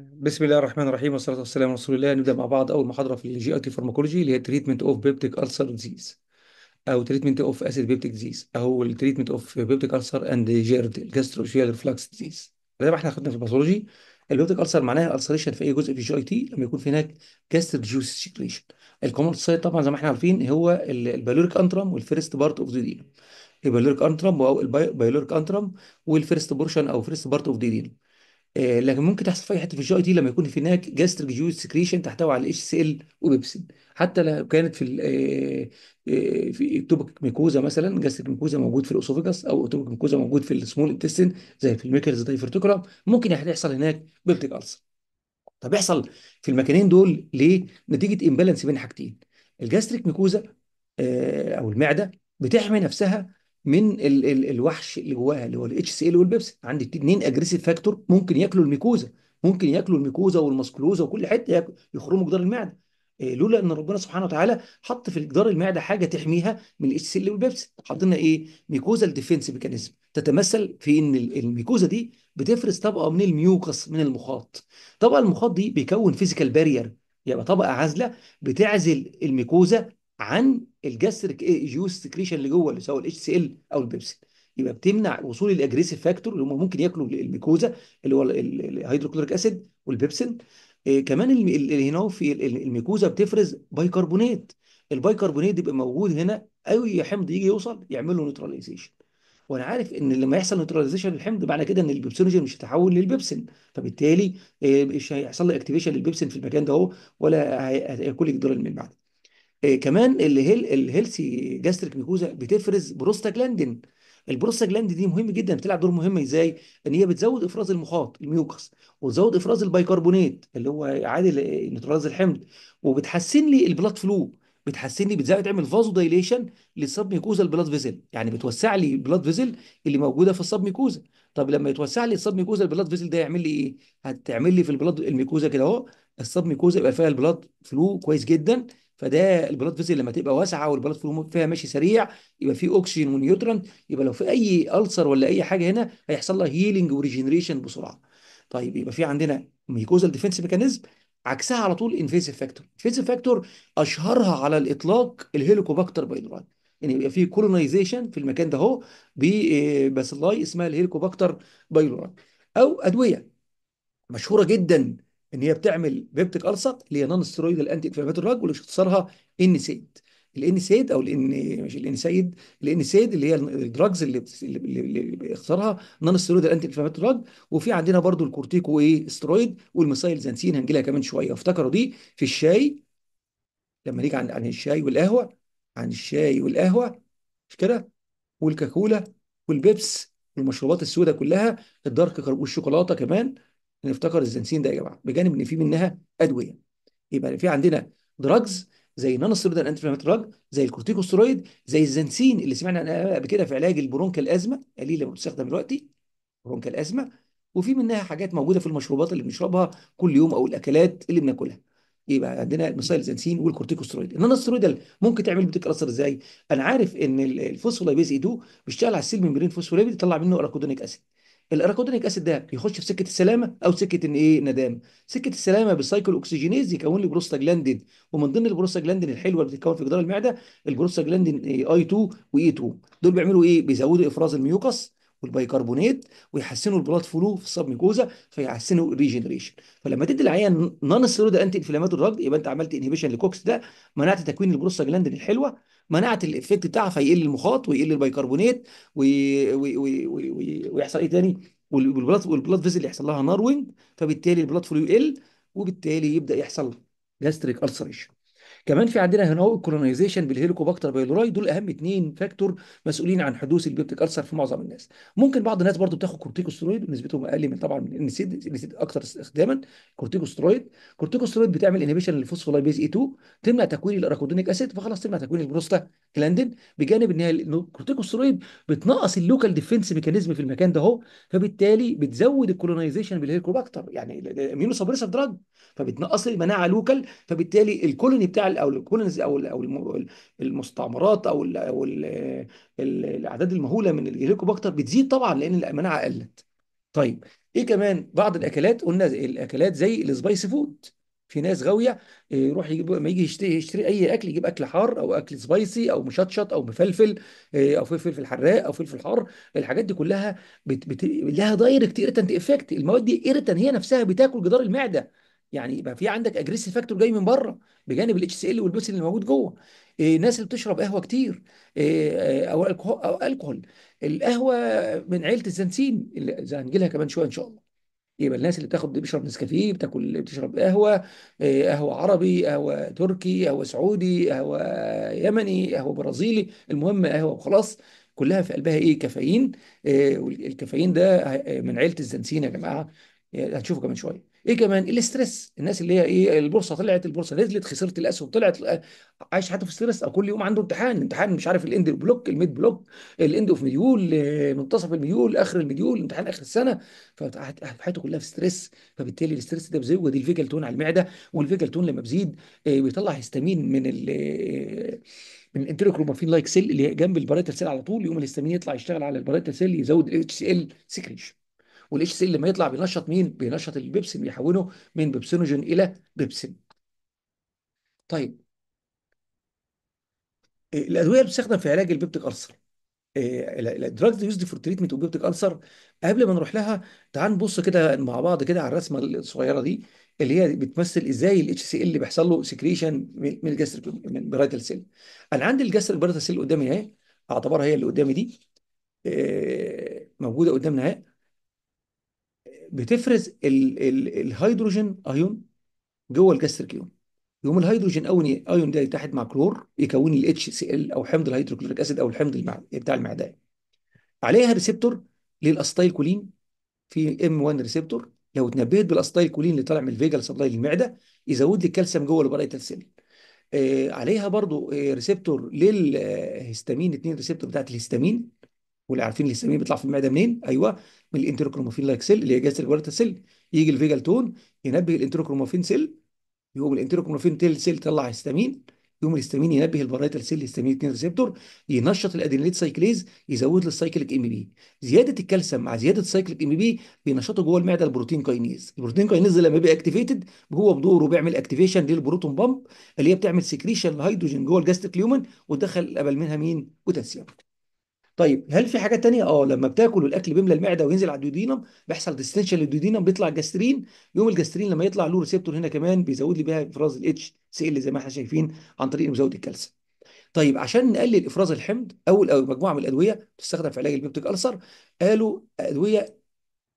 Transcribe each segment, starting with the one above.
بسم الله الرحمن الرحيم والصلاه والسلام على رسول الله نبدا مع بعض اول محاضره في الجي اي تي فارماكولوجي اللي هي تريتمنت اوف بيبتيك ألسر ديزيز او تريتمنت اوف اسيد بيبتيك ديزيز او التريتمنت اوف بيبتيك ألسر اند جيرد الجاستروشيال ريفلكس ديزيز زي ما احنا خدنا في الباثولوجي البيبتيك ألسر معناها ألسريشن في اي جزء في الجي اي تي لما يكون في هناك جاستر جوس سيكريشن الكومون سايت طبعا زي ما احنا عارفين هو البالوريك انترم والفيرست بارت اوف ذا دينم البالوريك انترم او البالوريك انترم والفيرست بورشن او فيرست بارت اوف ذا آه، لكن ممكن تحصل في اي حته في اي دي لما يكون في هناك جاستريك جوز سكريشن تحتوي على اتش سي ال وبيبسين حتى لو كانت في آه، آه، في اكتوبك ميكوزا مثلا جاستريك ميكوزا موجود في الاسوفيجاس او اكتوبك ميكوزا موجود في السمول انتستين زي في الميكرز دايفرتيكولم ممكن يحصل هناك بيبتيك ألسر طب يحصل في المكانين دول ليه؟ نتيجه امبالانس بين حاجتين الجاستريك آه، ميكوزا او المعده بتحمي نفسها من ال ال الوحش اللي جواها اللي هو الاتش سي ال والبيبسي عندي اثنين اجريسيف فاكتور ممكن ياكلوا الميكوزا ممكن ياكلوا الميكوزا والمسكلوزا وكل حته يخرموا جدار المعده آه، لولا ان ربنا سبحانه وتعالى حط في جدار المعده حاجه تحميها من الاتش سي ال والبيبسي حط لنا ايه ميكوزا ديفنس ميكانيزم تتمثل في ان الميكوزا دي بتفرز طبقه من الميوكس من المخاط طبقه المخاط دي بيكون فيزيكال بارير يبقى طبقه عازله بتعزل الميكوزا عن الجاستريك جوس سكريشن اللي جوه اللي سواء الاتش سي ال او البيبسين يبقى بتمنع وصول الاجريسيف فاكتور اللي هم ممكن ياكلوا الميكوزا اللي هو الهيدروكلوريك اسيد والبيبسين إيه كمان اللي هنا في الميكوزا بتفرز بايكربونات البايكربونات بيبقى موجود هنا اي حمض يجي يوصل يعمل له نيوتراليزيشن وانا عارف ان لما يحصل نيوتراليزيشن للحمض معنى كده ان البيبسينوجين مش هيتحول للبيبسين فبالتالي آه، مش هيحصل له اكتيفيشن للبيبسين في المكان ده هو ولا هياكل لك ضرر من بعد آه، كمان الهيل الهيلثي جاستريك ميكوزا بتفرز بروستاجلاندين البروستاجلاند دي مهم جدا بتلعب دور مهم ازاي ان هي بتزود افراز المخاط الميوكس وتزود افراز البيكربونات اللي هو عادل نيترالايز الحمض وبتحسن لي البلاد فلو بتحسن لي بتزود تعمل فازو دايليشن للسب ميكوزا البلاد فيزل يعني بتوسع لي البلاد فيزل اللي موجوده في السب ميكوزا طب لما يتوسع لي السب ميكوزا البلاد فيزل ده يعمل لي ايه هتعمل لي في البلاد الميكوزا كده اهو السب ميكوزا يبقى فيها البلاد فلو كويس جدا فده البلاد فيزل لما تبقى واسعه والبلاد فلو فيها ماشي سريع يبقى في اوكسجين ونيوترن يبقى لو في اي السر ولا اي حاجه هنا هيحصل لها هيلينج وريجنريشن بسرعه طيب يبقى في عندنا ميكوزال ديفنس ميكانيزم عكسها على طول انفيسيف فاكتور انفيسيف فاكتور اشهرها على الاطلاق الهيليكوباكتر بايدران يعني يبقى في كولونايزيشن في المكان ده اهو بباسيلاي آه، اسمها الهيليكوباكتر بايلوراي او ادويه مشهوره جدا ان هي بتعمل بيبتيك الصق اللي هي نون ستيرويدال انتي انفلاماتوري دراج واللي اختصارها ان سيد الان سيد او الان مش الان سيد الان سيد اللي هي الدراجز اللي, اللي, اللي اختصارها نون ستيرويدال انتي انفلاماتوري دراج وفي عندنا برضو الكورتيكو ايه سترويد والميسايل زانسين هنجي لها كمان شويه افتكروا دي في الشاي لما نيجي عن عن الشاي والقهوه عن الشاي والقهوه مش كده والكاكولا والبيبس والمشروبات السوداء كلها الدارك والشوكولاته كمان نفتكر الزنسين ده يا جماعه بجانب ان في منها ادويه يبقى في عندنا دراجز زي نون ستيرويدال انتي دراج زي الكورتيكوسترويد زي الزنسين اللي سمعنا عنها قبل كده في علاج البرونكال الازمه قليله بتستخدم دلوقتي برونكال الازمه وفي منها حاجات موجوده في المشروبات اللي بنشربها كل يوم او الاكلات اللي بناكلها يبقى عندنا مثال الزنسين والكورتيكوسترويد النون ستيرويدال ممكن تعمل بيتك اثر ازاي انا عارف ان الفوسفولايبيز 2 إيه بيشتغل على السيل ميمبرين فوسفولايبيد يطلع منه اراكودونيك اسيد الاراكودينيك اسيد ده يخش في سكه السلامه او سكه ان ايه ندامه سكه السلامه بالسايكل اوكسجينيز يكون لي بروستاجلاندين ومن ضمن البروستاجلاندين الحلوه اللي بتتكون في جدار المعده البروستاجلاندين اي 2 واي 2 دول بيعملوا ايه بيزودوا افراز الميوكس والبيكربونات ويحسنوا البلاد فلو في ميكوزا فيحسنوا الريجنريشن فلما تدي العيان نون ستيرويد انتي انفلاماتوري دراج يبقى انت عملت انهبيشن لكوكس ده منعت تكوين البروستاجلاندين الحلوه منعت الافكت بتاعها فيقل المخاط ويقل البيكربونات ويحصل ايه تاني والبلاد والبلاد فيزل يحصل لها ناروينج فبالتالي البلاد فلو يقل وبالتالي يبدا يحصل جاستريك ألسريشن كمان في عندنا هنا الكولونيزيشن بالهيليكوباكتر بايلوراي دول اهم اثنين فاكتور مسؤولين عن حدوث البيبتيك ألسر في معظم الناس ممكن بعض الناس برضو بتاخد كورتيكوسترويد ونسبتهم اقل من طبعا من النسيد النسيد اكثر استخداما كورتيكوسترويد كورتيكوسترويد بتعمل انهبيشن للفوسفولايبيز اي 2 تمنع تكوين الاراكودونيك اسيد فخلاص تمنع تكوين البروستا كلاندين بجانب ان هي الكورتيكوسترويد بتنقص اللوكال ديفنس ميكانيزم في المكان ده اهو فبالتالي بتزود الكولونيزيشن بالهيليكوباكتر يعني الاميونو سبريسر دراج فبتنقص المناعه لوكال فبالتالي الكولوني بتاع السلع او الكولنز او او المستعمرات او او الاعداد المهوله من الهيليكوباكتر بتزيد طبعا لان المناعه قلت. طيب ايه كمان بعض الاكلات قلنا الاكلات زي السبايسي فود في ناس غاويه آه، يروح يجيب ما يجي يشتري, يشتري اي اكل يجيب اكل حار او اكل سبايسي او مشطشط او مفلفل آه، او فلفل حراق او فلفل حار الحاجات دي كلها بت... بت... لها دايركت ايرتنت افكت المواد دي ايرتنت هي نفسها بتاكل جدار المعده يعني يبقى في عندك اجريسيف فاكتور جاي من بره بجانب الاتش سي ال والبوسين اللي موجود جوه آه، الناس اللي بتشرب قهوه كتير آه، آه، او الكحول او الكحول القهوه من عيله الزنسين اللي هنجيلها كمان شويه ان شاء الله يبقى الناس اللي بتاخد بيشرب نسكافيه بتاكل بتشرب قهوه قهوه عربي قهوه تركي قهوه سعودي قهوه يمني قهوه برازيلي المهم قهوه وخلاص كلها في قلبها ايه كافيين الكافيين ده من عيله الزنسين يا جماعه هتشوفوا كمان شويه ايه كمان الاسترس الناس اللي هي ايه البورصه طلعت البورصه نزلت خسرت الاسهم طلعت عايش حياته في ستريس او كل يوم عنده امتحان امتحان مش عارف الاند بلوك الميد بلوك الاند اوف مديول آه، منتصف المديول اخر المديول امتحان اخر السنه فحياته كلها في ستريس فبالتالي الاسترس ده بيزود الفيجل تون على المعده والفيجل تون لما بيزيد آه، بيطلع هيستامين من ال آه، من الانتروكرومافين لايك سيل اللي جنب البريتال سيل على طول يقوم الهستامين يطلع يشتغل على البريتال سيل يزود الاتش سي ال سكريشن والاتش سي لما يطلع بينشط مين؟ بينشط البيبسين بيحوله من بيبسينوجين الى بيبسين. طيب الادويه اللي بتستخدم في علاج البيبتيك ألسر الدراجز يوزد فور تريتمنت وبيبتيك ألسر قبل ما نروح لها تعال نبص كده مع بعض كده على الرسمه الصغيره دي اللي هي بتمثل ازاي الاتش سي اللي بيحصل له سكريشن من الجسر من برايتال سيل انا عندي الجسر برايتال سيل قدامي اهي اعتبرها هي اللي قدامي دي آه، موجوده قدامنا اهي بتفرز الهيدروجين ايون جوه الجاستريك ايون يقوم الهيدروجين اون ايون ده يتحد مع كلور يكون ال اتش سي ال او حمض الهيدروكلوريك اسيد او الحمض بتاع المعده عليها ريسبتور للاستايل كولين في ام 1 ريسبتور لو اتنبهت بالاستايل كولين اللي طالع من الفيجال سبلاي للمعده يزود لي الكالسيوم جوه البرايتال سيل آه عليها برضو آه ريسبتور للهستامين آه، اثنين ريسبتور بتاعت الهستامين واللي عارفين الهستامين بيطلع في المعده منين ايوه من الانتروكروموفين لايك سيل اللي هي جهاز الجولاتا سيل يجي الفيجال تون ينبه الانتروكروموفين سيل يقوم الانتروكروموفين تيل سيل يطلع هيستامين يقوم الهيستامين ينبه البرايتال سيل هيستامين 2 ريسبتور ينشط الادرينالين سايكليز يزود للسايكليك ام بي زياده الكالسيوم مع زياده السايكليك ام بي بينشطوا جوه المعده البروتين كاينيز البروتين كاينيز لما بي اكتيفيتد هو بدوره بيعمل اكتيفيشن للبروتون بامب اللي هي بتعمل سكريشن لهيدروجين جوه الجاستريك ليومن وتدخل قبل منها مين بوتاسيوم طيب هل في حاجات تانية؟ اه لما بتاكل والاكل بيملى المعده وينزل على الديودينم بيحصل ديستنشن للديودينم بيطلع جاسترين يوم الجاسترين لما يطلع له ريسبتور هنا كمان بيزود لي بيها افراز الاتش سي ال زي ما احنا شايفين عن طريق مزود الكالسيوم. طيب عشان نقلل افراز الحمض اول او مجموعه من الادويه تستخدم في علاج البيبتيك السر قالوا ادويه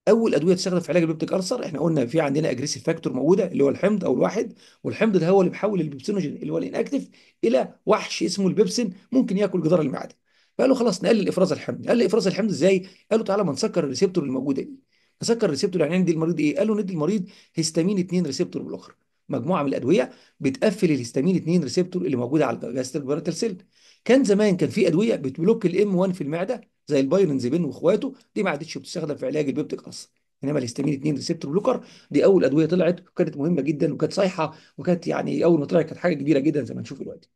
اول ادويه تستخدم في علاج البيبتيك السر احنا قلنا في عندنا اجريسيف فاكتور موجوده اللي هو الحمض او الواحد والحمض ده هو اللي بيحول البيبسينوجين اللي هو الانكتيف الى وحش اسمه البيبسين ممكن ياكل جدار المعده فقال له خلاص نقلل افراز الحمض قال افراز الحمض ازاي قال له تعالى ما نسكر الريسبتور الموجوده دي نسكر الريسبتور يعني ندي المريض ايه قال له ندي المريض هيستامين 2 ريسبتور بالاخر مجموعه من الادويه بتقفل الهيستامين 2 ريسبتور اللي موجوده على الجاستروباريتال سيل كان زمان كان في ادويه بتبلوك الام 1 في المعده زي البايرنزبين واخواته دي ما عادتش بتستخدم في علاج البيبتيك اصلا انما الهيستامين 2 ريسبتور بلوكر دي اول ادويه طلعت وكانت مهمه جدا وكانت صايحه وكانت يعني اول ما طلعت كانت حاجه كبيره جدا زي ما نشوف دلوقتي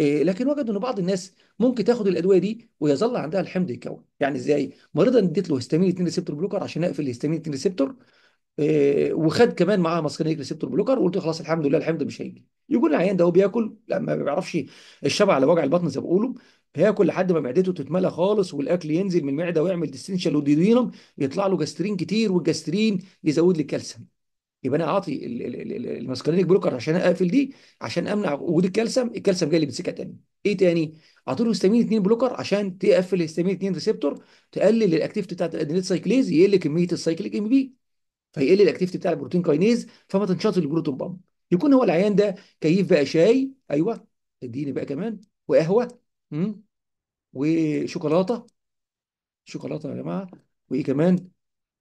إيه، لكن وجدوا ان بعض الناس ممكن تاخد الادويه دي ويظل عندها الحمض يتكون يعني ازاي مريضه اديت له هيستامين 2 ريسبتور بلوكر عشان اقفل الهيستامين 2 ريسبتور إيه، وخد كمان معاه ماسكينيك إيه، ريسبتور بلوكر وقلت خلاص الحمد لله الحمض مش هيجي يقول العيان ده هو بياكل لا ما بيعرفش الشبع على وجع البطن زي ما بقوله هياكل لحد ما معدته تتملى خالص والاكل ينزل من المعده ويعمل ديستنشال وديدينم يطلع له جاسترين كتير والجاسترين يزود لي الكالسيوم يبقى انا اعطي الماسكالينيك بلوكر عشان اقفل دي عشان امنع وجود الكالسيوم الكالسيوم جاي لي بسكه تاني ثانيه ايه تاني؟ اعطي له هيستامين 2 بلوكر عشان تقفل هيستامين 2 ريسبتور تقلل الاكتيفيتي بتاعت الادرينال سايكليز يقل كميه السايكليك ام بي فيقل الاكتيفيتي بتاع البروتين كاينيز فما تنشط البروتون بامب يكون هو العيان ده كيف بقى شاي ايوه اديني بقى كمان وقهوه امم وشوكولاته شوكولاته يا جماعه وايه كمان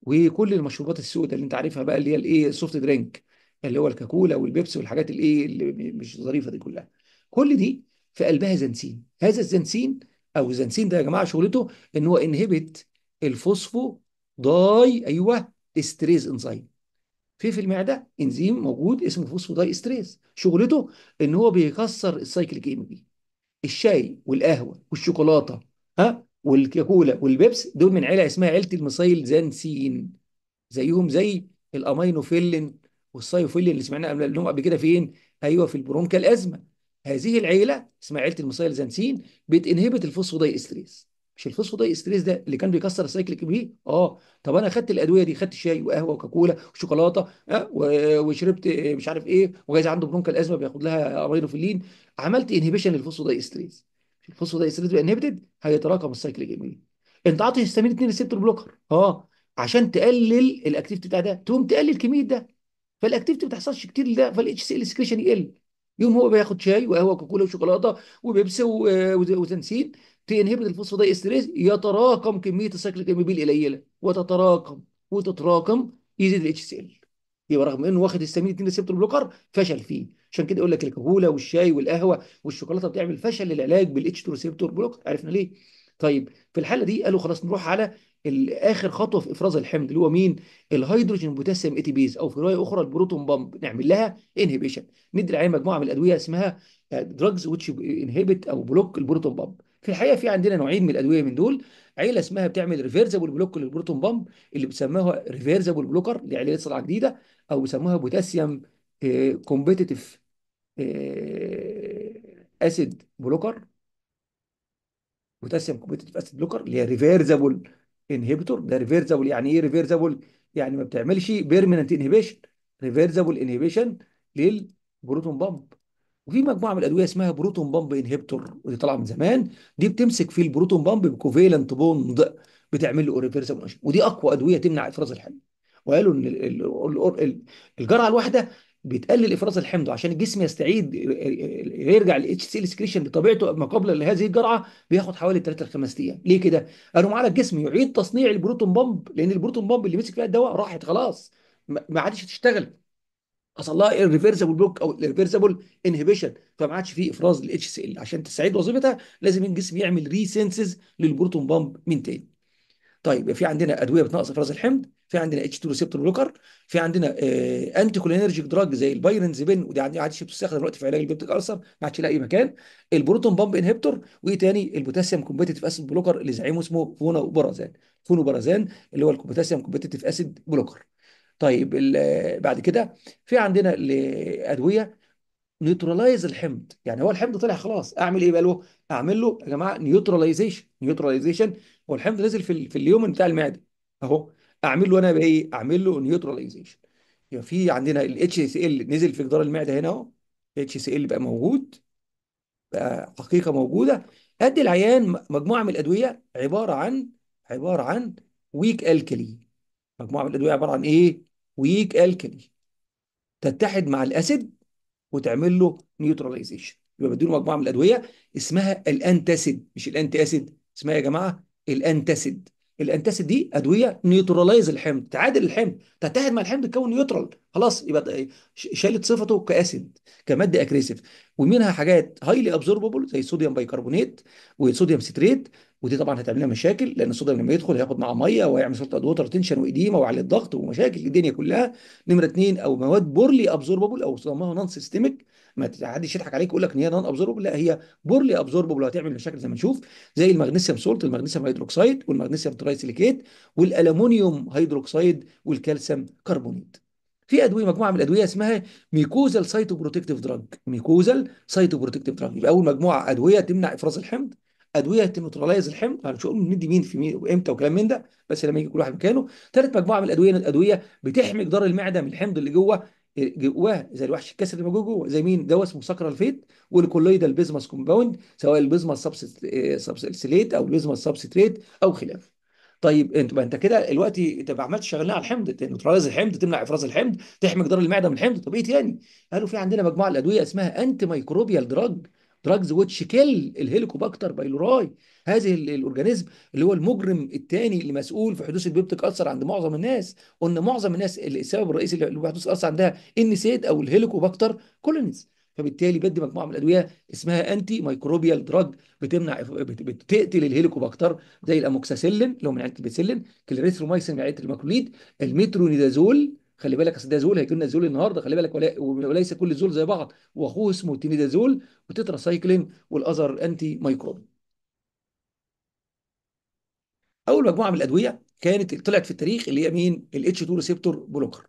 وكل المشروبات السوداء اللي انت عارفها بقى اللي هي الايه السوفت درينك اللي هو الكاكولا والبيبسي والحاجات الايه اللي مش ظريفه دي كلها كل دي في قلبها زنسين هذا الزنسين او الزنسين ده يا جماعه شغلته ان هو انهبت الفوسفو داي ايوه استريز انزيم في في المعده انزيم موجود اسمه فوسفو داي استريز شغلته ان هو بيكسر السايكل كيمي الشاي والقهوه والشوكولاته ها والكولا والبيبس دول من عيله اسمها عيله زانسين زيهم زي الامينوفيلين والسايوفيلين اللي سمعناها قبل كده فين؟ ايوه في البرونكا الازمه هذه العيله اسمها عيله زانسين بتنهبت الفوسفوداي استريس مش الفوسفوداي استريس ده اللي كان بيكسر السايكليك بيه اه طب انا خدت الادويه دي خدت شاي وقهوه وكاكولا وشوكولاته أه؟ وشربت آه، مش عارف ايه وجايز عنده برونكا الازمه بياخد لها امينوفيلين عملت انهبيشن للفوسفوداي استريس الفوسفوداي ستريت بقى انهبتد هيتراكم السايكل الجميل انت عطي هيستامين 2 ريسبتور بلوكر اه عشان تقلل الاكتيفيتي بتاع ده تقوم تقلل كميه ده فالاكتيفيتي ما بتحصلش كتير ده فالاتش سي ال سكريشن يقل يوم هو بياخد شاي وقهوه وكوكولا وشوكولاته وبيبسي وتنسين تنهبت الفوسفوداي استريس يتراكم كميه السايكل ام قليله القليله وتتراكم وتتراكم يزيد الاتش سي ال يبقى رغم انه واخد هيستامين 2 ريسبتور بلوكر فشل فيه عشان كده يقول لك الكهوله والشاي والقهوه والشوكولاته بتعمل فشل للعلاج بالاتش 2 ريسبتور بلوكر عرفنا ليه طيب في الحاله دي قالوا خلاص نروح على اخر خطوه في افراز الحمض اللي هو مين الهيدروجين بوتاسيوم اي تي بيز او في روايه اخرى البروتون بامب نعمل لها انهبيشن ندي العيان مجموعه من الادويه اسمها دراجز ويتش انهبت او بلوك البروتون بامب في الحقيقه في عندنا نوعين من الادويه من دول عيله اسمها بتعمل ريفيرسبل بلوك للبروتون بامب اللي بيسموها ريفيرسبل بلوكر لعيله عيله جديده او بيسموها بوتاسيوم كومبيتيتيف اسيد بلوكر بوتاسيوم كومبيتيتيف اسيد بلوكر اللي هي ريفيرسبل انهبيتور ده ريفيرسبل يعني ايه ريفيرسبل يعني ما بتعملش بيرمننت انهبيشن ريفيرسبل انهبيشن للبروتون بامب وفي مجموعه من الادويه اسمها بروتون بامب انهبتور ودي طالعه من زمان دي بتمسك في البروتون بامب بكوفيلنت بوند بتعمل له اوريفيرس ودي اقوى ادويه تمنع افراز الحمض وقالوا ان الجرعه الواحده بتقلل افراز الحمض عشان الجسم يستعيد يرجع الاتش سي سكريشن لطبيعته ما قبل هذه الجرعه بياخد حوالي 3 ل 5 ايام ليه كده قالوا معانا الجسم يعيد تصنيع البروتون بامب لان البروتون بامب اللي مسك فيها الدواء راحت خلاص ما عادش تشتغل حصل لها الريفرسبل بلوك او الريفرسبل انهبيشن فما عادش فيه افراز للاتش سي ال عشان تستعيد وظيفتها لازم الجسم يعمل ريسنسز للبروتون بامب من تاني طيب في عندنا ادويه بتنقص افراز الحمض في عندنا اتش 2 ريسبتور بلوكر في عندنا آه انتي كولينرجيك دراج زي البايرنزبين ودي ما عادش بتستخدم دلوقتي في علاج البيبتيك ارسر ما عادش لها اي مكان البروتون بامب انهبيتور وايه تاني البوتاسيوم كومبتيتيف اسيد بلوكر اللي زعيمه اسمه فونو برازان، فونو برازان اللي هو البوتاسيوم كومبتيتيف اسيد بلوكر طيب بعد كده في عندنا الادويه نيوترلايز الحمض يعني هو الحمض طلع خلاص اعمل ايه بقى له اعمل له يا جماعه نيوتراليزيشن نيوتراليزيشن هو الحمض نزل في في اليوم بتاع المعده اهو اعمل له انا بايه اعمل له نيوتراليزيشن يبقى في عندنا الاتش سي ال نزل في جدار المعده هنا اهو الاتش سي ال بقى موجود بقى حقيقه موجوده ادي العيان مجموعه من الادويه عباره عن عباره عن ويك الكلي مجموعه من الادويه عباره عن ايه ويك الكلي تتحد مع الاسيد وتعمل له نيوتراليزيشن يبقى له مجموعه من الادويه اسمها الانتاسيد مش الانتي اسيد اسمها إيه يا جماعه الانتاسيد الانتاسيد دي ادويه نيوتراليز الحمض تعادل الحمض تتحد مع الحمض تكون نيوترال خلاص يبقى شالت صفته كاسيد كماده اجريسيف ومنها حاجات هايلي ابزورببل زي صوديوم بايكربونات وصوديوم سيتريت ودي طبعا هتعمل لنا مشاكل لان الصدر لما يدخل هياخد معاه ميه وهيعمل سلطه ووتر تنشن واديمه وعلى الضغط ومشاكل الدنيا كلها نمره اثنين او مواد بورلي ابزورببل او سموها نون سيستميك ما حدش يضحك عليك يقول لك ان هي نون ابزورببل لا هي بورلي ابزورببل وهتعمل مشاكل زي ما نشوف زي المغنيسيوم سولت المغنيسيوم هيدروكسيد والمغنيسيوم ترايسيليكيت والالومنيوم هيدروكسيد والكالسيوم كربونيت في ادويه مجموعه من الادويه اسمها ميكوزال سايتوبروتكتيف دراج ميكوزال سايتوبروتكتيف دراج يبقى اول مجموعه ادويه تمنع افراز الحمض ادويه نيوتراليز الحمض هنشوف ندي مين في مين وامتى وكلام من ده بس لما يجي كل واحد مكانه ثالث مجموعه من الادويه الادويه بتحمي جدار المعده من الحمض اللي جوه جواه زي الوحش الكسر اللي موجود جوه زي مين دواء اسمه الفيت والكولويدال بيزمس كومباوند سواء البيزمس سبسليت او البيزمس سبستريت او خلافه طيب انت انت كده الوقت انت ما عملتش شغلنا على الحمض نوتراليز الحمض تمنع افراز الحمض تحمي جدار المعده من الحمض طب ايه تاني؟ قالوا في عندنا مجموعه الادويه اسمها انتي مايكروبيال دراج دراجز ويتش كيل الهيليكوباكتر بايلوراي هذه الاورجانيزم اللي هو المجرم الثاني اللي مسؤول في حدوث البيبتيك اثر عند معظم الناس قلنا معظم الناس السبب الرئيسي اللي بيحدث اثر عندها سيد او الهيليكوباكتر كولونيز فبالتالي بدي مجموعه من الادويه اسمها انتي ميكروبيال دراج بتمنع بتقتل الهيليكوباكتر زي الاموكساسيلين اللي هو من عائله البيسيلين كلريثرومايسين من عائله الماكروليد الميترونيدازول خلي بالك اصل ده زول هيكون لنا زول النهارده خلي بالك وليس كل الزول زي بعض واخوه اسمه تينيدازول وتتراسايكلين والاذر انتي مايكروبي اول مجموعه من الادويه كانت طلعت في التاريخ اللي هي مين الاتش 2 ريسبتور بلوكر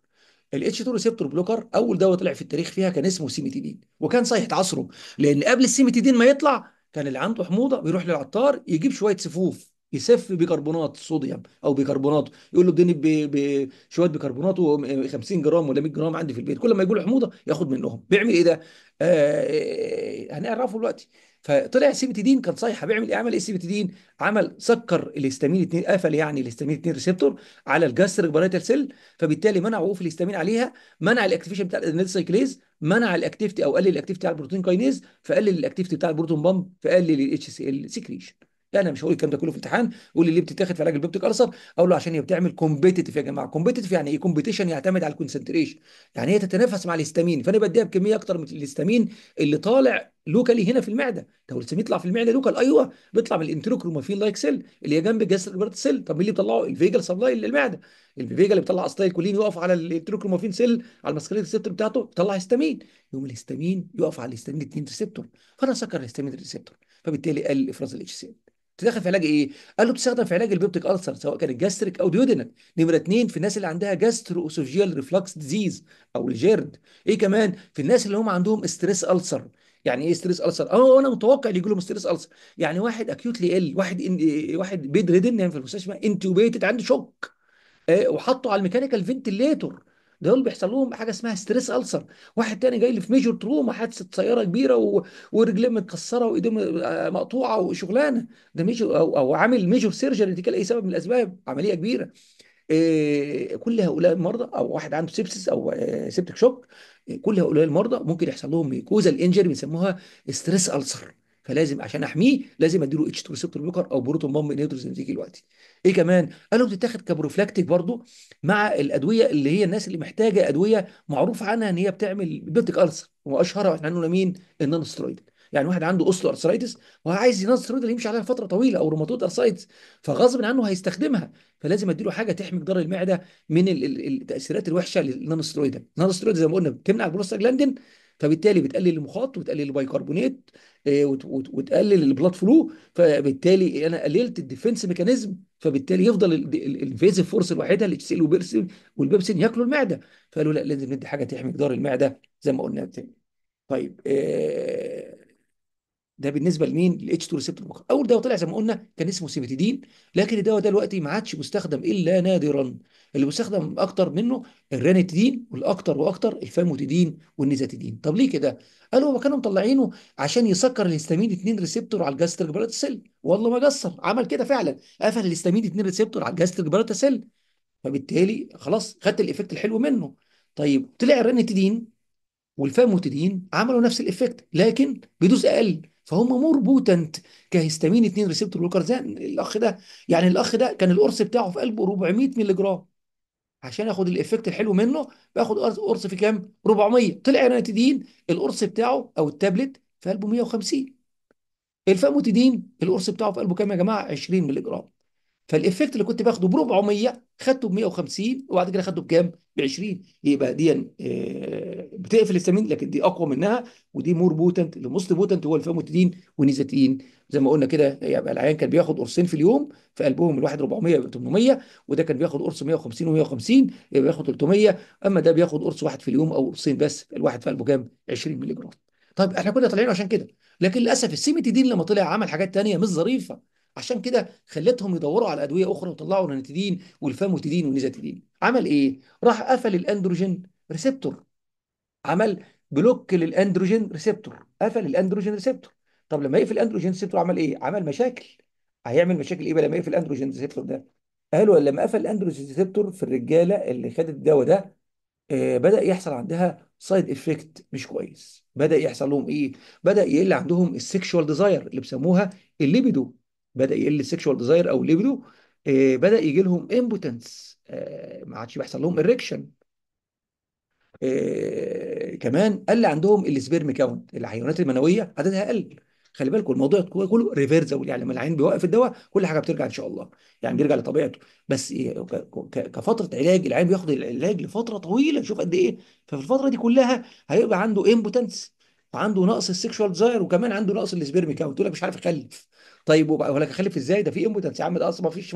الاتش 2 ريسبتور بلوكر اول دواء طلع في التاريخ فيها كان اسمه سيميتيدين وكان صيحه عصره لان قبل السيميتيدين ما يطلع كان اللي عنده حموضه بيروح للعطار يجيب شويه سفوف يسف بيكربونات صوديوم او بيكربونات يقول له اديني بشويه و 50 جرام ولا 100 جرام عندي في البيت كل ما يقول له حموضه ياخد منهم بيعمل ايه ده؟ آه هنعرفه دلوقتي فطلع دين كان صايحه بيعمل ايه عمل ايه دين؟ عمل سكر الهستامين 2 قفل يعني الهستامين 2 ريسبتور على الجاستريك باريتال سيل فبالتالي منع وقوف الهستامين عليها منع الاكتيفيشن بتاع الادرينال سايكليز منع الاكتيفيتي او قلل الاكتيفيتي على البروتين كاينيز فقلل الاكتيفيتي بتاع البروتون بامب فقلل الاتش سي ال سكريشن لا انا مش هقول الكلام ده كله في امتحان قول لي ليه بتتاخد في علاج البيبتيك ألسر اقول له عشان هي بتعمل كومبيتيتيف يا جماعه كومبيتيتيف يعني ايه كومبيتيشن يعتمد على الكونسنتريشن يعني هي تتنافس مع الهستامين فانا بديها بكميه اكتر من الهستامين اللي طالع لوكالي هنا في المعده طب الهستامين يطلع في المعده لوكال ايوه بيطلع من الانتروكرومافين لايك سيل اللي هي جنب البرت سيل طب مين اللي بيطلعه الفيجل سبلاي للمعده الفيجل اللي بيطلع اصلي الكولين يقف على الانتروكرومافين سيل على الماسكارين ريسبتور بتاعته بيطلع هستامين يقوم الهستامين يقف على الهستامين 2 ريسبتور فانا سكر الهستامين ريسبتور فبالتالي قل افراز الاتش سي تدخل في علاج ايه؟ قال له بتستخدم في علاج البيبتيك ألسر سواء كانت جاستريك او ديودينال نمره اثنين في الناس اللي عندها جاسترو اسوفجيال ريفلكس ديزيز او الجيرد ايه كمان في الناس اللي هم عندهم ستريس ألسر يعني ايه ستريس ألسر؟ اه انا متوقع اللي يجي لهم ستريس ألسر يعني واحد اكيوتلي ال واحد إن... واحد بيد ريدن يعني في المستشفى انتوبيتد عنده شوك آه وحطه على الميكانيكال فنتليتور دول بيحصل لهم حاجه اسمها ستريس السر واحد تاني جاي لي في ميجور تروما حادثه سياره كبيره و... ورجليه متكسره وايديه آه، مقطوعه وشغلانه ده ميجور او او عامل ميجور سيرجري دي اي سبب من الاسباب عمليه كبيره إيه كل هؤلاء المرضى او واحد عنده سيبسس او سيبتك آه، شوك كل هؤلاء المرضى ممكن يحصل لهم ميكوزا الانجري بنسموها ستريس السر فلازم عشان احميه لازم اديله اتش 2 ريسبتور بلوكر او بروتون بامب انهيبيتورز زي دلوقتي ايه كمان قالوا بتتاخد كبروفلاكتيك برضو مع الادويه اللي هي الناس اللي محتاجه ادويه معروف عنها ان هي بتعمل بيبتيك السر واشهرها واحنا عندنا مين النانسترويد يعني واحد عنده اوسلو ارثرايتس وعايز ينسترويد اللي يمشي عليها فتره طويله او روماتويد ارثرايتس فغصب عنه هيستخدمها فلازم اديله حاجه تحمي جدار المعده من التاثيرات الوحشه للنانسترويد النانسترويد زي ما قلنا بتمنع البروستاجلاندين فبالتالي بتقلل المخاط وتقلل البايكربونات آه، وتقلل البلاد فلو فبالتالي انا قللت الديفنس ميكانيزم فبالتالي يفضل الفيز فورس الوحيده اللي تسيل ال والبيبسين ياكلوا المعده فقالوا لا لازم ندي حاجه تحمي جدار المعده زي ما قلنا تاني طيب آه، ده بالنسبه لمين الاتش 2 ريسبتور اول دواء طلع زي ما قلنا كان اسمه سيمتيدين لكن الدواء ده دلوقتي ما عادش مستخدم الا نادرا اللي بيستخدم اكتر منه الرانيتيدين والاكتر واكتر الفاموتيدين والنيزاتيدين طب ليه كده قالوا هو كانوا مطلعينه عشان يسكر الهستامين 2 ريسبتور على الجاستريك سيل والله ما قصر عمل كده فعلا قفل الهستامين 2 ريسبتور على الجاستريك سيل فبالتالي خلاص خدت الايفكت الحلو منه طيب طلع الرانيتيدين والفاموتيدين عملوا نفس الايفكت لكن بدوز اقل فهم مور بوتنت كهستامين 2 ريسبتور والكارزان الاخ ده يعني الاخ ده كان القرص بتاعه في قلبه 400 مللي جرام عشان اخد الايفكت الحلو منه باخد قرص في كام 400 طلع الريناتيدين القرص بتاعه او التابلت في قلبه 150 الفاموتيدين القرص بتاعه في قلبه كام يا جماعه 20 مللي جرام فالايفكت اللي كنت باخده ب 400 خدته ب 150 وبعد كده خدته بكام ب 20 يبقى دي آه، بتقفل السمين لكن دي اقوى منها ودي مور بوتنت موست بوتنت هو الفاموتيدين ونيزاتين زي ما قلنا كده يبقى العيان كان بياخد قرصين في اليوم في قلبهم الواحد 400 يبقى 800 وده كان بياخد قرص 150 و150 يبقى بياخد 300 اما ده بياخد قرص واحد في اليوم او قرصين بس الواحد في قلبه كام 20 مللي جرام طيب احنا كنا طالعين عشان كده لكن للاسف السيمتيدين لما طلع عمل حاجات ثانيه مش ظريفه عشان كده خلتهم يدوروا على ادويه اخرى وطلعوا الانتيدين والفاموتيدين والنيزاتيدين عمل ايه راح قفل الاندروجين ريسبتور عمل بلوك للاندروجين ريسبتور قفل الاندروجين ريسبتور طب لما يقفل الاندروجين ريسبتور عمل ايه؟ عمل مشاكل هيعمل مشاكل ايه بقى لما يقفل الاندروجين ريسبتور ده؟ قالوا لما قفل الاندروجين ريسبتور في الرجاله اللي خدت الدواء ده آه، بدأ يحصل عندها سايد افكت مش كويس بدأ يحصل لهم ايه؟ بدأ يقل عندهم السكشوال ديزاير اللي بيسموها الليبيدو بدأ يقل السكشوال ديزاير او الليبيدو آه، بدأ يجي لهم امبوتنس آه، ما عادش بيحصل لهم اريكشن كمان قل عندهم السبيرم كاونت الحيوانات المنويه عددها قل خلي بالكم الموضوع كله ريفيرزبل يعني لما العين بيوقف الدواء كل حاجه بترجع ان شاء الله يعني بيرجع لطبيعته بس إيه، كفتره علاج العين بياخد العلاج لفتره طويله شوف قد ايه ففي الفتره دي كلها هيبقى عنده امبوتنس وعنده نقص السكشوال ديزاير وكمان عنده نقص السبيرمي كاونت تقول لك مش عارف اخلف طيب ولا اخلف ازاي ده في امبوتنس يا عم ده اصلا ما فيش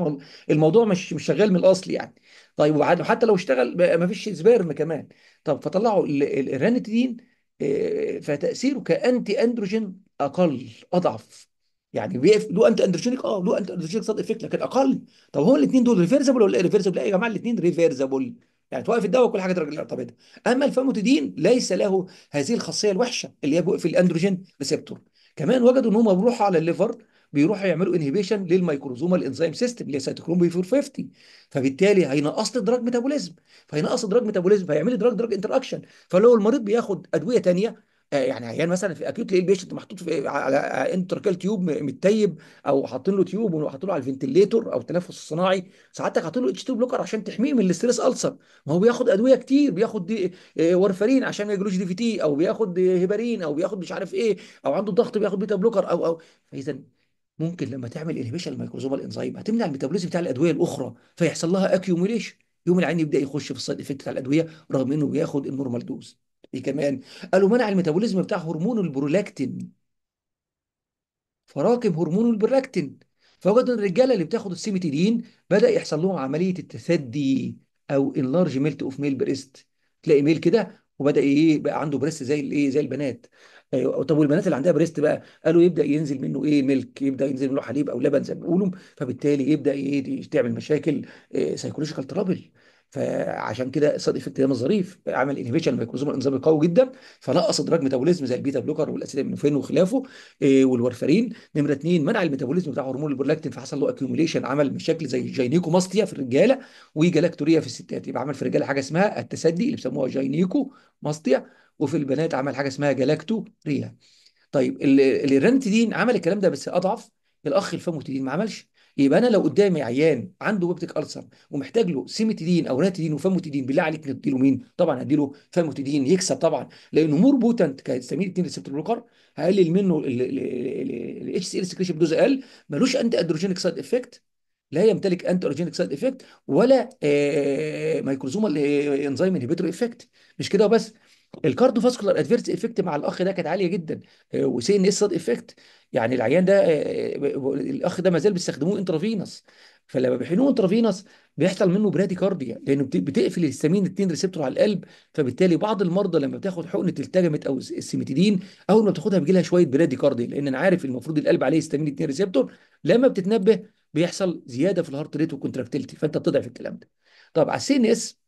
الموضوع مش مش شغال من الاصل يعني طيب وبعد حتى لو اشتغل ما فيش سبيرم كمان طب فطلعوا الرانيتيدين آه، فتاثيره كانتي اندروجين اقل اضعف يعني بيقف له انت اندروجينيك اه له انت اندروجينيك سايد افكت لكن اقل طب هو الاثنين دول ريفيرسبل ولا ريفيرسبل إيه لا يا جماعه الاثنين ريفيرسبل يعني توقف الدواء وكل حاجه ترجع لطبيعتها اما الفاموتيدين ليس له هذه الخاصيه الوحشه اللي هي في الاندروجين ريسبتور كمان وجدوا ان هم بيروحوا على الليفر بيروحوا يعملوا انهبيشن للميكروزوما الانزيم سيستم اللي هي سيتوكروم بي 450 فبالتالي هينقص لي الدراج ميتابوليزم فهينقص الدراج ميتابوليزم فيعمل لي دراج دراج انتر اكشن فلو المريض بياخد ادويه ثانيه آه، يعني عيان مثلا في اكيوت تلاقي البيشنت محطوط في آه، على آه، انتركال تيوب متيب او حاطين له تيوب وحاطين له على الفنتليتور او التنفس الصناعي سعادتك حاطين له اتش تي بلوكر عشان تحميه من الاستريس السر ما هو بياخد ادويه كتير بياخد دي وارفرين عشان ما يجيلوش دي في تي او بياخد هيبارين او بياخد مش عارف ايه او عنده ضغط بياخد بيتا بلوكر او او فاذا ممكن لما تعمل انهبيشن الميكروزومال انزيم هتمنع الميتابوليزم بتاع الادويه الاخرى فيحصل لها اكيوميليشن يوم العين يبدا يخش في السايد افكت بتاع الادويه رغم انه بياخد النورمال دوز ايه كمان قالوا منع الميتابوليزم بتاع هرمون البرولاكتين فراكم هرمون البرولاكتين فوجدوا ان الرجاله اللي بتاخد السيميتيدين بدا يحصل لهم عمليه التثدي او انلارج ميلت اوف ميل بريست تلاقي ميل كده وبدا ايه بقى عنده بريست زي الايه زي البنات ايوه طب والبنات اللي عندها بريست بقى قالوا يبدا ينزل منه ايه ملك يبدا ينزل منه حليب او لبن زي ما بيقولوا فبالتالي يبدا ايه تعمل مشاكل سايكولوجيكال آه، ترابل فعشان كده صاد افكت ده ظريف عمل انهبيشن للميكروزوم الانزيمي قوي جدا فنقص ادراج ميتابوليزم زي البيتا بلوكر والاسيتامينوفين وخلافه إيه والورفرين نمره اثنين منع الميتابوليزم بتاع هرمون البرولاكتين فحصل له اكيوميليشن عمل مشاكل زي ماستيا في الرجاله وجلاكتوريا في الستات يبقى عمل في الرجاله حاجه اسمها التسدي اللي بيسموها جاينيكو ماستيا وفي البنات عمل حاجه اسمها جلاكتوريا طيب الرنتيدين عمل الكلام ده بس اضعف الاخ الفاموتيدين ما عملش يبقى انا لو قدامي عيان عنده بيبتك ألسر ومحتاج له سيمتيدين او راتيدين وفاموتيدين بالله عليك نديله مين؟ طبعا هديله فاموتيدين يكسب طبعا لانه مور بوتنت كاستامين 2 ريسبتور بلوكر هقلل منه الاتش سي ال سكريشن بدوز اقل ملوش انتي ادروجينيك سايد افكت لا يمتلك انتي اورجينيك سايد افكت ولا مايكروزومال انزيم انهبيتور افكت مش كده وبس الكاردو فاسكولار ادفيرس افكت مع الاخ ده كانت عاليه جدا آه، وسي ان اس سايد افكت يعني العيان ده آه، آه، آه، الاخ ده ما زال بيستخدموه انترافينس فلما بيحنوه انترافينس بيحصل منه برادي كارديا لانه بتقفل الهستامين 2 ريسبتور على القلب فبالتالي بعض المرضى لما بتاخد حقنه التجمت او السيمتيدين اول ما بتاخدها بيجي لها شويه برادي كارديا لان انا عارف المفروض القلب عليه هستامين 2 ريسبتور لما بتتنبه بيحصل زياده في الهارت ريت والكونتراكتيلتي فانت بتضعف الكلام ده طب على السي ان اس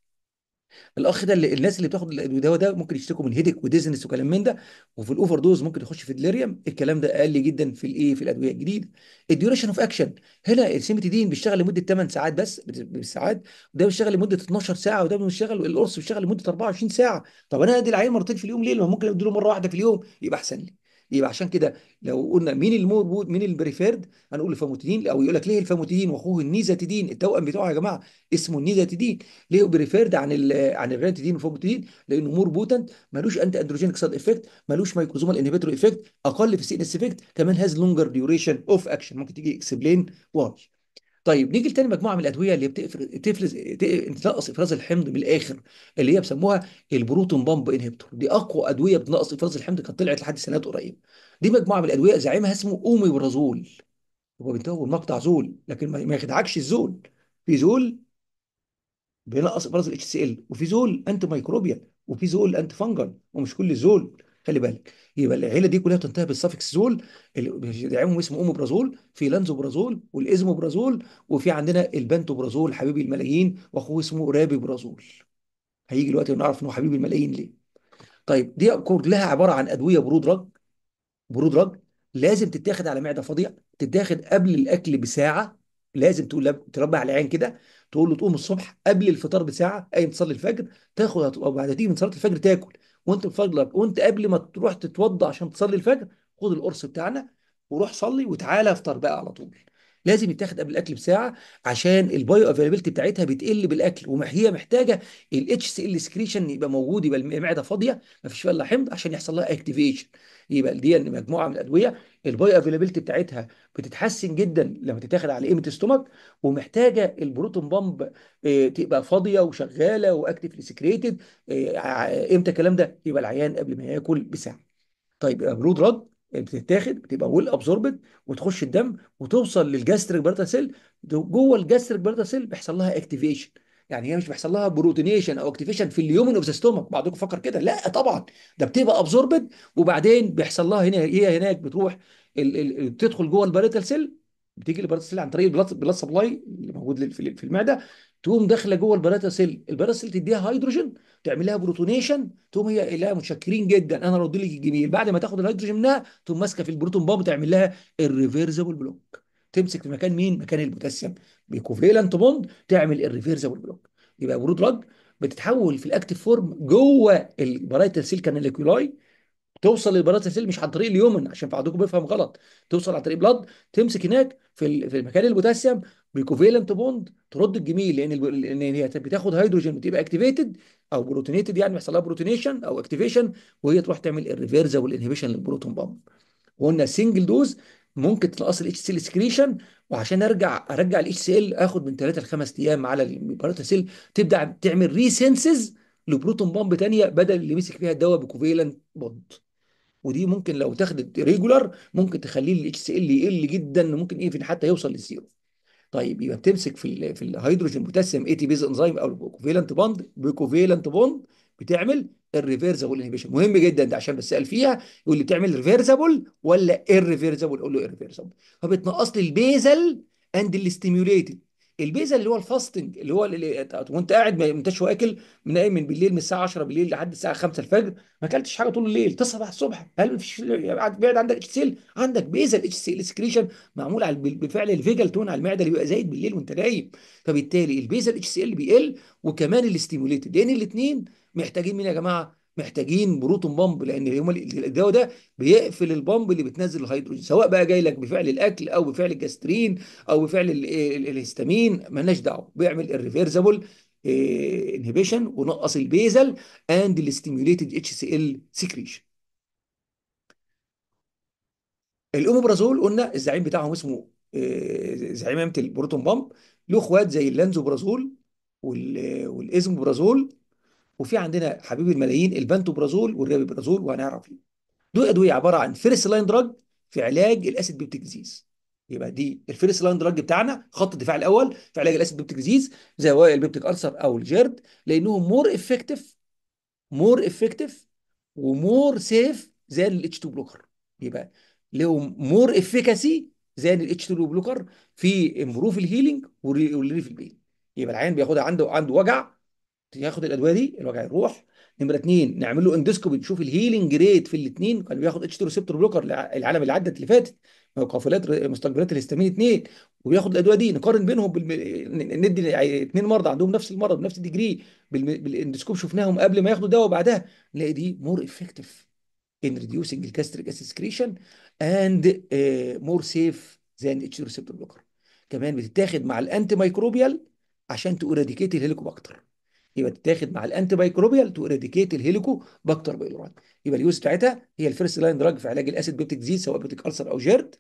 الاخ ده اللي الناس اللي بتاخد الدواء ده ممكن يشتكوا من هيدك وديزنس وكلام من ده وفي الاوفر دوز ممكن يخش في ديليريم الكلام ده اقل جدا في الايه في الادويه الجديده الديوريشن اوف اكشن هنا السيمتيدين بيشتغل لمده 8 ساعات بس بالساعات وده بيشتغل لمده 12 ساعه وده بيشتغل القرص بيشتغل لمده 24 ساعه طب انا ادي العين مرتين في اليوم ليه ما ممكن اديله مره واحده في اليوم يبقى احسن لي يبقى عشان كده لو قلنا مين الموربود مين البريفيرد هنقول الفاموتيدين او يقول لك ليه الفاموتيدين واخوه النيزاتيدين التوأم بتاعه يا جماعه اسمه النيزاتيدين ليه بريفيرد عن الـ عن الرانتيدين والفاموتيدين لانه مور بوتنت ملوش انت اندروجينك سايد افكت ملوش مايكروزومال انهبيتور افكت اقل في السي ان اس افكت كمان هاز لونجر ديوريشن اوف اكشن ممكن تيجي اكسبلين واي طيب نيجي لتاني مجموعه من الادويه اللي بتفرز تنقص افراز الحمض من الاخر اللي هي بيسموها البروتون بامب انهبتور دي اقوى ادويه بتنقص افراز الحمض كانت طلعت لحد سنوات قريب دي مجموعه من الادويه زعيمها اسمه اوميبرازول هو بينتهي مقطع زول لكن ما يخدعكش الزول في زول بينقص افراز الاتش سي ال وفي زول انتي مايكروبيا وفي زول انتي فانجل ومش كل زول خلي بالك يبقى العيله دي كلها بتنتهي بالسفكس زول اللي داعمهم اسمه برازول في لانزوبرازول برازول وفي عندنا برازول حبيب الملايين واخوه اسمه رابيبرازول هيجي الوقت ونعرف انه حبيب الملايين ليه طيب دي كلها عباره عن ادويه برود رج برود رج لازم تتاخد على معده فاضيه تتاخد قبل الاكل بساعه لازم تقول تربع العين كده تقول له تقوم الصبح قبل الفطار بساعه قايم تصلي الفجر تاخد وبعد تيجي من صلاه الفجر تاكل وانت بفضلك وانت قبل ما تروح تتوضى عشان تصلي الفجر خد القرص بتاعنا وروح صلي وتعالى افطر بقى على طول لازم يتاخد قبل الاكل بساعه عشان البايو افيلابيلتي بتاعتها بتقل بالاكل وهي محتاجه الاتش سي ال سكريشن يبقى موجود يبقى المعده فاضيه ما فيش فيها الا حمض عشان يحصل لها اكتيفيشن يبقى دي يعني مجموعه من الادويه البايو افيلابيلتي بتاعتها بتتحسن جدا لما تتاخد على قيمه استومك ومحتاجه البروتون بامب آه، تبقى فاضيه وشغاله واكتف آه، سكريتد امتى الكلام ده يبقى العيان قبل ما ياكل بساعه طيب يبقى برود رد بتتاخد بتبقى ويل ابزوربد وتخش الدم وتوصل للجاستريك بارتا سيل جوه الجاستريك بارتا سيل بيحصل لها اكتيفيشن يعني هي مش بيحصل لها بروتينيشن او اكتيفيشن في اليومن اوف ذا ستومك بعضكم فكر كده لا طبعا ده بتبقى ابزوربد وبعدين بيحصل لها هنا هي هناك بتروح ال ال بتدخل جوه الباريتال سيل بتيجي الباريتال سيل عن طريق البلاد سبلاي اللي موجود في المعده تقوم داخله جوه البلاتا سيل البلاتا سيل تديها هيدروجين تعمل لها بروتونيشن تقوم هي لها متشكرين جدا انا ردي لك الجميل بعد ما تاخد الهيدروجين منها تقوم ماسكه في البروتون بامب تعمل لها الريفيرزبل بلوك تمسك في مكان مين مكان البوتاسيوم بكوفيلانت بوند تعمل الريفيرزبل بلوك يبقى برو دراج بتتحول في الاكتيف فورم جوه البلاتا سيل كاناليكولاي توصل للبلاتا سيل مش عن طريق اليومن عشان في بيفهم غلط توصل عن طريق بلاد تمسك هناك في في مكان البوتاسيوم بيكوفيلنت بوند ترد الجميل لان لان هي بتاخد هيدروجين بتبقى اكتيفيتد او بروتينيتد يعني بيحصل لها بروتينيشن او اكتيفيشن وهي تروح تعمل الريفيرز او الانهبيشن للبروتون بامب وقلنا سنجل دوز ممكن تنقص الاتش سيل سكريشن وعشان ارجع ارجع الاتش سيل اخد من ثلاثه لخمس ايام على البروتا سيل تبدا تعمل ريسنسز لبروتون بامب ثانيه بدل اللي مسك فيها الدواء بكوفيلنت بوند ودي ممكن لو تاخدت ريجولار ممكن تخليه الاتش سي ال يقل جدا ممكن ايفن حتى يوصل للزيرو طيب يبقى بتمسك في في الهيدروجين بوتاسيوم اي تي بيز انزيم او الكوفيلنت بوند بيكوفيلانت بوند بتعمل الريفرسبل انهبيشن مهم جدا ده عشان بسال فيها يقول لي بتعمل ريفرسبل ولا ايرفيرسبل اقول له ايرفيرسبل فبتنقص لي البيزل اند الاستيميوليتد البيزا اللي هو الفاستنج اللي هو اللي وانت قاعد ما انتش واكل من اي من بالليل من الساعه 10 بالليل لحد الساعه 5 الفجر ما اكلتش حاجه طول الليل تصحى بقى الصبح هل ما فيش بعد عندك اتش سيل عندك بيزا الاتش سيل سكريشن معمول على بفعل الفيجل تون على المعده اللي بيبقى زايد بالليل وانت نايم فبالتالي البيزا الاتش سي ال بيقل وكمان الاستيموليتد لان الاثنين محتاجين مين يا جماعه محتاجين بروتون بامب لان الدواء ده بيقفل البامب اللي بتنزل الهيدروجين سواء بقى جاي لك بفعل الاكل او بفعل الجاسترين او بفعل الهستامين مالناش دعوه بيعمل الريفيرزابل انهبيشن ونقص البيزل اند الستيميوليتد اتش سي ال سكريشن الاوموبرازول قلنا الزعيم بتاعهم اسمه آه، زعيم البروتون بامب له اخوات زي اللانزوبرازول والازموبرازول وفي عندنا حبيب الملايين البنتوبرازول والريبيبرازول وهنعرف ليه دول ادويه عباره عن فيرست لاين دراج في علاج الاسيد بيبتيك ديزيز يبقى دي الفيرست لاين دراج بتاعنا خط الدفاع الاول في علاج الاسيد بيبتيك ديزيز زي هو البيبتيك ألسر او الجيرد لانهم مور افكتيف مور افكتيف ومور سيف زي الاتش 2 بلوكر يبقى لهم مور افكاسي زي الاتش 2 بلوكر في امبروف الهيلينج وريليف البين يبقى العيان بياخدها عنده عنده وجع ياخد الادويه دي الوجع يروح نمره اثنين نعمل له اندوسكوبي نشوف الهيلنج ريت في الاثنين كان بياخد اتش تو ريسبتور بلوكر العالم اللي عدت اللي فاتت مقافلات مستقبلات الهستامين اثنين وبياخد الادويه دي نقارن بينهم بالم... ندي اثنين يعني مرضى عندهم نفس المرض بنفس الديجري بالم... بالاندوسكوب شفناهم قبل ما ياخدوا دواء وبعدها نلاقي دي مور افكتيف ان ريديوسنج الكاستريك اسيد اند مور سيف ذان اتش تو ريسبتور بلوكر كمان بتتاخد مع الانتي مايكروبيال عشان توراديكيت الهيليكوباكتر يبقى تتاخد مع الانتي مايكروبيال تو اريديكيت الهيليكو باكتر بايلورات يبقى اليوز بتاعتها هي الفيرست لاين دراج في علاج الاسيد بيبتيك ديزيز سواء بيبتيك السر او جيرد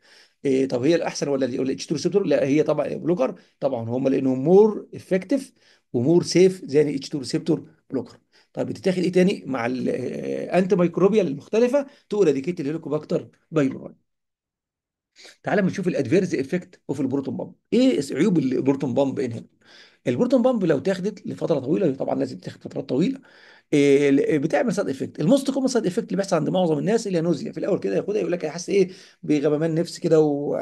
إيه طب هي الاحسن ولا الاتش 2 ريسبتور لا هي طبعا بلوكر طبعا هم لانهم مور افكتيف ومور سيف زي الاتش 2 ريسبتور بلوكر طب بتتاخد ايه تاني مع الانتي مايكروبيال المختلفه تو اريديكيت الهيليكو باكتر بايلورات تعالى نشوف الادفيرز افكت اوف البروتون بامب ايه عيوب البروتون بامب انهبيتور البروتون بامب لو تاخدت لفتره طويله طبعا لازم تاخد فترات طويله آه، آه، بتعمل سايد افكت الموست كومن سايد افكت اللي بيحصل عند معظم الناس اللي هي نوزيا في الاول كده ياخدها يقول لك حاسس ايه بغممان نفسي كده و...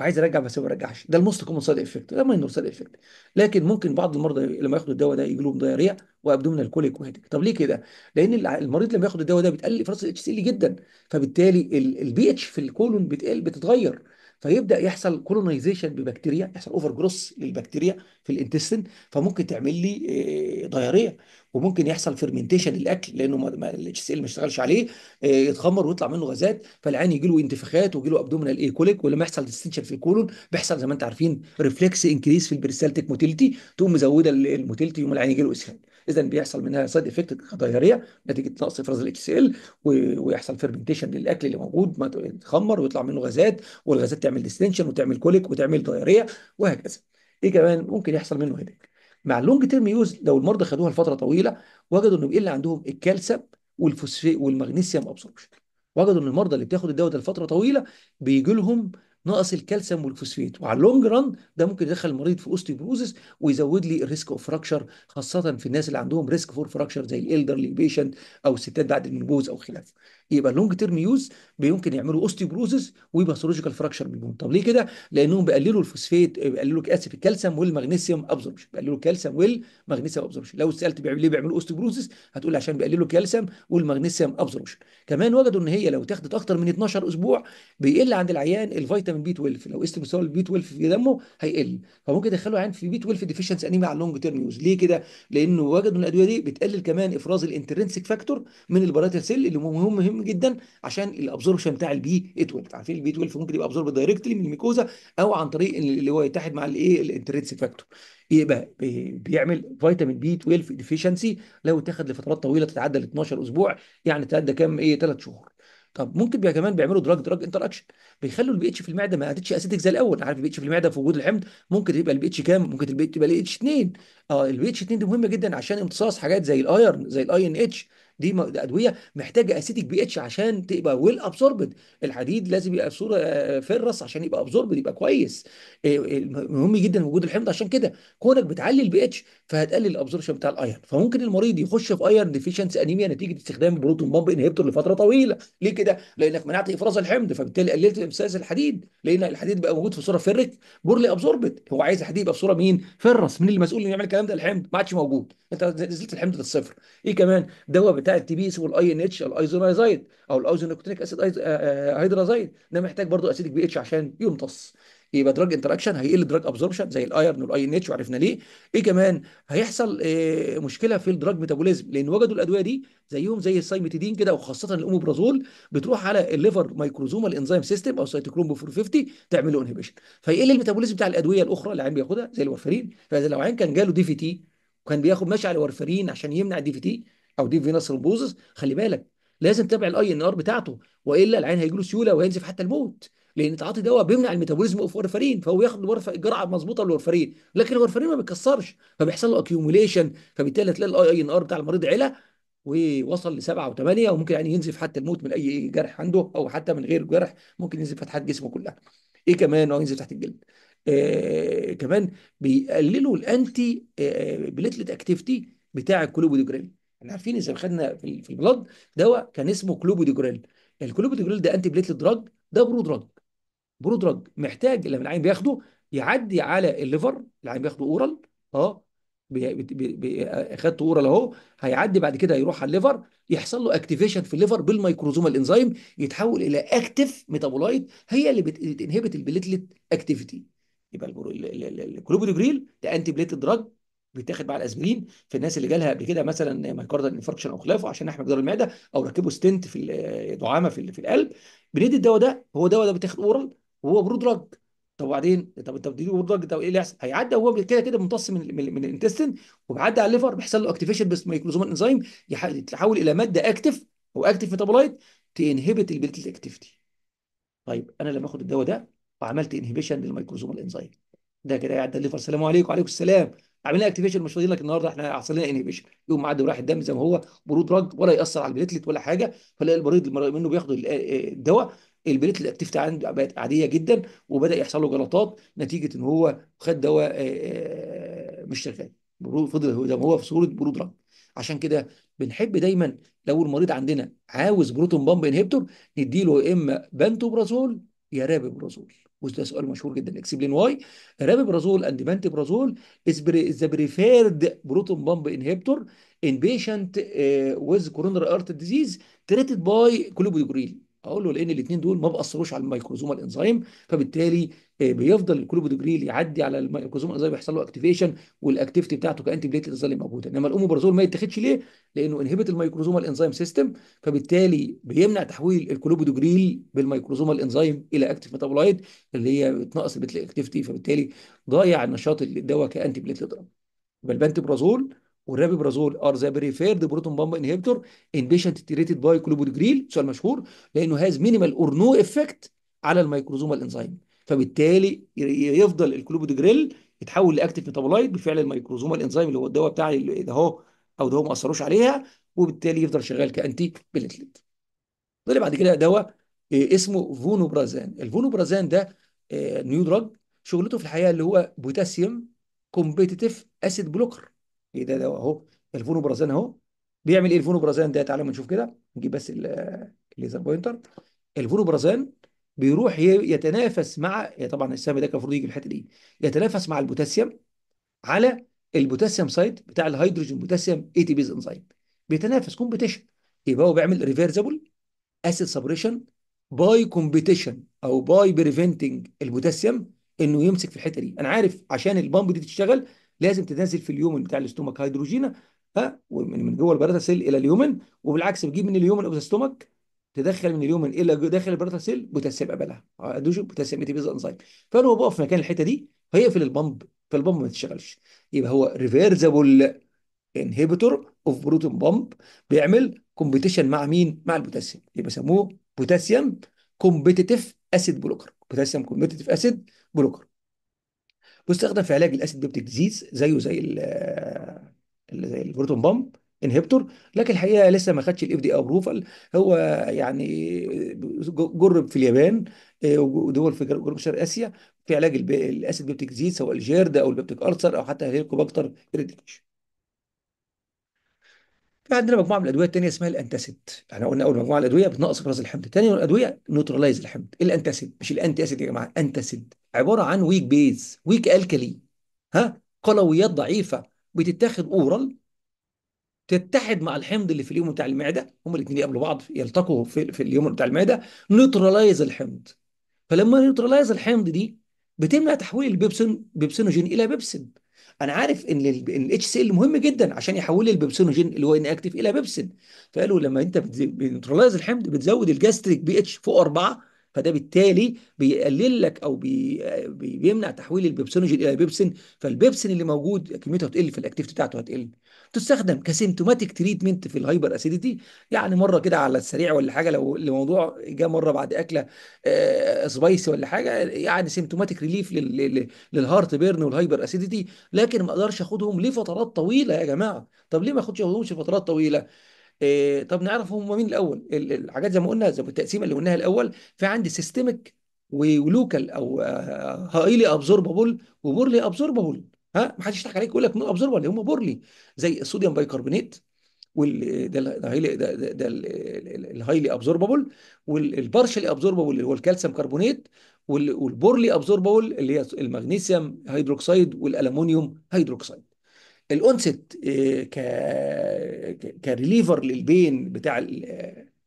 وعايز ارجع بس ما برجعش ده الموست كومن سايد افكت ده ماينور سايد افكت لكن ممكن بعض المرضى لما ياخدوا الدواء ده يجي لهم دايريا من الكوليك وهيك طب ليه كده لان المريض لما ياخد الدواء ده بتقلل فرص الاتش سي جدا فبالتالي البي اتش في الكولون بتقل بتتغير فيبدا يحصل كولونيزيشن ببكتيريا يحصل اوفر جروس للبكتيريا في الانتستين فممكن تعمل لي ضياريه وممكن يحصل فيرمنتيشن الاكل لانه الاتش سي ما اشتغلش عليه آه، يتخمر ويطلع منه غازات فالعين يجي له انتفاخات ويجي له ابدومينال اي كوليك ولما يحصل ديستنشن في الكولون بيحصل زي ما انت عارفين ريفلكس انكريس في البريستالتيك موتيلتي تقوم مزوده الموتيلتي يوم العين يجي له اسهال اذا بيحصل منها سايد افكت دايريا نتيجه نقص افراز الاكس ال ويحصل فيرمنتيشن للاكل اللي موجود يتخمر ويطلع منه غازات والغازات تعمل ديستنشن وتعمل كوليك وتعمل دايريا وهكذا ايه كمان ممكن يحصل منه هناك؟ مع اللونج تيرم يوز لو المرضى خدوها لفتره طويله وجدوا انه بيقل عندهم الكالسيوم والفوسفي والمغنيسيوم ابسوربشن وجدوا ان المرضى اللي بتاخد الدواء ده لفتره طويله بيجي لهم ناقص الكالسيوم والفوسفيت وعلى اللونج ران ده ممكن يدخل المريض في اوستيوبروزس ويزود لي الريسك اوف فراكشر خاصه في الناس اللي عندهم ريسك فور فراكشر زي الالدرلي بيشنت او الستات بعد النبوز او خلافه يبقى اللونج تيرم يوز بيمكن يعملوا اوستيوبروزس ويبقى سيرجيكال فراكشر بالبون طب ليه كده لانهم بيقللوا الفوسفيت بيقللوا اسف الكالسيوم والمغنيسيوم ابزوربشن بيقللوا الكالسيوم والمغنيسيوم ابزوربشن لو سالت ليه بيعملوا اوستيوبروزس هتقول عشان بيقللوا الكالسيوم والمغنيسيوم ابزوربشن كمان وجدوا ان هي لو تاخدت اكتر من 12 اسبوع بيقل عند العيان الفيتامين بي 12 لو قست مستوى البي 12 في دمه هيقل فممكن يدخلوا عيان في بي 12 ديفيشنس انيميا على اللونج تيرم يوز ليه كده لانه وجدوا ان الادويه دي بتقلل كمان افراز الانترنسك فاكتور من البراتيل سيل اللي مهم مهم مهم جدا عشان الابزوربشن بتاع البي 12 عارفين البي 12 ممكن يبقى ابزورب دايركتلي من الميكوزا او عن طريق اللي هو يتحد مع الايه الانترنس فاكتور يبقى بيعمل فيتامين بي 12 ديفيشنسي لو اتاخد لفترات طويله تتعدى ال 12 اسبوع يعني تتعدى كام ايه 3 شهور طب ممكن بقى كمان بيعملوا دراج دراج انتر اكشن بيخلوا البي اتش في المعده ما عادتش اسيدك زي الاول عارف البي اتش في المعده في وجود الحمض ممكن تبقى البي اتش كام ممكن البي اتش تبقى اتش 2 اه البي اتش 2 دي مهمه جدا عشان امتصاص حاجات زي الايرن زي الاي ان اتش دي, ادويه محتاجه اسيتيك بي اتش عشان تبقى ويل ابسوربد الحديد لازم يبقى في الراس آه، عشان يبقى ابسوربد يبقى كويس آه، مهم جدا وجود الحمض عشان كده كونك بتعلي البي اتش فهتقلل الابزوربشن بتاع الايرن فممكن المريض يخش في ايرن ديفيشنسي انيميا نتيجه استخدام البروتون بامب انهبيتور لفتره طويله ليه كده لانك منعت افراز الحمض فبالتالي قللت امساس الحديد لان الحديد بقى موجود في صوره فيرك بورلي ابزوربت هو عايز الحديد يبقى في صوره مين فيرس مين المسؤول انه يعمل الكلام ده الحمض ما عادش موجود انت نزلت الحمض للصفر ايه كمان دواء بتاع التي بي اسمه الاي ان اتش الايزونايزايد او الايزونيكوتينيك اسيد هيدرازايد ده محتاج برضه اسيدك بي اتش عشان يمتص يبقى دراج انتراكشن هيقل دراج ابزوربشن زي الايرن والاي ان اتش وعرفنا ليه ايه كمان هيحصل إيه مشكله في الدراج ميتابوليزم لان وجدوا الادويه دي زيهم زي السايمتيدين كده وخاصه الاوموبرازول بتروح على الليفر مايكروزومال انزيم سيستم او سيتوكروم ب 450 تعمل له انهبيشن فيقل الميتابوليزم بتاع الادويه الاخرى اللي العيان بياخدها زي الورفرين فاذا لو عين كان جاله دي في تي وكان بياخد ماشي على الورفرين عشان يمنع الدي في تي او دي فينس روبوزس خلي بالك لازم تتابع الاي ان ار بتاعته والا العين هيجي له سيوله وهينزف حتى الموت لان تعاطي دواء بيمنع الميتابوليزم اوف ورفرين فهو ياخد الجرعه المظبوطه للورفرين لكن الورفرين ما بيتكسرش فبيحصل له اكيوميليشن فبالتالي هتلاقي الاي اي ان ار بتاع المريض علا ووصل لسبعه وثمانيه وممكن يعني ينزف حتى الموت من اي جرح عنده او حتى من غير جرح ممكن ينزف فتحات جسمه كلها ايه كمان هو ينزف تحت الجلد آه كمان بيقللوا الانتي آه بليتلت اكتيفيتي بتاع الكلوبيدوجريل. احنا عارفين اذا خدنا في البلاد دواء كان اسمه كلوبيدوجريل. الكلوبيدوجريل ده انتي بليتلت دراج ده برو دراج برودراج محتاج لما العين بياخده يعدي على الليفر العين بياخده اورال اه خدته اورال اهو هيعدي بعد كده يروح على الليفر يحصل له اكتيفيشن في الليفر بالميكروزومال الانزيم يتحول الى اكتف ميتابولايت هي اللي بتنهبت البليتلت اكتيفيتي يبقى الكلوبيدوجريل ده انتي بليت دراج بيتاخد مع الاسبرين في الناس اللي جالها قبل كده مثلا مايكاردال انفاركشن او خلافه عشان نحمي جدار المعده او ركبوا ستنت في دعامه في, في القلب بندي الدواء ده هو دواء ده بتاخد اورال وهو برود دراج طب وبعدين طب انت بتديله برود دراج طب ايه اللي هيحصل؟ هيعدي وهو كده كده ممتص من من, من الانتستين وبيعدي على الليفر بيحصل له اكتيفيشن بس مايكروزوم انزيم يتحول الى ماده اكتف او اكتف ميتابولايت تنهبت البليتلت اكتيفيتي طيب انا لما اخد الدواء ده وعملت انهبيشن للمايكروزوم انزيم ده كده على الليفر السلام عليكم وعليكم السلام عملنا اكتيفيشن مش فاضيين لك النهارده احنا حصل لنا انهبيشن يقوم معدي وراح الدم زي ما هو برود دراج ولا ياثر على البليتلت ولا حاجه فلاقي المريض منه بياخد الدواء البريت الاكتيف عنده بقت عاديه جدا وبدا يحصل له جلطات نتيجه ان هو خد دواء آه، آه، مش شغال فضل هو هو في صوره برود رنج عشان كده بنحب دايما لو المريض عندنا عاوز بروتون بامب انهبتور نديله يا اما بانتوبرازول يا رابيبرازول وده سؤال مشهور جدا اكسبلين واي رابيبرازول اند بانتوبرازول از ذا بريفيرد بروتون بامب انهبتور ان بيشنت ويز كورونر ارت ديزيز تريتد باي كلوبيدوجريل هقول له لان الاثنين دول ما بأثروش على الميكروزوم الانزيم فبالتالي آه، بيفضل الكلوبيدوجريل يعدي على الميكروزوم الانزيم بيحصل له اكتيفيشن والاكتيفيتي بتاعته كانتي بليتلز اللي موجوده انما الاوموبرازول ما يتاخدش ليه؟ لانه انهبت الميكروزوم الانزيم سيستم فبالتالي بيمنع تحويل الكلوبيدوجريل بالميكروزوم الانزيم الى اكتيف ميتابولايت اللي هي بتنقص البيتل اكتيفيتي فبالتالي ضايع النشاط الدواء كانتي بليت دراج يبقى البنتبرازول والرابيبرازول ار ذا بريفيرد بروتون بامب انهبيتور ان بيشنت تريتد باي كلوبودجريل سؤال مشهور لانه هاز مينيمال اور نو افكت على الميكروزومال انزيم فبالتالي يفضل الكلوبودجريل يتحول لاكتيف ميتابولايت بفعل الميكروزومال انزيم اللي هو الدواء بتاع ده هو او ده هو ما اثروش عليها وبالتالي يفضل شغال كانتي بليتليت طلع بعد كده دواء آه، اسمه فونوبرازان الفونوبرازان ده نيو آه، دراج شغلته في الحقيقه اللي هو بوتاسيوم كومبيتيتيف اسيد بلوكر ايه ده ده اهو الفونو برازان اهو بيعمل ايه الفونو برازان ده تعالى نشوف كده نجيب بس الليزر بوينتر الفونو برازان بيروح يتنافس مع طبعا السهم ده كان المفروض يجي في الحته دي يتنافس مع البوتاسيوم على البوتاسيوم سايت بتاع الهيدروجين بوتاسيوم اي تي بيز انزيم بيتنافس كومبيتيشن يبقى هو بيعمل ريفيرسبل اسيد سبريشن باي كومبيتيشن او باي بريفنتنج البوتاسيوم انه يمسك في الحته دي انا عارف عشان البامب دي تشتغل لازم تنزل في اليومن بتاع الاستومك هيدروجينا ها من جوه البراتا سيل الى اليومن وبالعكس بتجيب من اليومن اوف ستومك تدخل من اليومن الى داخل البراتا سيل بوتاسيوم ابلها هيدروجين بوتاسيوم انزايم فانا هو بقف في مكان الحته دي فيقفل البمب فالبمب ما تشتغلش يبقى هو ريفيرزابل انهبيتور اوف بروتون بامب بيعمل كومبيتيشن مع مين؟ مع البوتاسيوم يبقى سموه بوتاسيوم كومبيتيتيف اسيد بلوكر بوتاسيوم كومبيتيتيف اسيد بلوكر بيستخدم في علاج الاسيدوبتيك ديزيز زيه زي زي البروتون بامب انهبتور لكن الحقيقه لسه ما خدش الاف دي ابروفال هو يعني جرب في اليابان آه، ودول في جنوب شرق اسيا في علاج الاسيد بيبتيك ديزيز سواء الجيرد او البيبتيك ارثر او حتى الهيلكوباكتر ايريديكشن في عندنا مجموعه من الادويه الثانيه اسمها الانتاسيد احنا قلنا اول مجموعه الادويه بتنقص في الحمض ثاني الادويه نوترلايز الحمض الانتاسيد مش الانتي اسيد يا جماعه انتاسيد عبارة عن ويك بيز ويك الكالي ها قلويات ضعيفة بتتاخد اورال تتحد مع الحمض اللي في اليوم بتاع المعده هما الاثنين يقابلوا بعض يلتقوا في, في اليوم بتاع المعده نيوترلايز الحمض فلما نيوترلايز الحمض دي بتمنع تحويل البيبسين بيبسينوجين الى بيبسين انا عارف ان الاتش سي ال مهم جدا عشان يحول لي البيبسينوجين اللي هو ان اكتف الى بيبسين فقالوا لما انت بنيوترلايز الحمض بتزود الجاستريك بي اتش فوق اربعه فده بالتالي بيقلل لك او بي بيمنع تحويل البيبسينوجين الى بيبسين فالبيبسين اللي موجود كميته هتقل في الاكتيفيتي بتاعته هتقل تستخدم كسيمتوماتيك تريتمنت في الهايبر اسيديتي يعني مره كده على السريع ولا حاجه لو الموضوع جه مره بعد اكله آه، سبايسي ولا حاجه يعني سيمتوماتيك ريليف للهارت بيرن والهايبر اسيديتي لكن ما اقدرش اخدهم لفترات طويله يا جماعه طب ليه ما اخدش اخدهمش فترات طويله إيه طب نعرف هم مين الاول الحاجات زي ما قلنا زي التقسيمه اللي قلناها الاول في عندي سيستمك ولوكال او هايلي ابزوربابل وبورلي ابزوربابل ها ما حدش يضحك عليك يقول لك مين ابزوربابل هم بورلي زي الصوديوم بايكربونات وال ده الهايلي ده ده الهايلي ابزوربابل والبارشلي ابزوربابل اللي هو الكالسيوم كربونات والبورلي ابزوربابل اللي هي المغنيسيوم هيدروكسيد والالومنيوم هيدروكسيد الانست آه، ك كريليفر للبين بتاع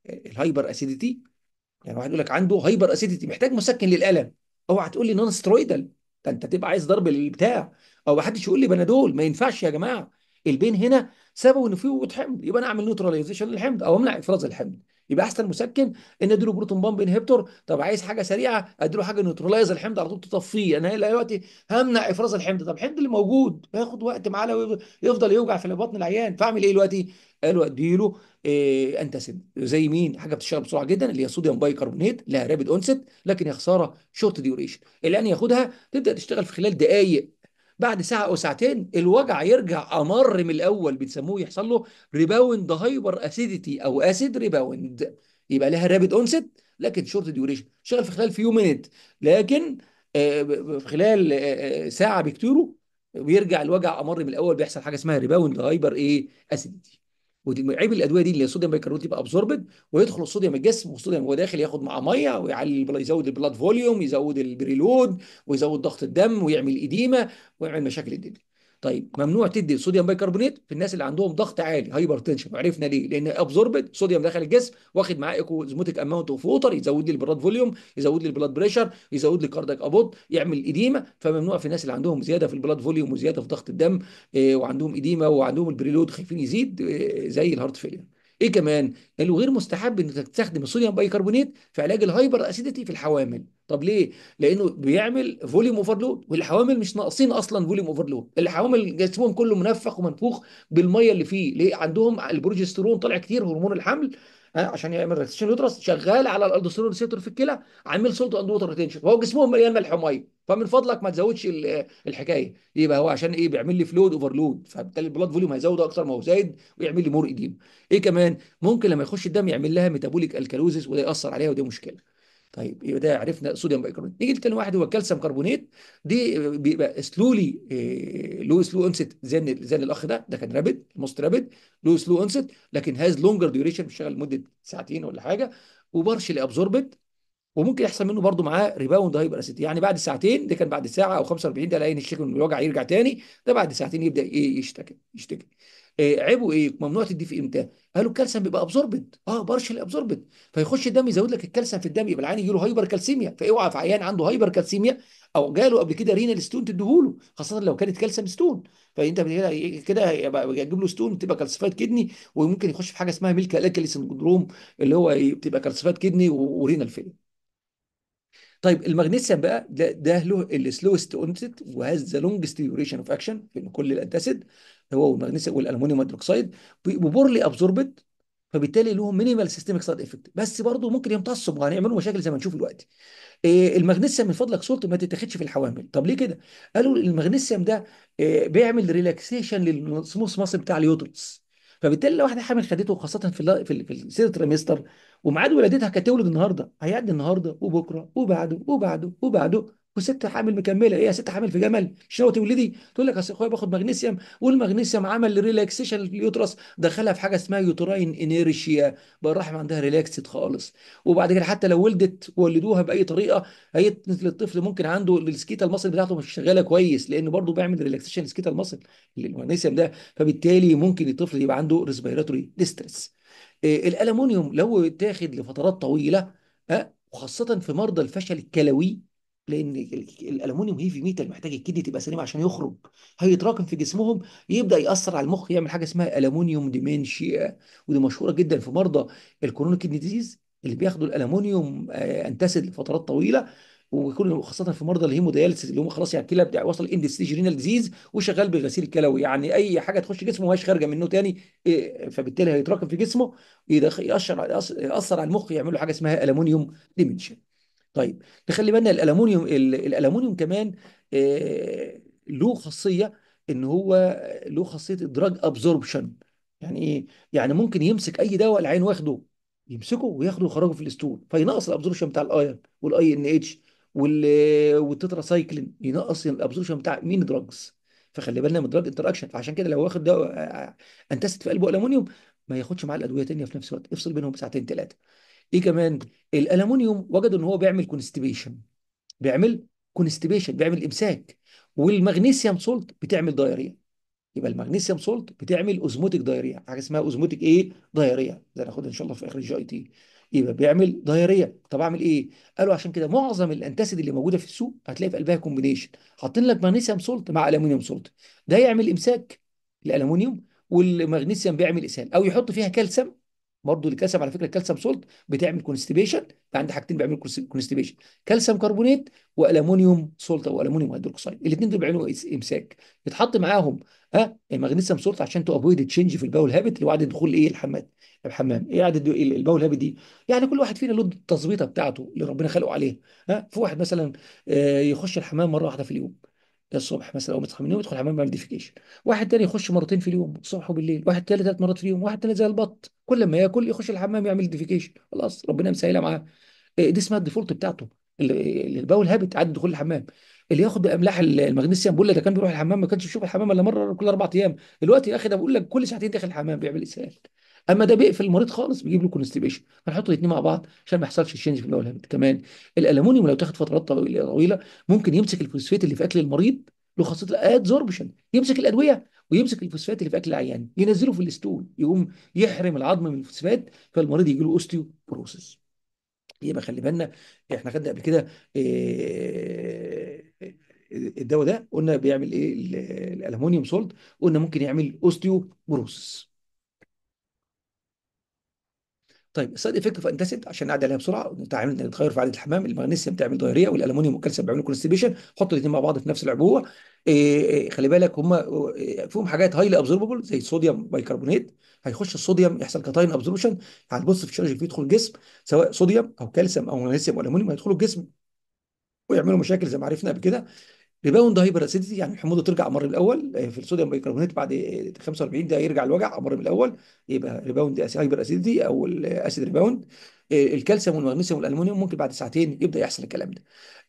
الهايبر اسيديتي آه، يعني واحد يقول لك عنده هايبر اسيديتي محتاج مسكن للالم اوعى تقول لي نون سترويدال ده انت تبقى عايز ضرب البتاع او ما حدش يقول لي بنادول ما ينفعش يا جماعه البين هنا سببه ان فيه وجود حمض يبقى انا اعمل نيوتراليزيشن للحمض او امنع افراز الحمض يبقى احسن مسكن ان اديله بروتون بامب انهبيتور طب عايز حاجه سريعه اديله حاجه نيوترلايز الحمض على طول تطفيه يعني انا دلوقتي همنع افراز الحمض طب الحمض اللي موجود هياخد وقت معاه يفضل يوجع في بطن العيان فاعمل ايه دلوقتي؟ قالوا اديله إيه انتاسيد زي مين حاجه بتشتغل بسرعه جدا اللي هي صوديوم بايكربونيت لها رابيد اونست لكن يا خساره شورت ديوريشن الان ياخدها تبدا تشتغل في خلال دقائق بعد ساعه او ساعتين الوجع يرجع امر من الاول بتسموه يحصل له ريباوند هايبر اسيديتي او اسيد ريباوند يبقى لها رابيد اونست لكن شورت ديوريشن شغل في خلال فيو مينيت لكن آه، في خلال آه، آه، ساعه بكتيره بيرجع الوجع امر من الاول بيحصل حاجه اسمها ريباوند هايبر ايه اسيديتي وعيب الادويه دي اللي الصوديوم بايكربونات تبقى ابزوربد ويدخل الصوديوم الجسم والصوديوم هو داخل ياخد معاه ميه ويعلي يزود البلاد فوليوم يزود البريلود ويزود ضغط الدم ويعمل اديمه ويعمل مشاكل الدنيا طيب ممنوع تدي صوديوم بايكربونات في الناس اللي عندهم ضغط عالي هايبر تنشن عرفنا ليه لان ابزوربت صوديوم دخل الجسم واخد معاه ايكوزموتيك اماونت اوف ووتر يزود لي البلاد فوليوم يزود لي البلاد بريشر يزود لي كاردك ابوت يعمل اديمه فممنوع في الناس اللي عندهم زياده في البلاد فوليوم وزياده في ضغط الدم آه، وعندهم اديمه وعندهم البريلود خايفين يزيد آه، زي الهارت فيلير ايه كمان قالوا غير مستحب انك تستخدم الصوديوم بايكربونات في علاج الهايبر اسيديتي في الحوامل طب ليه لانه بيعمل فوليوم اوفرلود والحوامل مش ناقصين اصلا فوليوم اوفرلود الحوامل جسمهم كله منفخ ومنفوخ بالميه اللي فيه ليه عندهم البروجسترون طالع كتير هرمون الحمل آه، عشان يعمل ريتنشن يدرس شغال على الالدوستيرون ريسبتور في الكلى عامل سولت اند ووتر ريتنشن هو جسمهم مليان ملح وميه فمن فضلك ما تزودش الحكايه يبقى هو عشان ايه بيعمل لي اوفر اوفرلود فبالتالي البلاد فوليوم هيزود اكتر ما هو زايد ويعمل لي مور اديم ايه كمان ممكن لما يخش الدم يعمل لها ميتابوليك الكالوزيس وده ياثر عليها وده مشكله طيب يبقى ده عرفنا صوديوم بايكربونات نيجي لتاني واحد هو الكالسيوم كربونات دي بيبقى سلولي لو سلو انست زي زي الاخ ده ده كان رابد موست رابد لو سلو انست لكن هاز لونجر ديوريشن بيشتغل لمده ساعتين ولا حاجه وبارشلي ابزوربت وممكن يحصل منه برضه معاه ريباوند هايبر يعني بعد ساعتين ده كان بعد ساعه او 45 ده لاقي ان الشكل من الوجع يرجع تاني ده بعد ساعتين يبدا ايه يشتكي يشتكي إيه عيبه ايه ممنوع تديه امتى قالوا الكالسيوم بيبقى ابزوربنت اه بارشل ابزوربنت فيخش الدم يزود لك الكالسيوم في الدم يبقى العيان يجيله هايبر كالسيميا فاوعى في عيان عنده هايبر كالسيميا او جاله قبل كده رينال ستون تديهوله خاصه لو كانت كالسيوم ستون فانت إيه، كده هتجيب له ستون بتبقى كالسيفايد كدني وممكن يخش في حاجه اسمها ميلك الكالي سندروم اللي هو بتبقى كالسيفايد كدني ورينال فيلير طيب المغنيسيوم بقى ده, ده له السلوست اونست وهاز ذا لونجست ديوريشن اوف اكشن في كل الانتاسيد هو والمغنيسيوم والالمونيوم هيدروكسيد وبورلي ابزوربت فبالتالي لهم مينيمال سيستميك سايد افكت بس برضه ممكن يمتصوا وهنعملوا مشاكل زي ما نشوف دلوقتي إيه المغنيسيوم من فضلك صورته ما تتاخدش في الحوامل طب ليه كده قالوا المغنيسيوم ده إيه بيعمل ريلاكسيشن للسموث ماسل بتاع اليوترس فبالتالي لو واحده حامل خدته خاصه في في السيرة تريمستر وميعاد ولادتها كانت تولد النهارده هيعدي النهارده وبكره وبعده وبعده وبعده وست حامل مكمله ايه يا ست حامل في جمل مش ناوي تولدي تقول لك اصل اخويا باخد مغنيسيوم والمغنيسيوم عمل ريلاكسيشن لليوترس دخلها في حاجه اسمها يوتراين انيرشيا بقى الرحم عندها ريلاكسد خالص وبعد كده حتى لو ولدت ولدوها باي طريقه هي الطفل ممكن عنده السكيتا المصل بتاعته مش شغاله كويس لان برضه بيعمل ريلاكسيشن سكيتا المصل للمغنيسيوم ده فبالتالي ممكن الطفل يبقى عنده ريسبيراتوري ديستريس آه، الالومنيوم لو اتاخد لفترات طويله آه، وخاصه في مرضى الفشل الكلوي لان الالومنيوم هيفي ميتال محتاج الكدني تبقى سليمه عشان يخرج هيتراكم في جسمهم يبدا ياثر على المخ يعمل حاجه اسمها الومنيوم ديمنشيا ودي مشهوره جدا في مرضى الكورونيك كيدني ديزيز اللي بياخدوا الالومنيوم انتسد آه، لفترات طويله ويكون خاصه في مرضى الهيمودياليسيس اللي هم خلاص يعني الكلى وصل اند ستيج رينال ديزيز وشغال بالغسيل الكلوي يعني اي حاجه تخش جسمه ما هيش خارجه منه تاني إيه، فبالتالي هيتراكم في جسمه يأثر يأثر على المخ يعمل له حاجه اسمها الومنيوم ديمنشن طيب نخلي بالنا الالومنيوم الالومنيوم كمان آه، له خاصيه ان هو له خاصيه الدراج ابزوربشن يعني ايه يعني ممكن يمسك اي دواء العين واخده يمسكه وياخده ويخرجه في الاستول فينقص الابزوربشن بتاع الاير والاي ان اتش وال والتترا سايكلين ينقص الابزوشن بتاع مين دراجز فخلي بالنا من الدراج انتراكشن فعشان كده لو واخد آه، آه، آه، انتست في قلبه الومنيوم ما ياخدش معاه الادويه ثانيه في نفس الوقت افصل بينهم ساعتين ثلاثه ايه كمان الالومنيوم وجدوا ان هو بيعمل كونستيبيشن بيعمل كونستيبيشن بيعمل امساك والمغنيسيوم سولت بتعمل دايريا يبقى المغنيسيوم سولت بتعمل اوزموتيك دايريا حاجه اسمها اوزموتيك ايه دايريا ده ناخدها ان شاء الله في اخر الجي اي تي يبقى بيعمل دايريه طب اعمل ايه قالوا عشان كده معظم الانتاسيد اللي موجوده في السوق هتلاقي في قلبها كومبينيشن حاطين لك مغنيسيوم سولت مع الومنيوم سولت ده يعمل امساك الالومنيوم والمغنيسيوم بيعمل اسهال او يحط فيها كالسيوم برضه الكالسيوم على فكره الكالسيوم سولت بتعمل كونستيبيشن عندي حاجتين بيعملوا كونستيبيشن كالسيوم كربونات والومنيوم سولت او الومنيوم هيدروكسيد الاثنين دول بيعملوا امساك يتحط معاهم ها المغنيسيوم سولت عشان تو افويد تشينج في الباول هابت اللي هو عدد دخول ايه الحمام الحمام ايه عدد الباول هابت دي يعني كل واحد فينا له التظبيطه بتاعته اللي ربنا خلقه عليها ها في واحد مثلا آه، يخش الحمام مره واحده في اليوم الصبح مثلا او بتصحى من يدخل حمام ماديفيكيشن واحد تاني يخش مرتين في اليوم الصبح وبالليل واحد تالت ثلاث مرات في اليوم واحد تاني زي البط كل ما ياكل يخش الحمام يعمل ديفيكيشن خلاص ربنا مسهله معاه إيه، دي اسمها الديفولت بتاعته الباول هابت عدد دخول الحمام اللي ياخد املاح المغنيسيوم بقول لك ده كان بيروح الحمام ما كانش يشوف الحمام الا مره كل اربع ايام دلوقتي يا اخي ده بقول لك كل ساعتين داخل الحمام بيعمل اسهال اما ده بيقفل المريض خالص بيجيب له كونستيبيشن فنحط الاثنين مع بعض عشان ما يحصلش تشنج في الاول كمان الالومنيوم لو تاخد فترات طويله ممكن يمسك الفوسفات اللي في اكل المريض له خاصيه الادزوربشن يمسك الادويه ويمسك الفوسفات اللي في اكل العيان ينزله في الاستول يقوم يحرم العظم من الفوسفات فالمريض يجي له اوستيوبروسيس يبقى خلي بالنا احنا خدنا قبل كده آه، الدواء ده قلنا بيعمل ايه الالومنيوم سولت قلنا ممكن يعمل اوستيوبروسيس طيب السايد افكت اوف انتسيد عشان نعدي عليها بسرعه تعمل نتغير في عدد الحمام المغنيسيوم تعمل ضيريه والالمونيوم والكالسيوم بيعملوا كونستيبيشن حطوا الاثنين مع بعض في نفس العبوه إيه،, إيه خلي بالك هم إيه، فيهم حاجات هايلي ابزورببل زي الصوديوم بايكربونات هيخش الصوديوم يحصل كاتاين ابزوربشن هتبص في الشارج يدخل الجسم سواء صوديوم او كالسيوم او مغنيسيوم والومنيوم هيدخلوا الجسم ويعملوا مشاكل زي ما عرفنا قبل كده ريباوند هايبر اسيديتي يعني الحموضه ترجع مر الاول آه، في الصوديوم بيكربونات بعد 45 دقيقه يرجع الوجع مر الاول يبقى ريباوند هايبر اسيديتي او الاسيد آه، ريباوند الكالسيوم والمغنيسيوم والالومنيوم ممكن بعد ساعتين يبدا يحصل الكلام ده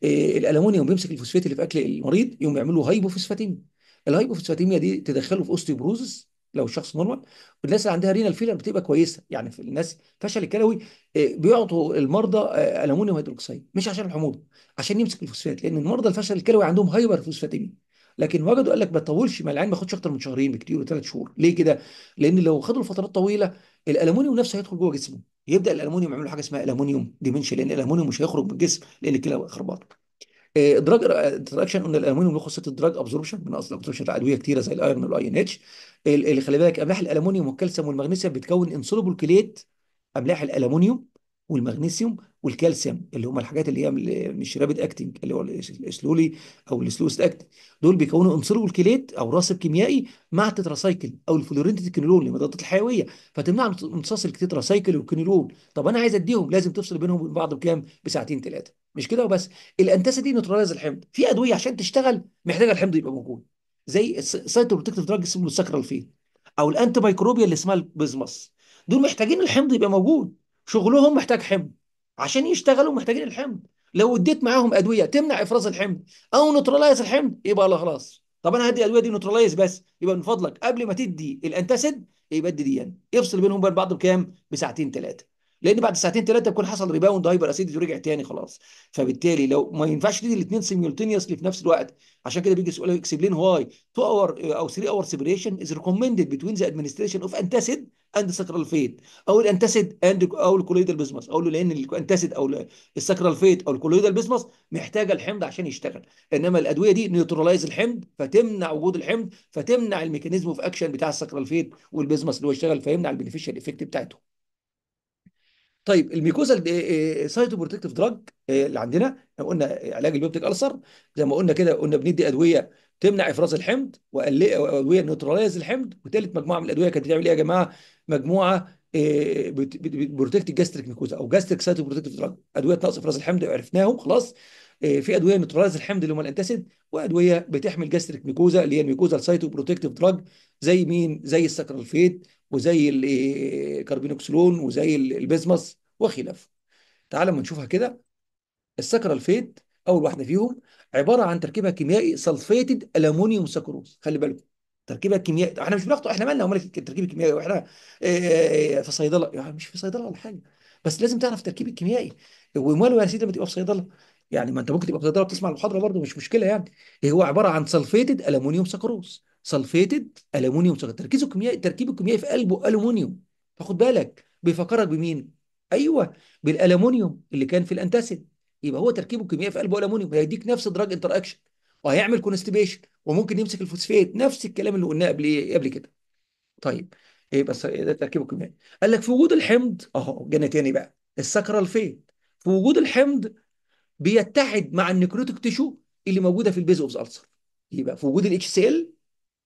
آه، الالومنيوم بيمسك الفوسفات اللي في اكل المريض يقوم يعمل له هايبوفوسفاتيميا الهايبوفوسفاتيميا دي تدخله في اوستيوبروزس لو الشخص نورمال والناس اللي عندها رينال فيلر بتبقى كويسه يعني في الناس فشل الكلوي آه، بيعطوا المرضى آه، المونيوم هيدروكسيد مش عشان الحموضه عشان يمسك الفوسفات لان المرضى الفشل الكلوي عندهم هايبر فوسفاتيميا لكن وجدوا قال لك ما تطولش مع العين ما ياخدش اكتر من شهرين بكتير وثلاث شهور ليه كده؟ لان لو خدوا لفترات طويله الالمونيوم نفسه هيدخل جوه جسمه يبدا الالمونيوم يعملوا حاجه اسمها الومنيوم ديمنشن لان الالمونيوم مش هيخرج من الجسم لان الكلى خربانه دراج انتراكشن قلنا الالومنيوم له الدراج ابزوربشن من اصل ابزوربشن الادويه كتيره زي الايرون والاي ان اتش اللي خلي بالك املاح الالومنيوم والكالسيوم والمغنيسيوم بتكون انسولوبل كليت املاح الالومنيوم والمغنيسيوم والكالسيوم اللي هم الحاجات اللي هي مش رابد اكتنج اللي هو السلولي او السلوست اكتنج دول بيكونوا انسولوبل كليت او راسب كيميائي مع التتراسايكل او الفلورنتد كينولون لمضادات الحيويه فتمنع امتصاص التتراسايكل والكينولون طب انا عايز اديهم لازم تفصل بينهم وبين بعض بكام بساعتين ثلاثه مش كده وبس دي نيوتراليز الحمض في ادويه عشان تشتغل محتاجه الحمض يبقى موجود زي السايتوبروتكتيف دراج اسمه السكرال فيل او الانتي مايكروبيا اللي اسمها البيزمس دول محتاجين الحمض يبقى موجود شغلهم محتاج حمض عشان يشتغلوا محتاجين الحمض لو اديت معاهم ادويه تمنع افراز الحمض او نوترلايز الحمض يبقى لا خلاص طب انا هدي الادويه دي نوترلايز بس يبقى من فضلك قبل ما تدي الانتاسيد يبقى ادي دي يعني. يفصل بينهم وبين بعض بكام؟ بساعتين ثلاثه لان بعد ساعتين ثلاثه بيكون حصل ريباوند هايبر اسيد ورجع تاني خلاص فبالتالي لو ما ينفعش تدي الاثنين سيمولتينيوسلي في نفس الوقت عشان كده بيجي سؤال اكسبلين واي 2 اور او 3 اور سيبريشن از ريكومندد بتوين ذا ادمنستريشن اوف انتاسيد اند ساكرال فيت او الانتاسيد اند او الكولويدال بيزمس اقول له لان الانتاسيد او الساكرال فيت او الكولويدال بيزمس محتاجه الحمض عشان يشتغل انما الادويه دي نيوترلايز الحمض فتمنع وجود الحمض فتمنع الميكانيزم اوف اكشن بتاع الساكرال فيت والبيزمس اللي هو يشتغل فيمنع البينيفيشال افكت بتاعته طيب الميكوزا آه، آه، سايتو بروتكتيف دراج آه، اللي عندنا قلنا علاج البيبتيك ألسر زي ما قلنا كده قلنا بندي ادويه تمنع افراز الحمض وادويه نيوتراليز الحمض وثالث مجموعه من الادويه كانت بتعمل ايه يا جماعه؟ مجموعه بروتكت الجاستريك ميكوزا او جاستريك سايتو بروتكتيف دراج ادويه نقص افراز الحمض عرفناهم خلاص في ادويه نيوتراليز الحمض اللي هم الانتسيد وادويه بتحمي الجاستريك ميكوزا اللي هي الميكوزا سايتو بروتكتيف دراج زي مين؟ زي السكرالفيت وزي الكربينوكسلون إيه، وزي البيزمس وخلافه تعال ما نشوفها كده السكرال فيت اول واحده فيهم عباره عن تركيبها كيميائي سلفيتد الومنيوم سكروز خلي بالكم تركيبها كيميائي احنا مش بناخده احنا مالنا امال التركيب الكيميائي واحنا آه، آه، آه، في صيدله يعني مش في صيدله ولا حاجه بس لازم تعرف التركيب الكيميائي وماله يا سيدي لما تبقى في صيدله يعني ما انت ممكن تبقى في صيدله بتسمع المحاضره برضه مش مشكله يعني هو عباره عن سلفيتد الومنيوم سكروز سلفيتد الومنيوم صغير تركيزه الكيميائي التركيب الكيميائي في قلبه الومنيوم فخد بالك بيفكرك بمين ايوه بالالومنيوم اللي كان في الانتاسيد يبقى هو تركيبه الكيميائي في قلبه الومنيوم هيديك نفس دراج انتر اكشن وهيعمل كونستبيشن وممكن يمسك الفوسفيت نفس الكلام اللي قلناه قبل ايه قبل كده طيب يبقى بس ده تركيبه الكيميائي قال لك في وجود الحمض اهو جانا تاني بقى السكرال فيت في وجود الحمض بيتحد مع النكروتيك تيشو اللي موجوده في البيز اوف السر يبقى في وجود الاتش سي ال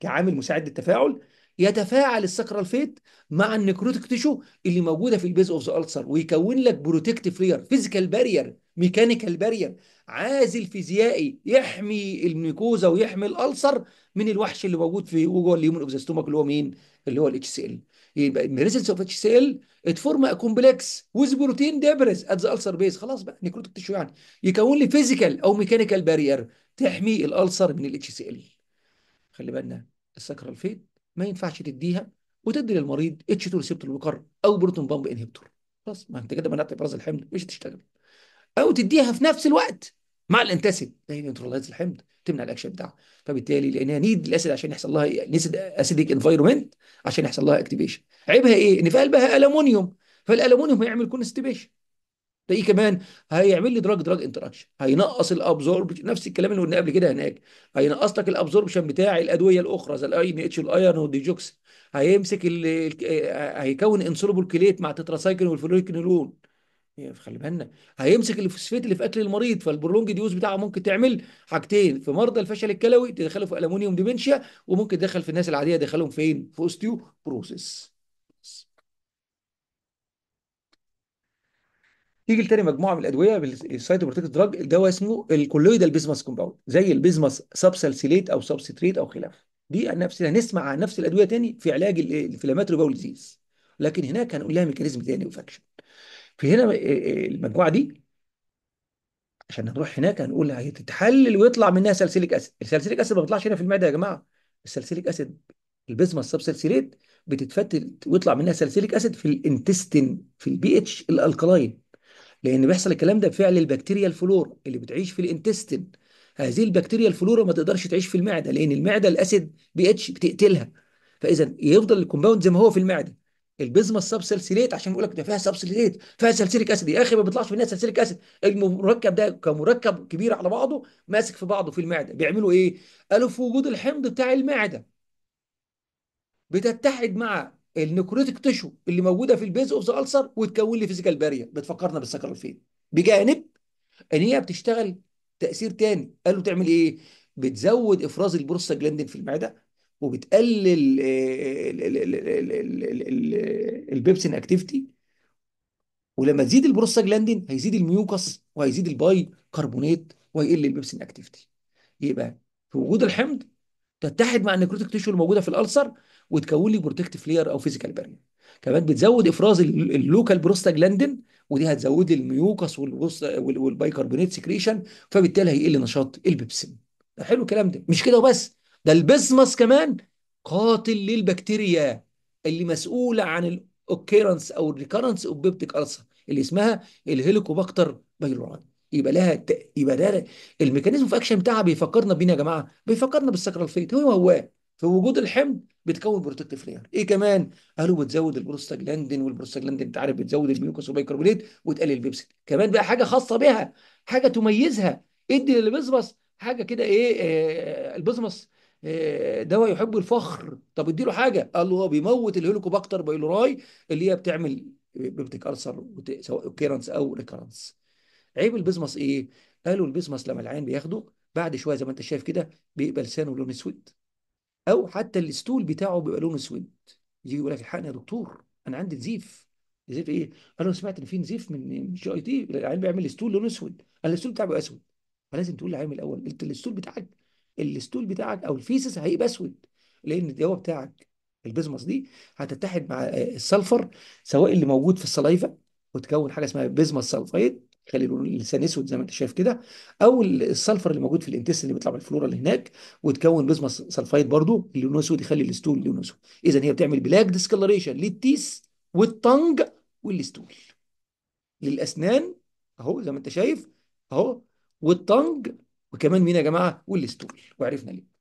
كعامل مساعد للتفاعل يتفاعل السكرالفيت مع النكروتيك تيشو اللي موجوده في البيز اوف ذا السر ويكون لك بروتكتيف لير فيزيكال بارير ميكانيكال بارير عازل فيزيائي يحمي الميكوزا ويحمي الالسر من الوحش اللي موجود في جوه الليمون اوف اللي هو مين؟ اللي هو الاتش سي ال يبقى بريزنس اوف اتش سي ال اتفورم كومبلكس ويز بروتين ديبرس ات ذا السر بيز خلاص بقى نكروتيك تيشو يعني يكون لي فيزيكال او ميكانيكال بارير تحمي الالسر من الاتش سي ال خلي بالنا السكر فيد ما ينفعش تديها وتدي للمريض اتش 2 ريسبتور وقر او بروتون بامب انهبتور خلاص ما انت كده منعت افراز الحمض مش هتشتغل او تديها في نفس الوقت مع الانتاسيد ده ينترلايز الحمض تمنع الاكشن بتاعها فبالتالي لانها نيد الاسيد عشان يحصل لها نيد اسيديك انفايرمنت عشان يحصل لها اكتيفيشن عيبها ايه ان في قلبها الومنيوم فالالومنيوم هيعمل كونستيبيشن تلاقيه كمان هيعمل لي دراج دراج انتراكشن هينقص الابزوربشن نفس الكلام اللي قلناه قبل كده هناك هينقص لك الابزوربشن بتاع الادويه الاخرى زي الاي ان اتش والايرن والديجوكس هيمسك ال آه، هيكون انسولوبول كليت مع التتراسايكلين والفلوريكنولون إيه، خلي بالنا هيمسك الفوسفيت اللي في اكل المريض فالبرولونج ديوز بتاعه ممكن تعمل حاجتين في مرضى الفشل الكلوي تدخله في الومنيوم ديمنشيا وممكن تدخل في الناس العاديه تدخلهم فين في اوستيو بروسيس تيجي لتاني مجموعه من الادويه بالسايتوبروتكتيف دراج الدواء اسمه الكولويدال بيزمس كومباوند زي البيزمس سبسلسيليت او سبستريت او خلافه دي نفس هنسمع عن نفس الادويه تاني في علاج الانفلاماتوري باول ديزيز لكن هناك هنقول لها ميكانيزم تاني وفاكشن في هنا آه، آه، المجموعه دي عشان نروح هناك هنقول هتتحلل ويطلع منها سلسليك اسيد السلسليك اسيد ما بيطلعش هنا في المعده يا جماعه السلسليك اسيد البيزمس سبسلسيليت بتتفتت ويطلع منها سلسليك اسيد في الانتستين في البي اتش الالكلاين لان بيحصل الكلام ده بفعل البكتيريا الفلورا اللي بتعيش في الانتستين هذه البكتيريا الفلورا ما تقدرش تعيش في المعده لان المعده الاسيد بي اتش بتقتلها فاذا يفضل الكومباوند زي ما هو في المعده البيزما سلسليت عشان يقول لك ده فيها سلسليت فيها سلسليك اسيد يا اخي ما بيطلعش منها سلسليك اسيد المركب ده كمركب كبير على بعضه ماسك في بعضه في المعده بيعملوا ايه؟ قالوا في وجود الحمض بتاع المعده بتتحد مع النيكروتيك تشو اللي موجوده في البيز اوف ذا السر وتكون لي فيزيكال بارير بتفكرنا بالسكر الفين بجانب ان هي بتشتغل تاثير تاني قالوا تعمل ايه بتزود افراز البروستاجلاندين في المعده وبتقلل البيبسين اكتيفيتي ولما تزيد البروستاجلاندين هيزيد الميوكس وهيزيد الباي كربونات وهيقل البيبسين اكتيفيتي يبقى في وجود الحمض تتحد مع النيكروتيك تيشو الموجوده في الالسر وتكون لي بروتكتيف لاير او فيزيكال بارير كمان بتزود افراز اللوكال بروستاجلاندين ودي هتزود لي الميوكس والبايكربونيت سكريشن فبالتالي هيقل نشاط البيبسين حلو الكلام ده مش كده وبس ده البسمس كمان قاتل للبكتيريا اللي مسؤوله عن الاوكيرنس او الريكرنس اوف بيبتيك ألسر اللي اسمها الهيليكوباكتر بايلوران يبقى لها يبقى ده الميكانيزم في اكشن بتاعها بيفكرنا بينا يا جماعه بيفكرنا بالسكرال فيت هو هو في وجود الحمض بتكون بروتكتيف لاير ايه كمان قالوا بتزود البروستاجلاندين والبروستاجلاندين انت عارف بتزود الميوكوس والبيكربونات وتقلل البيبسين كمان بقى حاجه خاصه بها حاجه تميزها ادي للبزمس حاجه كده ايه آه البزمس آه، دواء يحب الفخر طب ادي له حاجه قال له هو بيموت الهيلوكوباكتر بايلوراي اللي هي بتعمل بيبتيك ألسر سواء كيرنس او ريكرنس عيب البزمس ايه قالوا البزمس لما العين بياخده بعد شويه زي ما انت شايف كده بيبقى لسانه لون اسود او حتى الستول بتاعه بيبقى لونه اسود يجي يقول لك الحقني يا دكتور انا عندي نزيف نزيف ايه؟ انا سمعت ان في نزيف من جي اي تي العيال بيعمل استول لونه اسود انا الستول بتاعه بيبقى اسود فلازم تقول للعيال الاول انت الستول بتاعك الستول بتاعك او الفيسس هيبقى اسود لان الدواء بتاعك البيزمس دي هتتحد مع السلفر سواء اللي موجود في الصلايفه وتكون حاجه اسمها بيزمس سلفايد يخلي اللسان اسود زي ما انت شايف كده او السلفر اللي موجود في الانتست اللي بيطلع من الفلورا اللي هناك وتكون بلازما سلفايد برضو اللي لونه اسود يخلي الستول لونه اسود اذا هي بتعمل بلاك ديسكلريشن للتيس والطنج والستول للاسنان اهو زي ما انت شايف اهو والطنج وكمان مين يا جماعه والستول وعرفنا ليه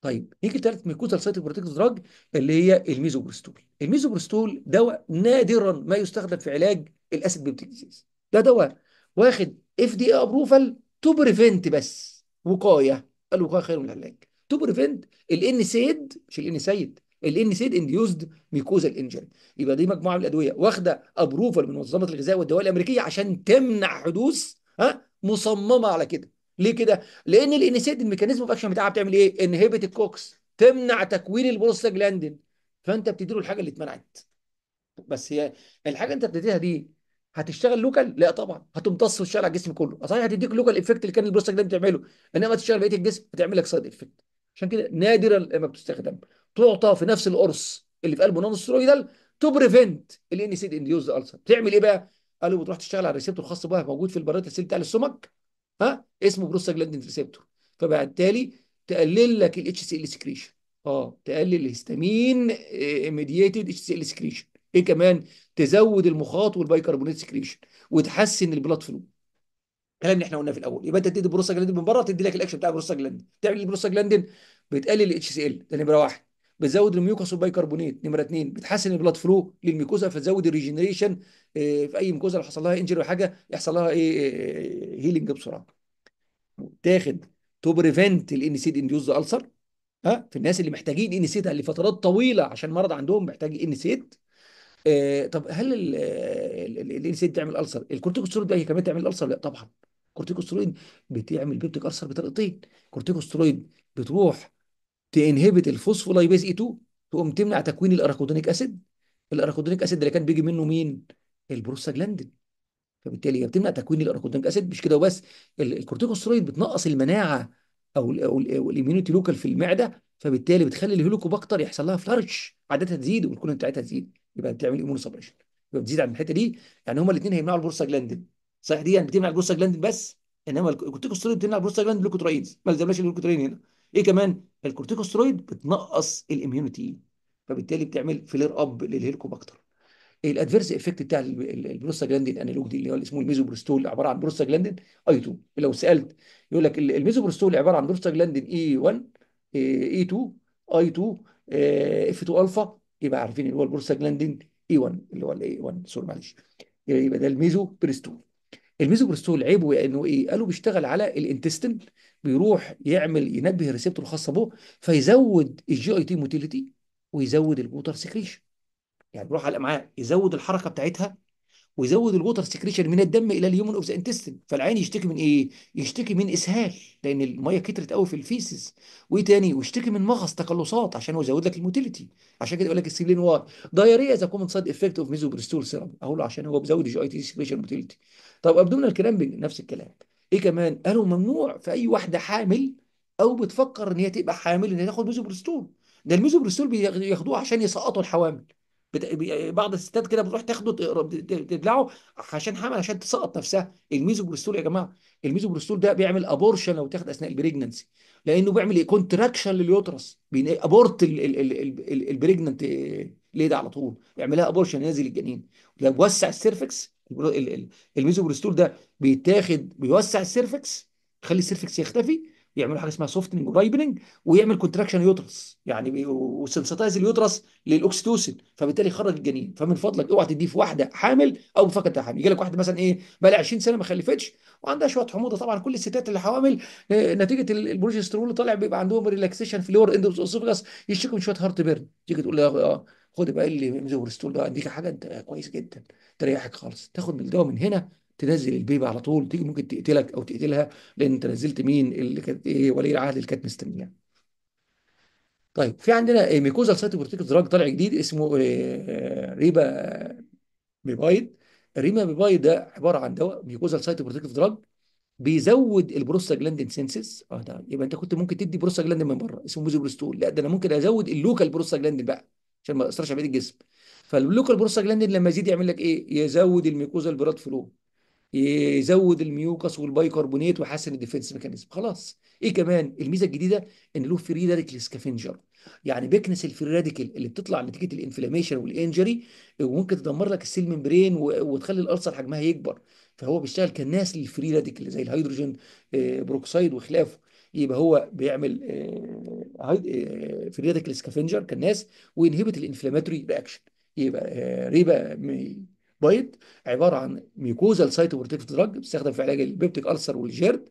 طيب نيجي لثالث ميكوزال سايتو بروتكتيف دراج اللي هي الميزوبروستول الميزوبروستول دواء نادرا ما يستخدم في علاج الاسيد بيبتيك ديزيز ده دواء واخد اف دي ابروفال تو بريفنت بس وقايه الوقايه خير من العلاج تو بريفنت الان سيد مش الان سيد الان سيد انديوزد ميكوزال انجري يبقى دي مجموعه من الادويه واخده ابروفال من منظمه الغذاء والدواء الامريكيه عشان تمنع حدوث ها مصممه على كده ليه كده؟ لان الان سيد الميكانيزم اوف اكشن بتاعها بتعمل ايه؟ انهبت الكوكس تمنع تكوين البروستاجلاندين فانت بتديله الحاجه اللي اتمنعت بس هي الحاجه انت بتديها دي هتشتغل لوكال لا طبعا هتمتص وتشتغل على الجسم كله صحيح هتديك لوكال افكت اللي كان البروستاك ده بتعمله انما تشتغل بقيه الجسم هتعمل لك سايد افكت عشان كده نادرا لما بتستخدم تعطى في نفس القرص اللي في قلبه نون سترويدال تو بريفنت الان سيد انديوز السر تعمل ايه بقى قالوا بتروح تشتغل على الريسبتور الخاص بها موجود في البريت السيل بتاع السمك ها اسمه بروستاجلاندين ريسبتور فبالتالي تقلل لك الاتش سي ال سكريشن اه تقلل الهستامين ميدييتد اتش سي ال سكريشن ايه كمان تزود المخاط والبيكربونات سكريشن وتحسن البلاد فلو الكلام اللي احنا قلناه في الاول يبقى انت تدي بروستاجلاندين من بره تدي لك الاكشن بتاع البروستاجلاندين تعمل البروستاجلاندين بتقلل الاتش سي ال ده نمره واحد بتزود الميوكوس والبيكربونات نمره اثنين بتحسن البلاد فلو للميكوزا فتزود الريجنريشن آه، في اي ميكوزا لو حصل لها انجري حاجه يحصل لها ايه هيلنج آه، آه، بسرعه تاخد تو بريفنت الانسيد انديوز السر ها في الناس اللي محتاجين انسيد لفترات طويله عشان مرض عندهم محتاج انسيد آه طب هل الانسان تعمل ألسر الكورتيكوسترويد بقى هي كمان تعمل ألسر لا طبعا الكورتيكوسترويد بتعمل بيبتيك ألسر بطريقتين الكورتيكوسترويد بتروح تنهبت الفوسفولايبيز اي 2 تقوم تمنع تكوين الاراكودونيك اسيد الاراكودونيك اسيد اللي كان بيجي منه مين البروستاجلاندين فبالتالي هي بتمنع تكوين الاراكودونيك اسيد مش كده وبس الكورتيكوسترويد بتنقص المناعه او الايميونيتي لوكال في المعده فبالتالي بتخلي الهيلوكوباكتر يحصل لها فلارش عادتها تزيد والكون بتاعتها تزيد يبقى بتعمل تعملي سبريشن يبقى بتزيد عن الحته دي يعني هما الاثنين هيمنعوا البروستاجلاندين صحيح دي يعني بتمنع البروستاجلاندين بس انما يعني الكورتيكوسترويد بتمنع البروستاجلاند لوكوترايدز ما لزمناش الجلوكوتراين هنا ايه كمان الكورتيكوسترويد بتنقص الاميونيتي فبالتالي بتعمل فلير اب للهيلكوباكتر الادفيرس افكت بتاع البروستاجلاندين انالوج دي اللي هو اسمه الميزوبروستول عباره عن بروستاجلاندين اي 2 لو سالت يقول لك الميزوبروستول عباره عن بروستاجلاندين اي 1 اي 2 اي 2 اف 2 الفا يبقى عارفين اللي هو البروستاجلاندين اي 1 اللي هو الاي 1 سوري معلش يبقى ده الميزو بريستول الميزو بريستول عيبه يعني انه ايه قالوا بيشتغل على الانتستين بيروح يعمل ينبه الريسبتور الخاصه به فيزود الجي اي تي موتيليتي ويزود البوتر سكريشن يعني بيروح على الامعاء يزود الحركه بتاعتها ويزود الوتر سكريشن من الدم الى الهيومن اوف ذا انتستين فالعين يشتكي من ايه يشتكي من اسهال لان الميه كترت قوي في الفيسز وايه تاني ويشتكي من مغص تقلصات عشان هو يزود لك الموتيليتي عشان كده يقول لك السيلين واي دايريا از كومن سايد افكت اوف ميزوبريستول سيرم اقول عشان هو بيزود الجي اي تي سكريشن موتيليتي طب ابدومينال كرامبنج نفس الكلام ايه كمان قالوا ممنوع في اي واحده حامل او بتفكر ان هي تبقى حامل ان هي تاخد ميزوبريستول ده الميزوبريستول بياخدوه عشان يسقطوا الحوامل بت... بعض الستات كده بتروح تاخده تدلعه عشان حمل عشان تسقط نفسها الميزوبروستول يا جماعه الميزوبروستول ده بيعمل ابورشن لو تاخد اثناء البريجننسي لانه بيعمل ايه كونتراكشن لليوترس ابورت البريجننت ليه على طول يعملها ابورشن ينزل الجنين لو وسع السيرفكس الميزوبروستول ده بيتاخد بيوسع السيرفكس يخلي السيرفكس يختفي يعملوا حاجه اسمها سوفتنج ورايبننج ويعمل كونتراكشن يوترس يعني وسنسيتايز اليوترس للاكسيتوسين فبالتالي يخرج الجنين فمن فضلك اوعى تديه في واحده حامل او بفقد حامل يجي لك واحده مثلا ايه بقى لها 20 سنه ما خلفتش وعندها شويه حموضه طبعا كل الستات اللي حوامل آه، نتيجه البروجسترون اللي طالع بيبقى عندهم ريلاكسيشن في اللور اندوس يشتكوا من شويه هارت بيرن تيجي تقول له اه خد بقى اللي ستول ده اديك حاجه انت كويس جدا تريحك خالص تاخد من الدواء من هنا تنزل البيبي على طول تيجي ممكن تقتلك او تقتلها لان انت نزلت مين اللي كانت ايه ولي العهد اللي كانت مستنيه طيب في عندنا ميكوزال سايتوبروتيكت دراج طالع جديد اسمه آه، ريبا بيبايد ريما بيبايد ده عباره عن دواء ميكوزال سايتوبروتيكت دراج بيزود البروستاجلاندين سينسس اه ده يبقى انت كنت ممكن تدي بروستاجلاندين من بره اسمه بروستول لا ده انا ممكن ازود اللوكال بروستاجلاندين بقى عشان ما اثرش على بقيه الجسم فاللوكال بروستاجلاندين لما يزيد يعمل لك ايه؟ يزود الميكوزال براد فلو يزود الميوكس والبايكربونات ويحسن الديفنس ميكانيزم خلاص ايه كمان الميزه الجديده ان له فري راديكال سكافنجر يعني بيكنس الفري راديكال اللي بتطلع نتيجه الانفلاميشن والانجري وممكن تدمر لك السيل ممبرين وتخلي الالسر حجمها يكبر فهو بيشتغل كناس للفري راديكال زي الهيدروجين آه، بروكسيد وخلافه يبقى هو بيعمل فري راديكال سكافنجر كناس وينهبت الانفلاماتوري رياكشن يبقى آه، ريبا بايت عباره عن ميوكوزال سايتو بروتكتيف دراج بيستخدم في علاج البيبتيك السر والجيرد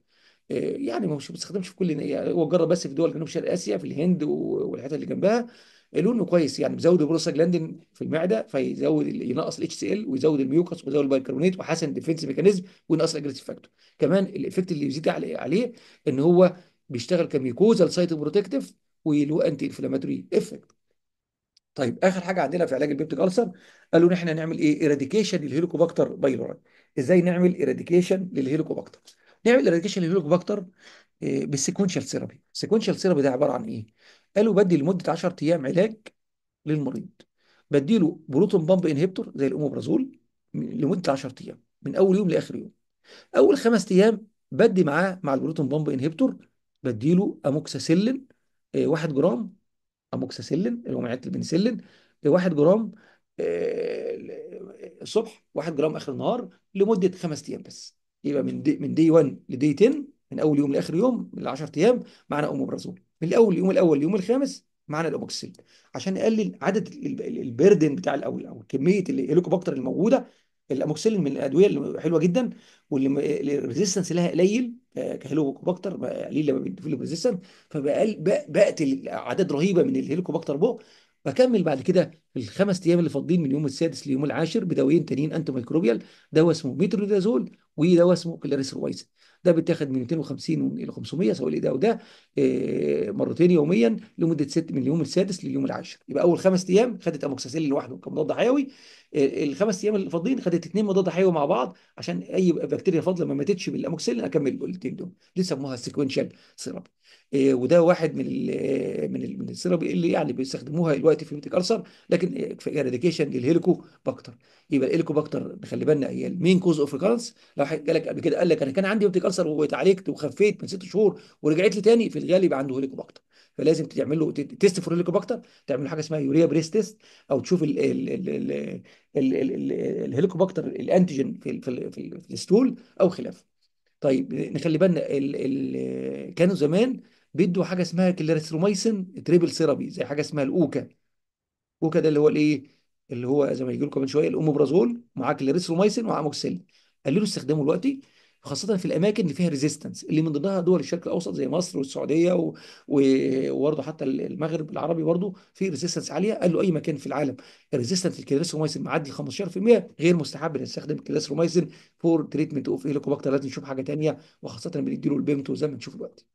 يعني مش بيستخدمش في كل يعني هو جرب بس في دول جنوب شرق اسيا في الهند والحتت اللي جنبها لونه كويس يعني بيزود البروستاجلاندين في المعده فيزود ينقص الاتش سي ال ويزود الميوكس ويزود البايكربونيت وحسن الديفنس ميكانيزم وينقص الاجريسيف فاكتور كمان الايفكت اللي بيزيد عليه ان هو بيشتغل كميكوزال سايتو بروتكتيف وله انتي انفلاماتوري افكت طيب اخر حاجه عندنا في علاج البيبتيك ألسر قالوا ان احنا نعمل ايه ايراديكيشن للهيليكوباكتر بايلوري ازاي نعمل ايراديكيشن للهيليكوباكتر نعمل ايراديكيشن للهيليكوباكتر آه، بالسيكونشال ثيرابي السيكونشال ثيرابي ده عباره عن ايه قالوا بدي لمده 10 ايام علاج للمريض بديله بروتون بامب انهبيتور زي الاموبرازول لمده 10 ايام من اول يوم لاخر يوم اول خمس ايام بدي معاه مع البروتون بامب انهبيتور بديله اموكساسيلين 1 آه، جرام اموكساسيلين الجمعيات البنسلين 1 جرام الصبح آه، 1 جرام اخر النهار لمده خمس ايام بس يبقى من دي من دي 1 لدي 10 من اول يوم لاخر يوم من 10 ايام معنا اوموبرازول من الاول اليوم الاول اليوم الخامس معنا الاوبوكسيل عشان نقلل عدد البردن بتاع الاول او كميه الهيليكوباكتر الموجوده الاموكسيلين من الادويه اللي حلوه جدا واللي الريزيستنس لها قليل كهيلوكوباكتر قليل لما بيديله فبقى بقتل اعداد رهيبه من الهيلوكوباكتر بو بكمل بعد كده الخمس ايام اللي فاضلين من يوم السادس ليوم العاشر بدويين تانيين انتي ميكروبيال دواء اسمه ميترودازول ودواء اسمه كلاريسرويسن ده بيتاخد من 250 الى 500 سواء ده وده آه، مرتين يوميا لمده ست من اليوم السادس لليوم العاشر يبقى اول خمس ايام خدت اموكسيسيلين لوحده كمضاد حيوي آه، الخمس ايام اللي فاضلين خدت اثنين مضاد حيوي مع بعض عشان اي بكتيريا فاضله ما ماتتش بالاموكسيسيلين اكمل الاثنين دول دي سموها سيكونشال آه، سيراب وده واحد من الـ من الـ من السيرابي اللي يعني بيستخدموها دلوقتي في ميتيك ارسر لكن في اراديكيشن للهيليكو باكتر يبقى الهيليكو باكتر خلي بالنا هي المين كوز اوف ريكارنس لو واحد جالك قبل كده قال لك انا كان عندي اوبتيك السر واتعالجت وخفيت من ست شهور ورجعت لي تاني في الغالب عنده هيليكوباكتر فلازم تعمل له تيست فور هيليكوباكتر تعمل له حاجه اسمها يوريا بريس تيست او تشوف الهيليكوباكتر الانتيجين في في في الستول او خلافه طيب نخلي بالنا كانوا زمان بيدوا حاجه اسمها كلاريثروميسين تريبل سيرابي زي حاجه اسمها الاوكا اوكا ده اللي هو الايه اللي هو زي ما يجي لكم من شويه الاموبرازول معاه كلاريثروميسين ومعاه اموكسيل قللوا استخدامه دلوقتي خاصة في الأماكن اللي فيها ريزيستنس اللي من ضمنها دول الشرق الأوسط زي مصر والسعودية وبرضه حتى المغرب العربي برضه في ريزيستنس عالية قالوا أي مكان في العالم ريزيستنس الكلاسرومايسين معدي 15% غير مستحب إن نستخدم الكلاسرومايسين فور تريتمنت أوف هيليكوباكتر لازم نشوف حاجة تانية وخاصة له البيمتو زي ما نشوف دلوقتي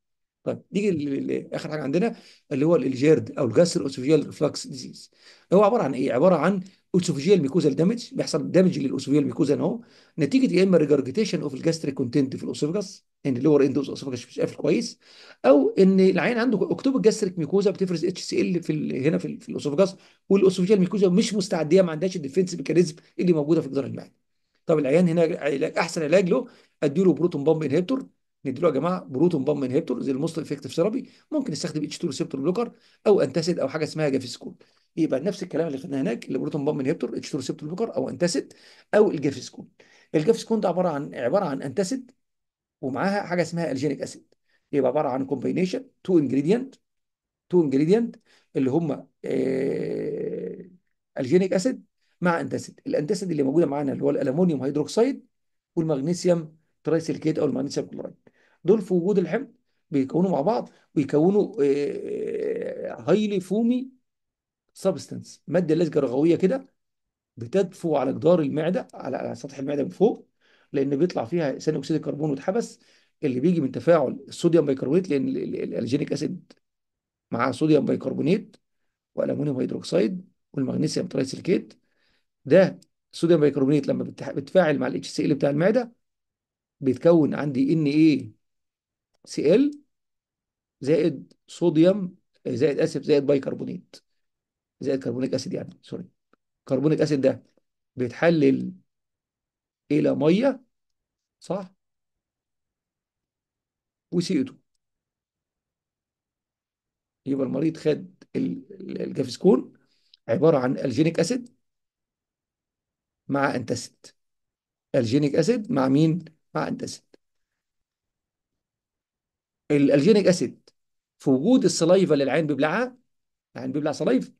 طيب نيجي لاخر حاجة عندنا اللي هو الجيرد أو الجاستر أوسوفيال ريفلكس ديزيز هو عبارة عن إيه؟ عبارة عن اوسوفيجيال ميكوزال دامج بيحصل دامج للاوسوفيال ميكوزا اهو نتيجه يا اما ريجرجيتيشن اوف الجاستريك كونتنت في الاوسوفجاس ان اللور اند اوف الاوسوفجاس مش قافل كويس او ان العين عنده اكتوب الجاستريك ميكوزا بتفرز اتش سي ال في هنا في, في الاوسوفجاس والاوسوفيجيال ميكوزا مش مستعديه ما عندهاش الديفنس ميكانيزم اللي موجوده في الجدار المعده طب العيان هنا علاج احسن علاج له اديله بروتون بامب انهبيتور نديله يا جماعه بروتون بامب انهبيتور زي الموست افكتيف ثيرابي ممكن نستخدم اتش 2 ريسبتور بلوكر او انتاسيد او حاجه اسمها جافيسكول يبقى نفس الكلام اللي خدناه هناك اللي بروتون بامب انهبيتور اتش 2 ريسبتور بلوكر او انتاسيد او الجافسكون الجافسكون ده عباره عن عباره عن انتاسيد ومعاها حاجه اسمها الجينيك اسيد يبقى عباره عن كومبينيشن تو انجريدينت تو انجريدينت اللي هم آه، الجينيك اسيد مع انتاسيد الانتاسيد اللي موجوده معانا اللي هو الالومنيوم هيدروكسيد والمغنيسيوم ترايسلكيت او المغنيسيوم كلورايد دول في وجود الحمض بيكونوا مع بعض ويكونوا هايلي فومي سبستنس ماده لزجه رغويه كده بتدفو على جدار المعده على سطح المعده من فوق لان بيطلع فيها ثاني اكسيد الكربون واتحبس اللي بيجي من تفاعل الصوديوم بيكربونيت لان الالجينيك اسيد مع صوديوم بيكربونيت والامونيوم هيدروكسيد والمغنيسيوم ترايسلكيت ده صوديوم بيكربونيت لما بتتفاعل مع الاتش سي ال بتاع المعده بيتكون عندي ان اي سي ال زائد صوديوم زائد اسف زائد بيكربونيت زي الكربونيك اسيد يعني سوري الكربونيك اسيد ده بيتحلل الى ميه صح وسي 2 يبقى المريض خد الجافسكون عباره عن الجينيك اسيد مع انتاسيد الجينيك اسيد مع مين مع انتاسيد الالجينيك اسيد في وجود السلايفا اللي العين بيبلعها العين بيبلع سلايفا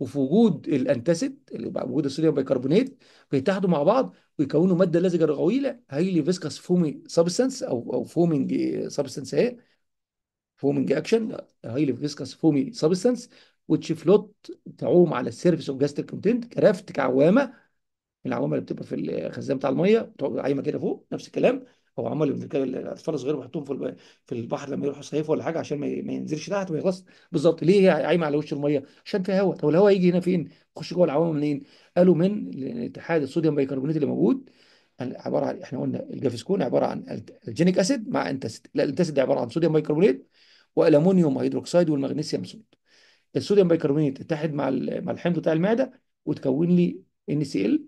وفي وجود الانتاسيد اللي بقى وجود الصوديوم بيكربونات بيتحدوا مع بعض ويكونوا ماده لزجه غويله هايلي فيسكس فومي سبستانس او او فومينج سبستانس اهي فومينج اكشن هايلي فيسكس فومي سبستانس وتش فلوت تعوم على السيرفيس اوف جاستريك كونتنت كرافت كعوامه العوامه اللي بتبقى في الخزان بتاع الميه عايمه كده فوق نفس الكلام هو عمال الاطفال الصغير بيحطهم في في البحر لما يروحوا صيف ولا حاجه عشان ما ينزلش تحت ويغطس بالظبط ليه عايمه على وش الميه عشان فيها هواء طب الهواء يجي هنا فين يخش جوه العوامه منين قالوا من اتحاد الصوديوم بيكربونات اللي موجود عباره عن احنا قلنا الجافسكون عباره عن الجينيك اسيد مع انتاسيد لا الانتاسيد ده عباره عن صوديوم بيكربونات والامونيوم هيدروكسيد والمغنيسيوم صود الصوديوم بيكربونات اتحد مع مع الحمض بتاع المعده وتكون لي ان ان سي ال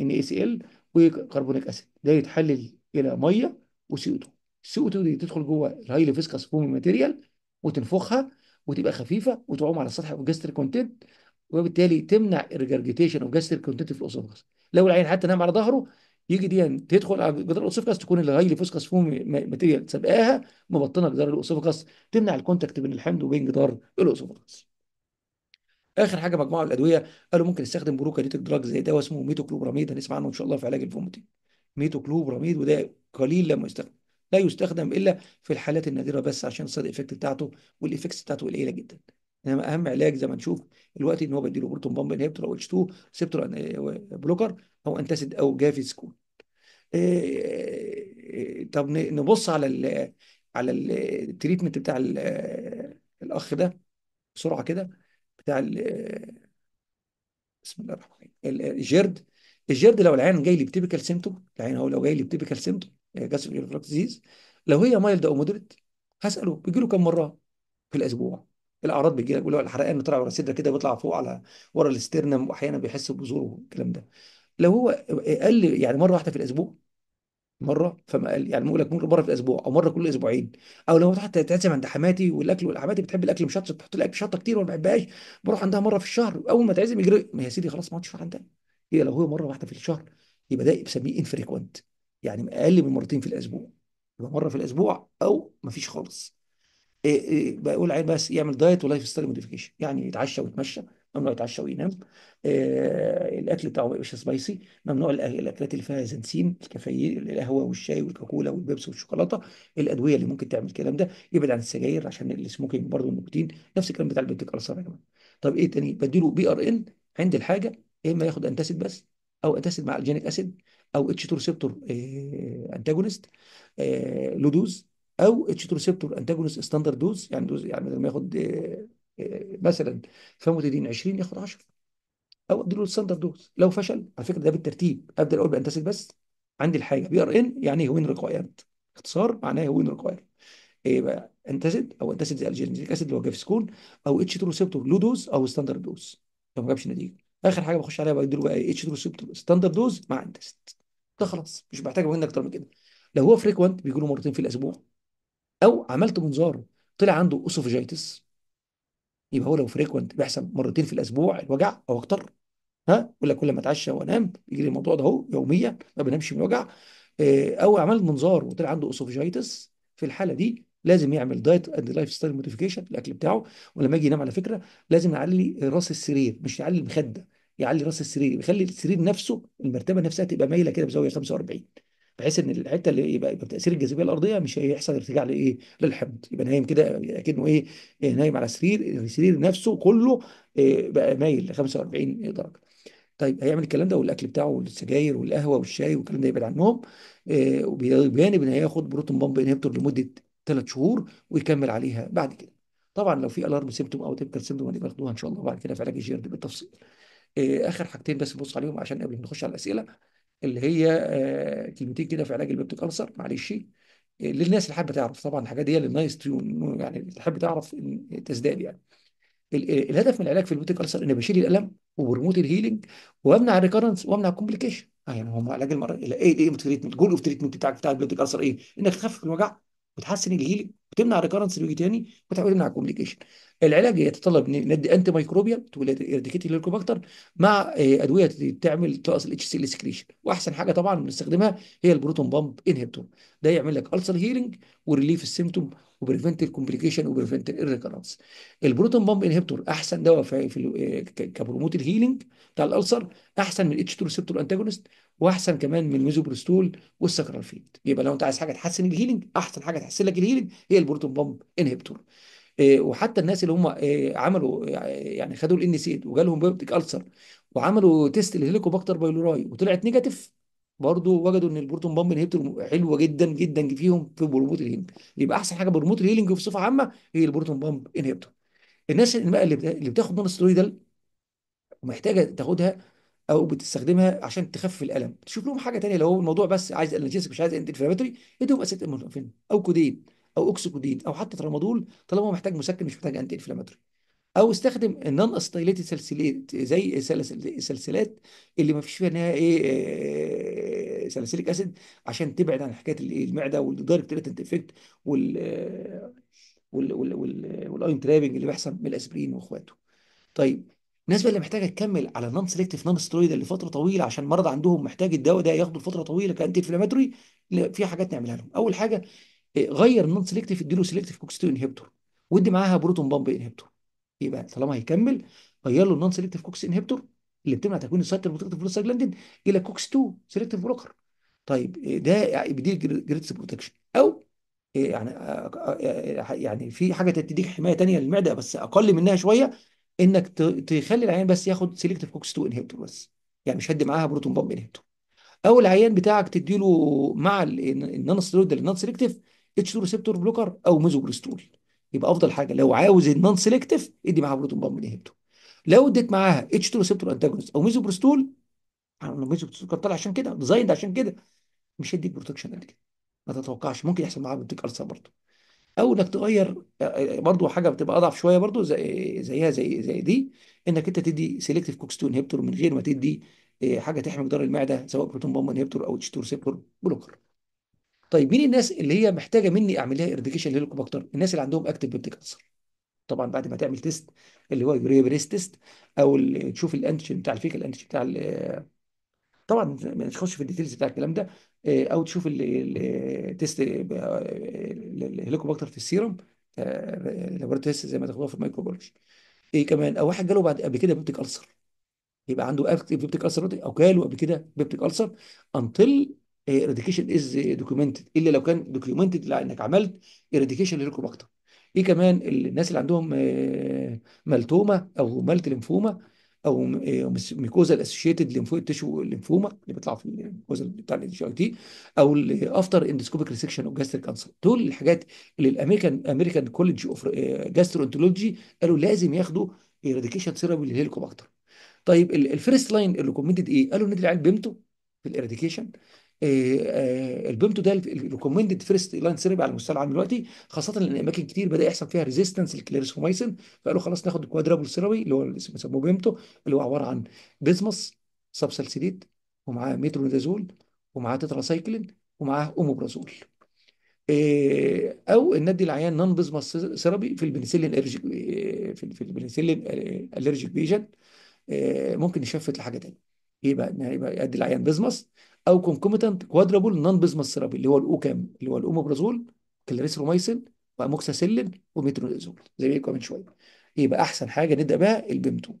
اي سي ال وكربونيك اسيد ده يتحلل الى ميه وسي او 2 السي او 2 دي تدخل جوه الهايلي فيسكاس فومي ماتيريال وتنفخها وتبقى خفيفه وتعوم على سطح الجاستريك كونتنت وبالتالي تمنع الريجرجيتيشن او جاستريك كونتنت في الاوسوفجس لو العين حتى نام على ظهره يجي دي تدخل على جدار الاوسوفجس تكون الهايلي فيسكس فوم ماتيريال سابقاها مبطنه جدار الاوسوفجس تمنع الكونتاكت بين الحمض وبين جدار الاوسوفجس اخر حاجه مجموعه الادويه قالوا ممكن نستخدم بروكاليتيك دراج زي دواء اسمه ميتوكلوبراميد هنسمع عنه ان شاء الله في علاج الفوميتنج ميتوكلوب وراميد وده قليل لما يستخدم لا يستخدم الا في الحالات النادره بس عشان السايد افكت بتاعته والايفكتس بتاعته قليله جدا انما اهم علاج زي ما نشوف دلوقتي ان هو بديله بروتون بامب انهبيتور او اتش 2 سيبتور بلوكر او انتسيد او جافي سكول طب نبص على الـ على التريتمنت بتاع آه، الاخ ده بسرعه كده بتاع آه، بسم الله الرحمن الرحيم الجرد آه، الجرد لو العيان جاي لي بتيبيكال سيمتوم العيان اهو لو جاي لي بتيبيكال سيمتوم آه، جاستريك ريفلكس ديزيز لو هي مايلد او مودريت هساله بيجي له كم مره في الاسبوع الاعراض بتجي لك الحرقان بيطلع ورا الصدر كده بيطلع فوق على ورا الاسترنم واحيانا بيحس بزوره والكلام ده لو هو اقل آه، يعني مره واحده في الاسبوع مره فما قال يعني بقول لك ممكن مره في الاسبوع او مره كل اسبوعين او لو تحت تعزم عند حماتي والاكل والحماتي بتحب الاكل مشطشط بتحط الاكل شطه كتير وما بحبهاش بروح عندها مره في الشهر اول ما تعزم يجري ما يا سيدي خلاص ما عادش عندها هي إيه، لو هو مره واحده في الشهر يبقى ده بسميه انفريكوينت يعني اقل من مرتين في الاسبوع يبقى مره في الاسبوع او ما فيش خالص إيه، إيه، بقول عيل بس يعمل دايت ولايف ستايل موديفيكيشن يعني يتعشى ويتمشى ممنوع يتعشى وينام الاكل بتاعه ما يبقاش سبايسي ممنوع الاكلات اللي فيها زنسين الكافيين القهوه والشاي والكاكولا والبيبس والشوكولاته الادويه اللي ممكن تعمل الكلام ده يبعد عن السجاير عشان السموكينج برضه النيكوتين نفس الكلام بتاع البنت القرصانه يا جماعه طب ايه تاني بديله بي ار ان عند الحاجه يا اما ياخد انتاسيد بس او انتاسيد مع الجينيك اسيد او اتش 2 ريسبتور آه، انتاجونست آه، لو دوز او اتش 2 ريسبتور انتاجونست ستاندرد دوز يعني دوز يعني بدل ما ياخد آه، مثلا فاموتيدين 20 ياخد 10 او له الستاندرد دوز لو فشل على فكره ده بالترتيب ابدا اقول بانتاسيد بس عندي الحاجه بي ار ان يعني ايه وين ريكوايرد اختصار معناه وين ريكوايرد ايه بقى انتاسيد او انتاسيد زي الجينيك اسيد اللي هو سكون او اتش 2 ريسبتور لو دوز او ستاندرد دوز لو ما جابش نتيجه اخر حاجه بخش عليها بقى يديله بقى اتش دول ستاندرد دوز مع التست ده خلاص مش محتاج منك اكتر من كده لو هو فريكوانت بيجي له مرتين في الاسبوع او عملت منظار طلع عنده اوسوفاجيتس يبقى هو لو فريكوانت بيحصل مرتين في الاسبوع الوجع او اكتر ها ولا كل ما اتعشى وانام يجي لي الموضوع ده اهو يوميا ما بنامش من الوجع آه، او عملت منظار وطلع عنده اوسوفاجيتس في الحاله دي لازم يعمل دايت اند لايف ستايل موديفيكيشن الاكل بتاعه ولما يجي ينام على فكره لازم نعلي راس السرير مش نعلي المخده يعلي راس السرير يخلي السرير نفسه المرتبه نفسها تبقى مايله كده بزاويه 45 بحيث ان الحته اللي يبقى, يبقى بتاثير الجاذبيه الارضيه مش هيحصل ارتجاع لايه للحمض يبقى نايم كده اكنه إيه؟, ايه نايم على سرير السرير نفسه كله إيه، بقى مايل ل 45 درجه طيب هيعمل الكلام ده والاكل بتاعه والسجاير والقهوه والشاي والكلام ده يبعد عنهم إيه وبجانب ان هياخد بروتون بامب انهبيتور لمده ثلاث شهور ويكمل عليها بعد كده طبعا لو في الارم سيمتوم او تبكر سيمتوم هنبقى ناخدوها ان شاء الله بعد كده في علاج الجيرد بالتفصيل آه، اخر حاجتين بس نبص عليهم عشان قبل ما نخش على الاسئله اللي هي آه، كلمتين كده في علاج البيبتيك انسر معلش آه، للناس اللي حابه تعرف طبعا الحاجات دي للنايس تيون يعني اللي حابه تعرف تزداد يعني الهدف من العلاج في البيبتيك انسر اني بشيل الالم وبرموت الهيلينج وامنع الريكرنس وامنع الكومبليكيشن يعني هو علاج المرض ايه ايه تريتمنت جول اوف تريتمنت بتاع بتاع البيبتيك انسر ايه انك تخفف الوجع وتحسن الهيلينج وتمنع الريكرنس اللي يجي تاني وتحاول تمنع الكومبليكيشن العلاج يتطلب ندي انتي مايكروبيال تيريديكيت للكوباكتر مع آه، ادويه تعمل تقص الاتش سي ال سكريشن واحسن حاجه طبعا بنستخدمها هي البروتون بامب انهبتور ده يعمل لك السر هيلينج وريليف السيمتوم وبريفنت الكومبليكيشن وبريفنت الريكرنس البروتون بامب انهبتور احسن دواء في, كبروموت الهيلينج آه، بتاع الالسر احسن من اتش 2 ريسبتور انتاجونست واحسن كمان من الميزوبروستول والسكرالفيد يبقى لو انت عايز حاجه تحسن الهيلينج احسن حاجه تحسن لك الهيلينج هي البروتون بامب انهبتور آه، وحتى الناس اللي هم آه، عملوا آه، يعني خدوا الان سي وجالهم بيبتيك ألسر وعملوا تيست للهيليكوباكتر بايلوراي وطلعت نيجاتيف برضه وجدوا ان البروتون بامب انهبيتور حلوه جدا جدا فيهم في برموت الهيلينج يبقى احسن حاجه برموت الهيلينج بصفه عامه هي البروتون بامب انهبيتور الناس اللي اللي بتاخد نون ستيرويدال ومحتاجه تاخدها او بتستخدمها عشان تخفف الالم تشوف لهم حاجه ثانيه لو هو الموضوع بس عايز انالجيسك مش عايز انت انفلاماتوري ادهم اسيت او كودين او اوكسيكوديد او حتى ترامادول طالما هو محتاج مسكن مش محتاج انتي انفلاماتوري او استخدم النون اسيتيليتد سلسلات زي السلسلات اللي ما فيش فيها ايه آه، سلسليك اسيد عشان تبعد عن حكايه المعده والدايركت تريتنت افكت وال وال وال وال والايم ترابنج اللي بيحصل من الاسبرين واخواته. طيب الناس بقى اللي محتاجه تكمل على نون سلكتيف نون سترويدال لفتره طويله عشان مرضى عندهم محتاج الدواء ده ياخده فتره طويله كانتي انفلاماتوري في حاجات نعملها لهم. اول حاجه غير النون سيلكتيف اديله سيلكتيف كوكس 2 انهبيتور وادي معاها بروتون بامب انهبيتور ايه بقى طالما هيكمل غير له النون سيلكتيف كوكس انهبيتور اللي بتمنع تكوين السايت بروتكتيف فلوساجلاندين الى كوكس 2 سيلكتيف بروكر طيب إيه ده بيديك جريتس بروتكشن او إيه يعني آه، آه، آه، يعني في حاجه تديك حمايه ثانيه للمعده بس اقل منها شويه انك تخلي العيان بس ياخد سيلكتيف كوكس 2 انهبيتور بس يعني مش هدي معاها بروتون بامب انهبيتور او العيان بتاعك تديله مع النون ستيرويد النون سيلكتيف اتش 2 ريسبتور بلوكر او ميزوبريستول يبقى افضل حاجه لو عاوز النون سيلكتيف ادي معاها بروتون بامب انهبيتور لو اديت معاها اتش 2 ريسبتور انتاجونست او ميزوبروستول ميزوبروستول كان طالع عشان كده ديزايند عشان كده مش هيديك بروتكشن قد كده ما تتوقعش ممكن يحصل معاها بنتيك السر برضه او انك تغير آه، آه، آه، برضه حاجه بتبقى اضعف شويه برضه زي زيها زي زي دي انك انت تدي سيلكتيف كوكستون هيبتور من غير ما تدي حاجه تحمي جدار المعده سواء بروتون بامب انهبيتور او اتش 2 ريسبتور بلوكر طيب مين الناس اللي هي محتاجه مني اعمل لها ايريديكيشن للكوباكتر الناس اللي عندهم اكتف بيبتيك انسر طبعا بعد ما تعمل تيست اللي هو يوريبريس تيست او تشوف الانتيجين بتاع الفيك الانتيجين بتاع آه، طبعا ما نخش في الديتيلز بتاع الكلام ده آه، او تشوف التيست آه، الهليكوباكتر في السيرم لابوراتوري تيست زي ما تاخدوها في الميكروبيولوجي ايه كمان او واحد جاله بعد قبل كده بيبتيك ألسر يبقى عنده اكتف بيبتيك ألسر او جاله قبل كده بيبتيك ألسر انتل ايراديكيشن از دوكيومنتد الا لو كان دوكيومنتد لانك عملت ايراديكيشن اكتر ايه كمان الناس اللي عندهم آه، مالتوما او مالت لمفوما او ميكوزا الاسوشيتد لمفو تشو لمفوما اللي بيطلع في الميكوزا بتاع الاتش اي تي او الافتر اندوسكوبيك ريسكشن او جاستريك كانسر دول الحاجات اللي الامريكان امريكان كولج اوف جاسترونتولوجي قالوا لازم ياخدوا ايراديكيشن سيرابي للهيليكوباكتر طيب الفيرست لاين اللي كومنتد ايه؟ قالوا ان العيال بيمتوا في الاراديكيشن آه، آه، البيمتو ده الريكومندد فيرست لاين ثيرابي على المستوى العام دلوقتي خاصه لان اماكن كتير بدا يحصل فيها ريزيستنس للكليرسومايسين فقالوا خلاص ناخد الكوادرابل ثيرابي اللي هو بيسموه بيمتو اللي هو عباره عن بيزمس سبسلسيديت ومعاه مترونيدازول ومعاه تتراسايكلين ومعاه اوموبرازول آه، او ندي العيان نون بيزمس ثيرابي في البنسلين في البنسلين الرجيك بيجن ممكن يشفت لحاجه ثانيه يبقى يبقى يدي العيان بيزمس او كونكومتنت كوادرابول نون بيزمس ثيرابي اللي هو الاوكام اللي هو الاوموبرازول كلاريثرومايسين واموكساسيلين وميترونيزول زي ما قلت من شويه يبقى احسن حاجه نبدا بها البيمتو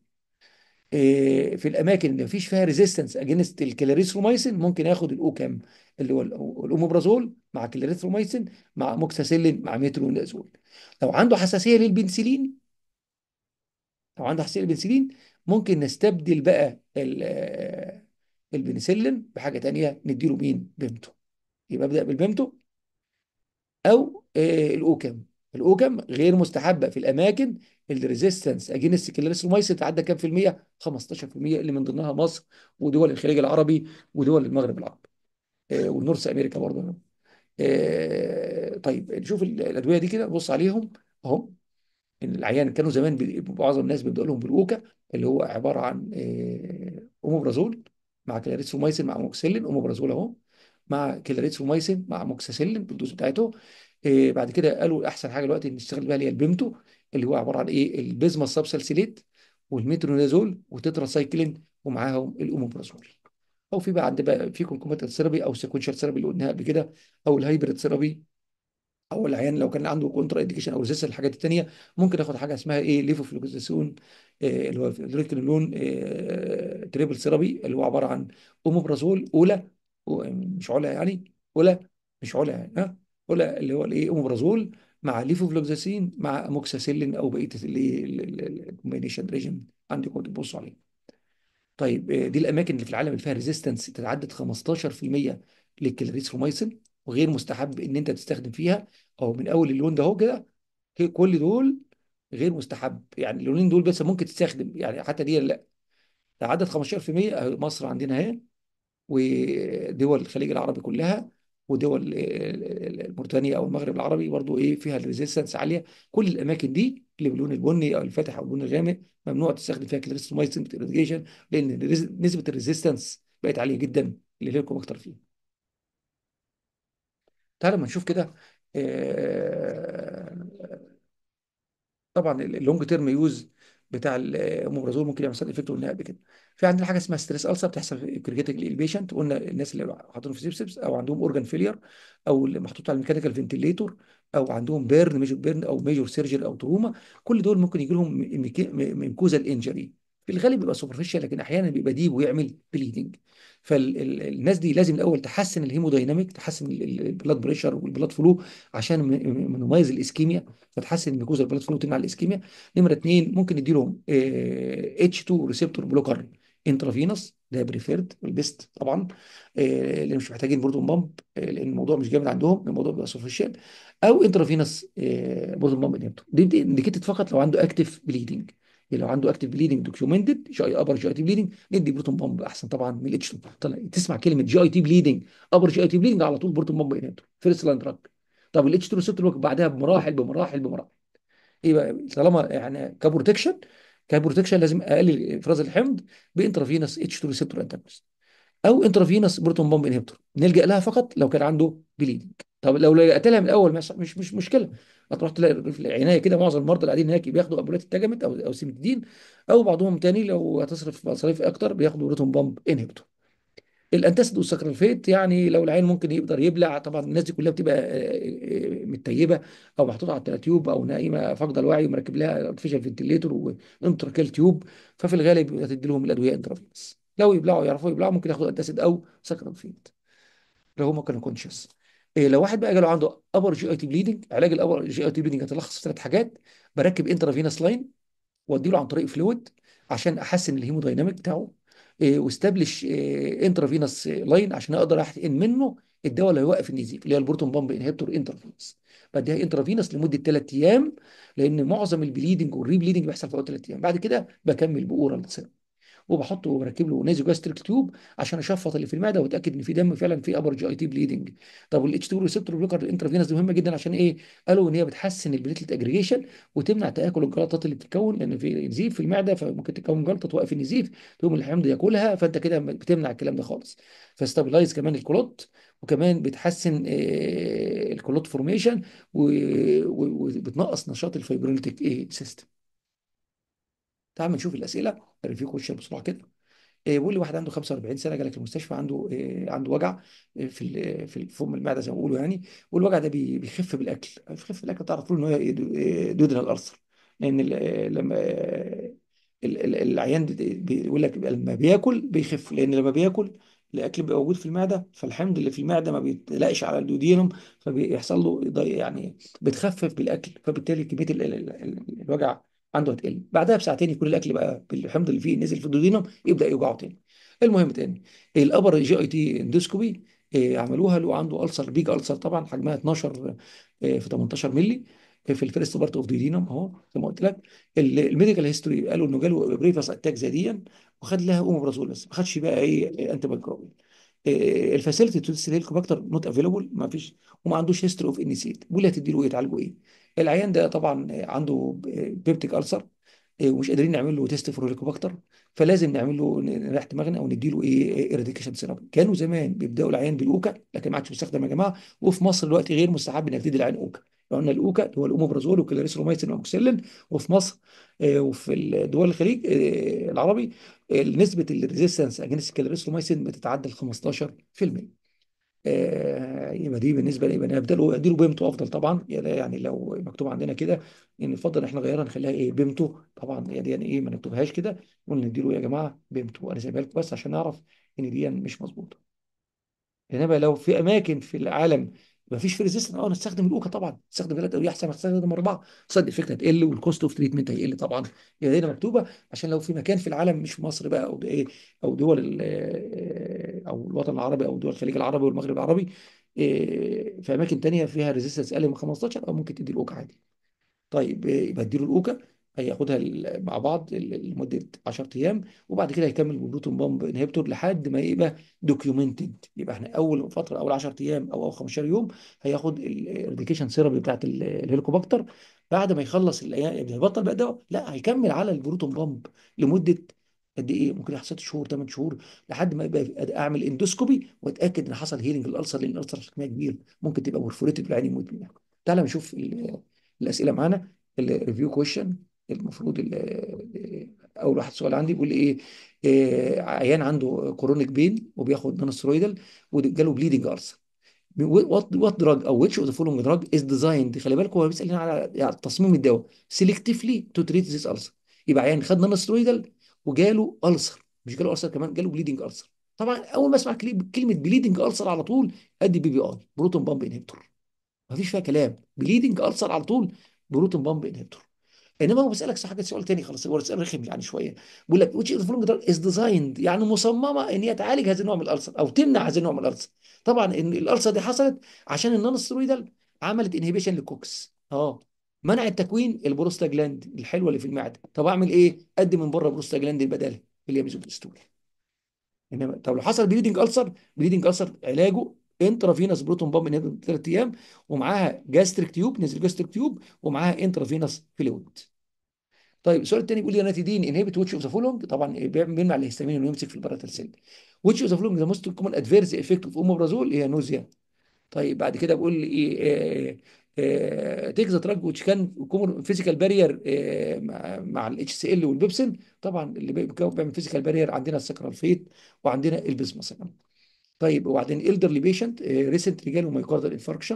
آه، في الاماكن اللي مفيش فيها ريزيستنس اجينست الكلاريثرومايسين ممكن اخد الاوكام اللي هو الاوموبرازول مع كلاريثرومايسين مع موكساسيلين مع مترونيزول لو عنده حساسيه للبنسلين لو عنده حساسيه للبنسلين ممكن نستبدل بقى البنسلين بحاجه تانية نديله مين بيمتو يبقى ابدا بالبيمتو او آه، الاوكام الاوكام غير مستحبه في الاماكن الريزيستنس اجينست الميس تعدى كام في المية 15% اللي من ضمنها مصر ودول الخليج العربي ودول المغرب العربي آه، والنورس امريكا برضه آه، طيب نشوف الادويه دي كده بص عليهم اهو العيان كانوا زمان معظم الناس بيبدا لهم بالاوكا اللي هو عباره عن اوموبرازول مع كلاريتسومايسين مع موكسيلين اوميبرازول اهو مع كلاريتسومايسين مع موكساسيلين بالدوز بتاعته إيه بعد كده قالوا احسن حاجه دلوقتي نشتغل بيها اللي هي البيمتو اللي هو عباره عن ايه البيزما سبسلسيليت والميترونازول وتتراسايكلين ومعاهم الاوميبرازول او في بقى عند بقى في كونكوميتال ثيرابي او سيكونشال ثيرابي اللي قلناها قبل كده او الهايبريد ثيرابي او العيان لو كان عنده كونترا انديكيشن او ريزيست الحاجات الثانيه ممكن ناخد حاجه اسمها ايه ليفوفلوكساسون آه، اللي هو الريترينولون آه، تريبل سيرابي اللي هو عباره عن اوموبرازول اولى مش علا يعني اولى مش علا يعني ها اولى اللي هو الايه اوموبرازول مع ليفوفلوكساسين مع اموكساسيلين او بقيه الايه الكومبينيشن ريجن عندكم تبصوا عليه طيب آه، دي الاماكن اللي في العالم اللي فيها ريزيستنس تتعدد 15% للكلاريثرومايسين وغير مستحب ان انت تستخدم فيها او من اول اللون ده اهو كده كل دول غير مستحب يعني اللونين دول بس ممكن تستخدم يعني حتى دي لا عدد 15% آه، مصر عندنا اهي ودول الخليج العربي كلها ودول موريتانيا او المغرب العربي برضو ايه فيها الريزيستنس عاليه كل الاماكن دي اللي باللون البني او الفاتح او البني الغامق ممنوع تستخدم فيها كلاسمايزنج اريجيشن لان نسبه الريزيستنس بقت عاليه جدا اللي ليكم اكتر فيه تعالى ما نشوف كده آه طبعا اللونج تيرم يوز بتاع الامبرازول ممكن يعمل سايد افكت قلنا قبل كده في عندنا حاجه اسمها ستريس السر بتحصل في كريتيك البيشنت قلنا الناس اللي حاطينهم في سيبسبس او عندهم اورجان فيلير او اللي محطوط على الميكانيكال فنتليتور او عندهم بيرن ميجور بيرن او ميجور سيرجري او تروما كل دول ممكن يجي لهم ميكوزال انجري في الغالب بيبقى سوبرفيشال لكن احيانا بيبقى ديب ويعمل بليدنج فالناس دي لازم الاول تحسن الهيمودايناميك تحسن البلاد بريشر والبلاد فلو عشان نميز الاسكيميا فتحسن الجلوكوز البلاد فلو وتمنع الاسكيميا نمره اثنين ممكن لهم اتش 2 ريسبتور بلوكر انترافينوس ده بريفيرد والبيست طبعا اللي آه، مش محتاجين بروتون بامب آه، لان الموضوع مش جامد عندهم الموضوع بيبقى سوفيشال او انترافينس آه بروتون بامب دي انديكيتد فقط لو عنده اكتف بليدنج لو عنده اكتف بليدنج دوكيومنتد جي اي ابر جي اي تي بليدنج ندي بروتون بامب احسن طبعا من الاتش تسمع كلمه جي اي تي بليدنج ابر جي اي تي بليدنج على طول بروتون بامب انهبيتور فيرست لاين دراج طب الاتش تو ريسبتور بعدها بمراحل بمراحل بمراحل ايه بقى طالما يعني كبروتكشن كبروتكشن لازم اقلل افراز الحمض بانترافينس اتش تو ريسبتور انتاجونست او انترافينس بروتون بامب انهبتور نلجا لها فقط لو كان عنده بليدنج طب لو لجأت لها من الاول مش مش مشكله هتروح تلاقي في العنايه كده معظم المرضى اللي قاعدين هناك بياخدوا ابولات التجمت او او سيمتدين او بعضهم تاني لو هتصرف مصاريف اكتر بياخدوا ريتون بامب انهبتور الانتاسيد والسكرالفيت يعني لو العين ممكن يقدر يبلع طبعا الناس دي كلها بتبقى آه، آه، متيبه او محطوطه على التلاتيوب او نائمه فاقده الوعي ومركب لها ارتفيشال فنتليتور وانتركال تيوب ففي الغالب هتدي لهم الادويه انترافينس لو يبلعوا يعرفوا يبلعوا ممكن ياخدوا انتاسيد او سكرالفيت لو هم كانوا كونشس إيه لو واحد بقى جاله عنده ابر جي اي تي بليدنج علاج الابر جي اي تي بليدنج هتلخص في ثلاث حاجات بركب انترافينس لاين واديله عن طريق فلويد عشان احسن الهيمودايناميك بتاعه إيه واستبلش إيه انترافينس لاين عشان اقدر احقن منه الدواء اللي هيوقف النزيف اللي هي البروتون بامب انترا انترافينس بديها انترافينس لمده ثلاث ايام لان معظم البليدنج والري بليدنج بيحصل في اول ثلاث ايام بعد كده بكمل بقوره السيرم وبحطه وبركب له نازو جاستريك تيوب عشان اشفط اللي في المعده واتاكد ان في دم فعلا في ابر جي اي تي بليدنج طب والاتش 2 ريسبتور بلوكر الانترفينس دي مهمه جدا عشان ايه قالوا ان هي بتحسن البليتلت اجريجيشن وتمنع تاكل الجلطات اللي بتتكون لان في نزيف في المعده فممكن تتكون جلطه توقف النزيف تقوم الحمض ياكلها فانت كده بتمنع الكلام ده خالص فاستابلايز كمان الكلوت وكمان بتحسن آه، الكلوت فورميشن وبتنقص نشاط الفايبرينتك ايه سيستم تعال نشوف الاسئله الريفيو كويشن بسرعه كده بيقول آه، لي واحد عنده 45 سنه جالك المستشفى عنده آه، عنده وجع آه، في في فم المعده زي ما بيقولوا يعني والوجع ده بيخف بالاكل بيخف بالاكل تعرف له ان هو دودنال الارثر لان لما العيان بيقول لك لما بياكل بيخف لان لما بياكل الاكل بيبقى موجود في المعده فالحمض اللي في المعده ما بيتلاقش على الدودينوم فبيحصل له يعني بتخفف بالاكل فبالتالي كميه الوجع عنده هتقل بعدها بساعتين يكون الاكل بقى بالحمض اللي فيه نزل في الدودينم يبدا يوجعه تاني المهم تاني الابر جي اي تي اندوسكوبي آه، عملوها له عنده ألسر بيج ألسر طبعا حجمها 12 آه، في 18 مللي آه، في الفيرست بارت اوف دينام اهو زي ما قلت لك الميديكال هيستوري قالوا انه جاله بريفاس اتاك زي وخد لها اومبرازول بس ما خدش بقى ايه انتي ميكروبيال الفاسيلتي تو لكم هيلكوباكتر نوت افيلبل ما فيش وما عندوش هيستوري اوف انيسيت واللي هتدي له ايه تعالجه ايه العيان ده طبعا عنده بيبتيك ألسر آه، ومش قادرين نعمل له تيست فور هيليكوباكتر فلازم نعمل له نريح دماغنا او له ايه اريديكيشن ثيرابي كانوا زمان بيبداوا العيان بالاوكا لكن ما عادش بيستخدم يا جماعه وفي مصر دلوقتي غير مستحب انك تدي العيان اوكا لو قلنا الاوكا هو الاوموبرازول وكلاريسروميسين واموكسيلين وفي مصر آه، وفي الدول الخليج آه، العربي نسبه الريزيستنس اجينست كلاريسرومايسين بتتعدى ال 15% آه، يبقى دي بالنسبه ليبقى نبدله اديله بيمته افضل طبعا يعني لو مكتوب عندنا كده ان نفضل احنا نغيرها نخليها ايه بيمته طبعا يعني, يعني ايه ما نكتبهاش كده نقول نديله إيه يا جماعه بيمته انا سايبها لكم بس عشان نعرف ان دي مش مظبوطه انما لو في اماكن في العالم مفيش في ريزيستنس اه نستخدم الاوكا طبعا نستخدم ثلاثه اوقية احسن ما نستخدم اربعه تصدق الفكره هتقل والكوست اوف تريتمنت هيقل طبعا هي هنا مكتوبه عشان لو في مكان في العالم مش في مصر بقى او ايه او دول آه، او الوطن العربي او دول الخليج العربي والمغرب العربي آه، في اماكن ثانيه فيها ريزيستنس اقل من 15 او ممكن تدي الاوكا عادي طيب آه، يبقى اديله الاوكا هياخدها مع بعض لمده 10 ايام وبعد كده هيكمل بالبروتون بامب انهبيتور لحد ما يبقى دوكيومنتد يبقى احنا اول فتره اول 10 ايام او اول 15 يوم هياخد الريديكيشن سيرابي بتاعت الهيليكوباكتر بعد ما يخلص الايام هيبطل بقى دواء لا هيكمل على البروتون بامب لمده قد ايه ممكن يحصل 6 شهور 8 شهور لحد ما يبقى اعمل اندوسكوبي واتاكد ان حصل هيلنج للالسر لان الالسر شكلها كبير ممكن تبقى بورفوريتد بالعين يموت منها تعالى نشوف الاسئله معانا الريفيو كويشن المفروض آه، اول واحد سؤال عندي بيقول ايه, إيه عيان عنده كورونيك بين وبياخد نانسترويدال وجاله بليدنج ارسل وات وات دراج او ويتش اوف ذا فولوينج دراج از ديزايند خلي بالك هو بيسال هنا على يعني تصميم الدواء سيلكتيفلي تو تريت ذيس ألسر يبقى عيان خد نانسترويدال وجاله ألسر مش جاله ألسر كمان جاله بليدنج ألسر طبعا اول ما اسمع كلمه بليدنج ألسر على طول ادي بي بي اي بروتون بامب انهبيتور مفيش فيها كلام بليدنج ألسر على طول بروتون بامب انهبيتور انما هو بيسالك حاجه سؤال تاني خلاص هو سؤال رخم يعني شويه بيقول لك ويتش از فولنج از ديزايند يعني مصممه ان هي تعالج هذا النوع من الالسر او تمنع هذا النوع من الالسر طبعا ان الالسر دي حصلت عشان النون سترويدال عملت انهبيشن للكوكس اه منع التكوين البروستاجلاند الحلوه اللي في المعده طب اعمل ايه ادي من بره البروستاجلاند بدالها الياميزوبستول انما طب لو حصل بليدنج السر بليدنج السر علاجه انترافينس بروتون بامب من ثلاث ايام ومعاها جاستريك تيوب نزل جاستريك تيوب ومعاها انترافينس فلويد طيب السؤال الثاني بيقول لي اناتيدين انهبت ويتش اوف ذا فولونج طبعا بيمنع الهستامين انه يمسك في الباراتال سيل ويتش اوف ذا فولونج ذا موست كومن ادفيرس افكت اوف اومبرازول هي نوزيا طيب بعد كده بيقول لي ايه تيك ذا تراك ويتش كان فيزيكال بارير مع الاتش سي ال والبيبسين طبعا اللي بيعمل فيزيكال بارير عندنا السكرالفيت وعندنا البسمسين طيب وبعدين elderly patient uh, recent رجال myocardial infarction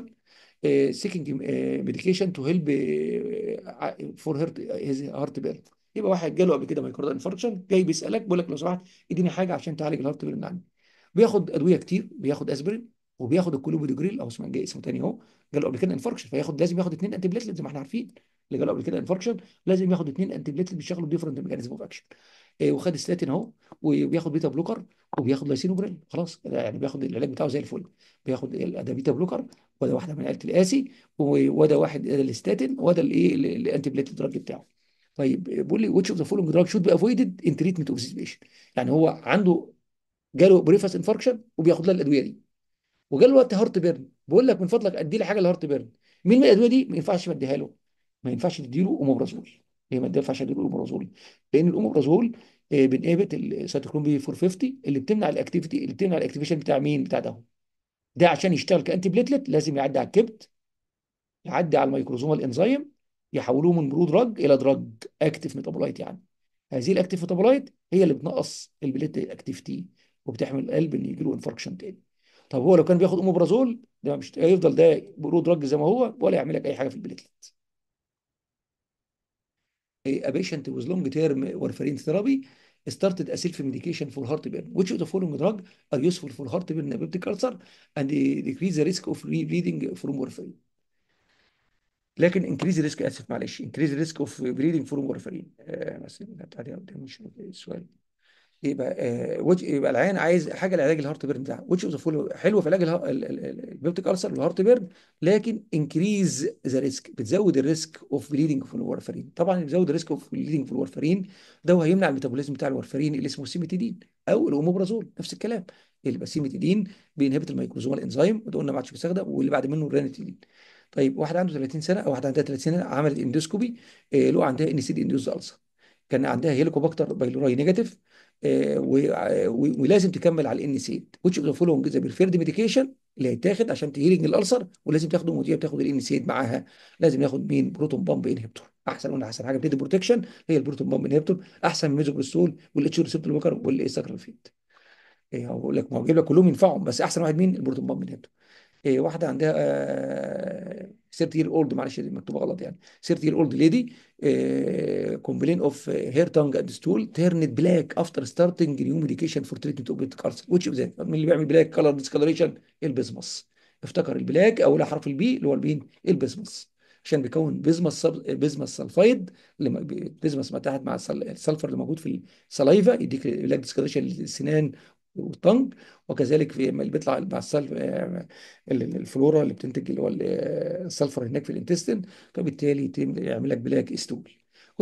uh, seeking آه، medication to help آه، for her his heart burn يبقى واحد جاله قبل كده مايكاردال انفاركشن جاي بيسالك بيقول لك لو سمحت اديني حاجه عشان تعالج الهارت بيرن عندي بياخد ادويه كتير بياخد اسبرين وبياخد الكلوبيدوجريل او اسمه جاي اسمه تاني اهو جاله قبل كده انفاركشن فياخد لازم ياخد اثنين انتي بليتلت زي ما احنا عارفين اللي جاله قبل كده انفاركشن لازم ياخد اثنين انتي بليتلت بيشغلوا ديفرنت ميكانيزم اوف اكشن إيه، وخد ستاتين اهو وبياخد بيتا بلوكر وبياخد لايسينوبريل خلاص يعني بياخد العلاج بتاعه زي الفل بياخد ده بيتا بلوكر وده واحده من عيله القاسي وده واحد ده الاستاتين وده الايه الانتي بليت دراج بتاعه طيب بيقول لي ويتش اوف ذا فولنج دراج شود بي افويدد ان تريتمنت اوف this يعني هو عنده جاله بريفاس انفاركشن وبياخد لها الادويه دي وجاله وقت هارت بيرن بقول لك من فضلك ادي لي حاجه لهارت بيرن مين من الادويه دي ما ينفعش مديها له ما ينفعش تديله اومبرازول هي ما تدافعش غير الاوميبرازول لان الاوميبرازول آه، بنقابه السيتوكروم بي 450 اللي بتمنع الاكتيفيتي اللي بتمنع الاكتيفيشن بتاع مين بتاع ده ده عشان يشتغل كانتي بليتلت لازم يعدي على الكبد يعدي على الميكروزوم الانزيم يحولوه من برو دراج الى دراج اكتف ميتابولايت يعني هذه الاكتف ميتابولايت هي اللي بتنقص البليت اكتيفيتي وبتحمل القلب ان يجي له انفاركشن تاني طب هو لو كان بياخد اوميبرازول ده مش هيفضل ده برو دراج زي ما هو ولا يعمل لك اي حاجه في البليتلت a patient with long-term warfarin therapy started a self-medication for heartburn. Which of the following drug are useful for heartburn and peptic ulcer and they decrease the risk of bleeding from warfarin؟ an increase risk اسف معلش increase risk of bleeding from warfarin مثلا هتعدي على السؤال يبقى وجه آه، يبقى العيان عايز حاجه لعلاج الهارت بيرن بتاعها وتش اوف ذا فول حلوه في علاج البيبتيك السر والهارت بيرن لكن انكريز ذا ريسك بتزود الريسك اوف بليدنج في الورفرين طبعا بتزود الريسك اوف بليدنج في الورفرين ده وهيمنع الميتابوليزم بتاع الورفرين اللي اسمه سيميتيدين او الاوموبرازول نفس الكلام الباسيميتيدين بينهبت الميكروزومال انزيم وده قلنا ما عادش بيستخدم واللي بعد منه الرانيتيدين طيب واحد عنده 30 سنه او واحد عندها 30 سنه عملت اندوسكوبي آه، لقوا عندها انسيد اندوز السر كان عندها هيليكوباكتر بايلوراي نيجاتيف ولازم تكمل على الان سيد وتش which is following the preferred اللي هيتاخد عشان تهيلنج الالسر ولازم تاخده وهي بتاخد الان سيد معاها لازم ياخد مين بروتون بامب انهبتور احسن قلنا احسن حاجه بتدي بروتكشن هي البروتون بامب انهبتور احسن من الميزوبروستول والاتش ريسبتور بلوكر والاستاكرالفيت ايه هقول لك ما هجيب لك كلهم ينفعهم بس احسن واحد مين البروتون بامب انهبتور إيه، واحده عندها سيرت يير اولد معلش مكتوبه غلط يعني سيرت يير اولد ليدي كومبلين اوف هير تانج اند ستول تيرنت بلاك افتر ستارتنج نيو ميديكيشن فور تريتمنت أوبريت كارس ويتش ذات مين اللي بيعمل بلاك كلر ديسكلريشن البزمس افتكر البلاك اول حرف البي اللي هو البين البزمس عشان بيكون بيزمس سب... بزمس سلفايد بزمس متاحت مع السلفر اللي موجود في السلايفا يديك بلاك ديسكلريشن للسنان والطنج وكذلك في اللي بيطلع مع السلف آه، الفلورا اللي بتنتج اللي هو آه، السلفر هناك في الانتستين فبالتالي يتم يعمل لك بلاك استول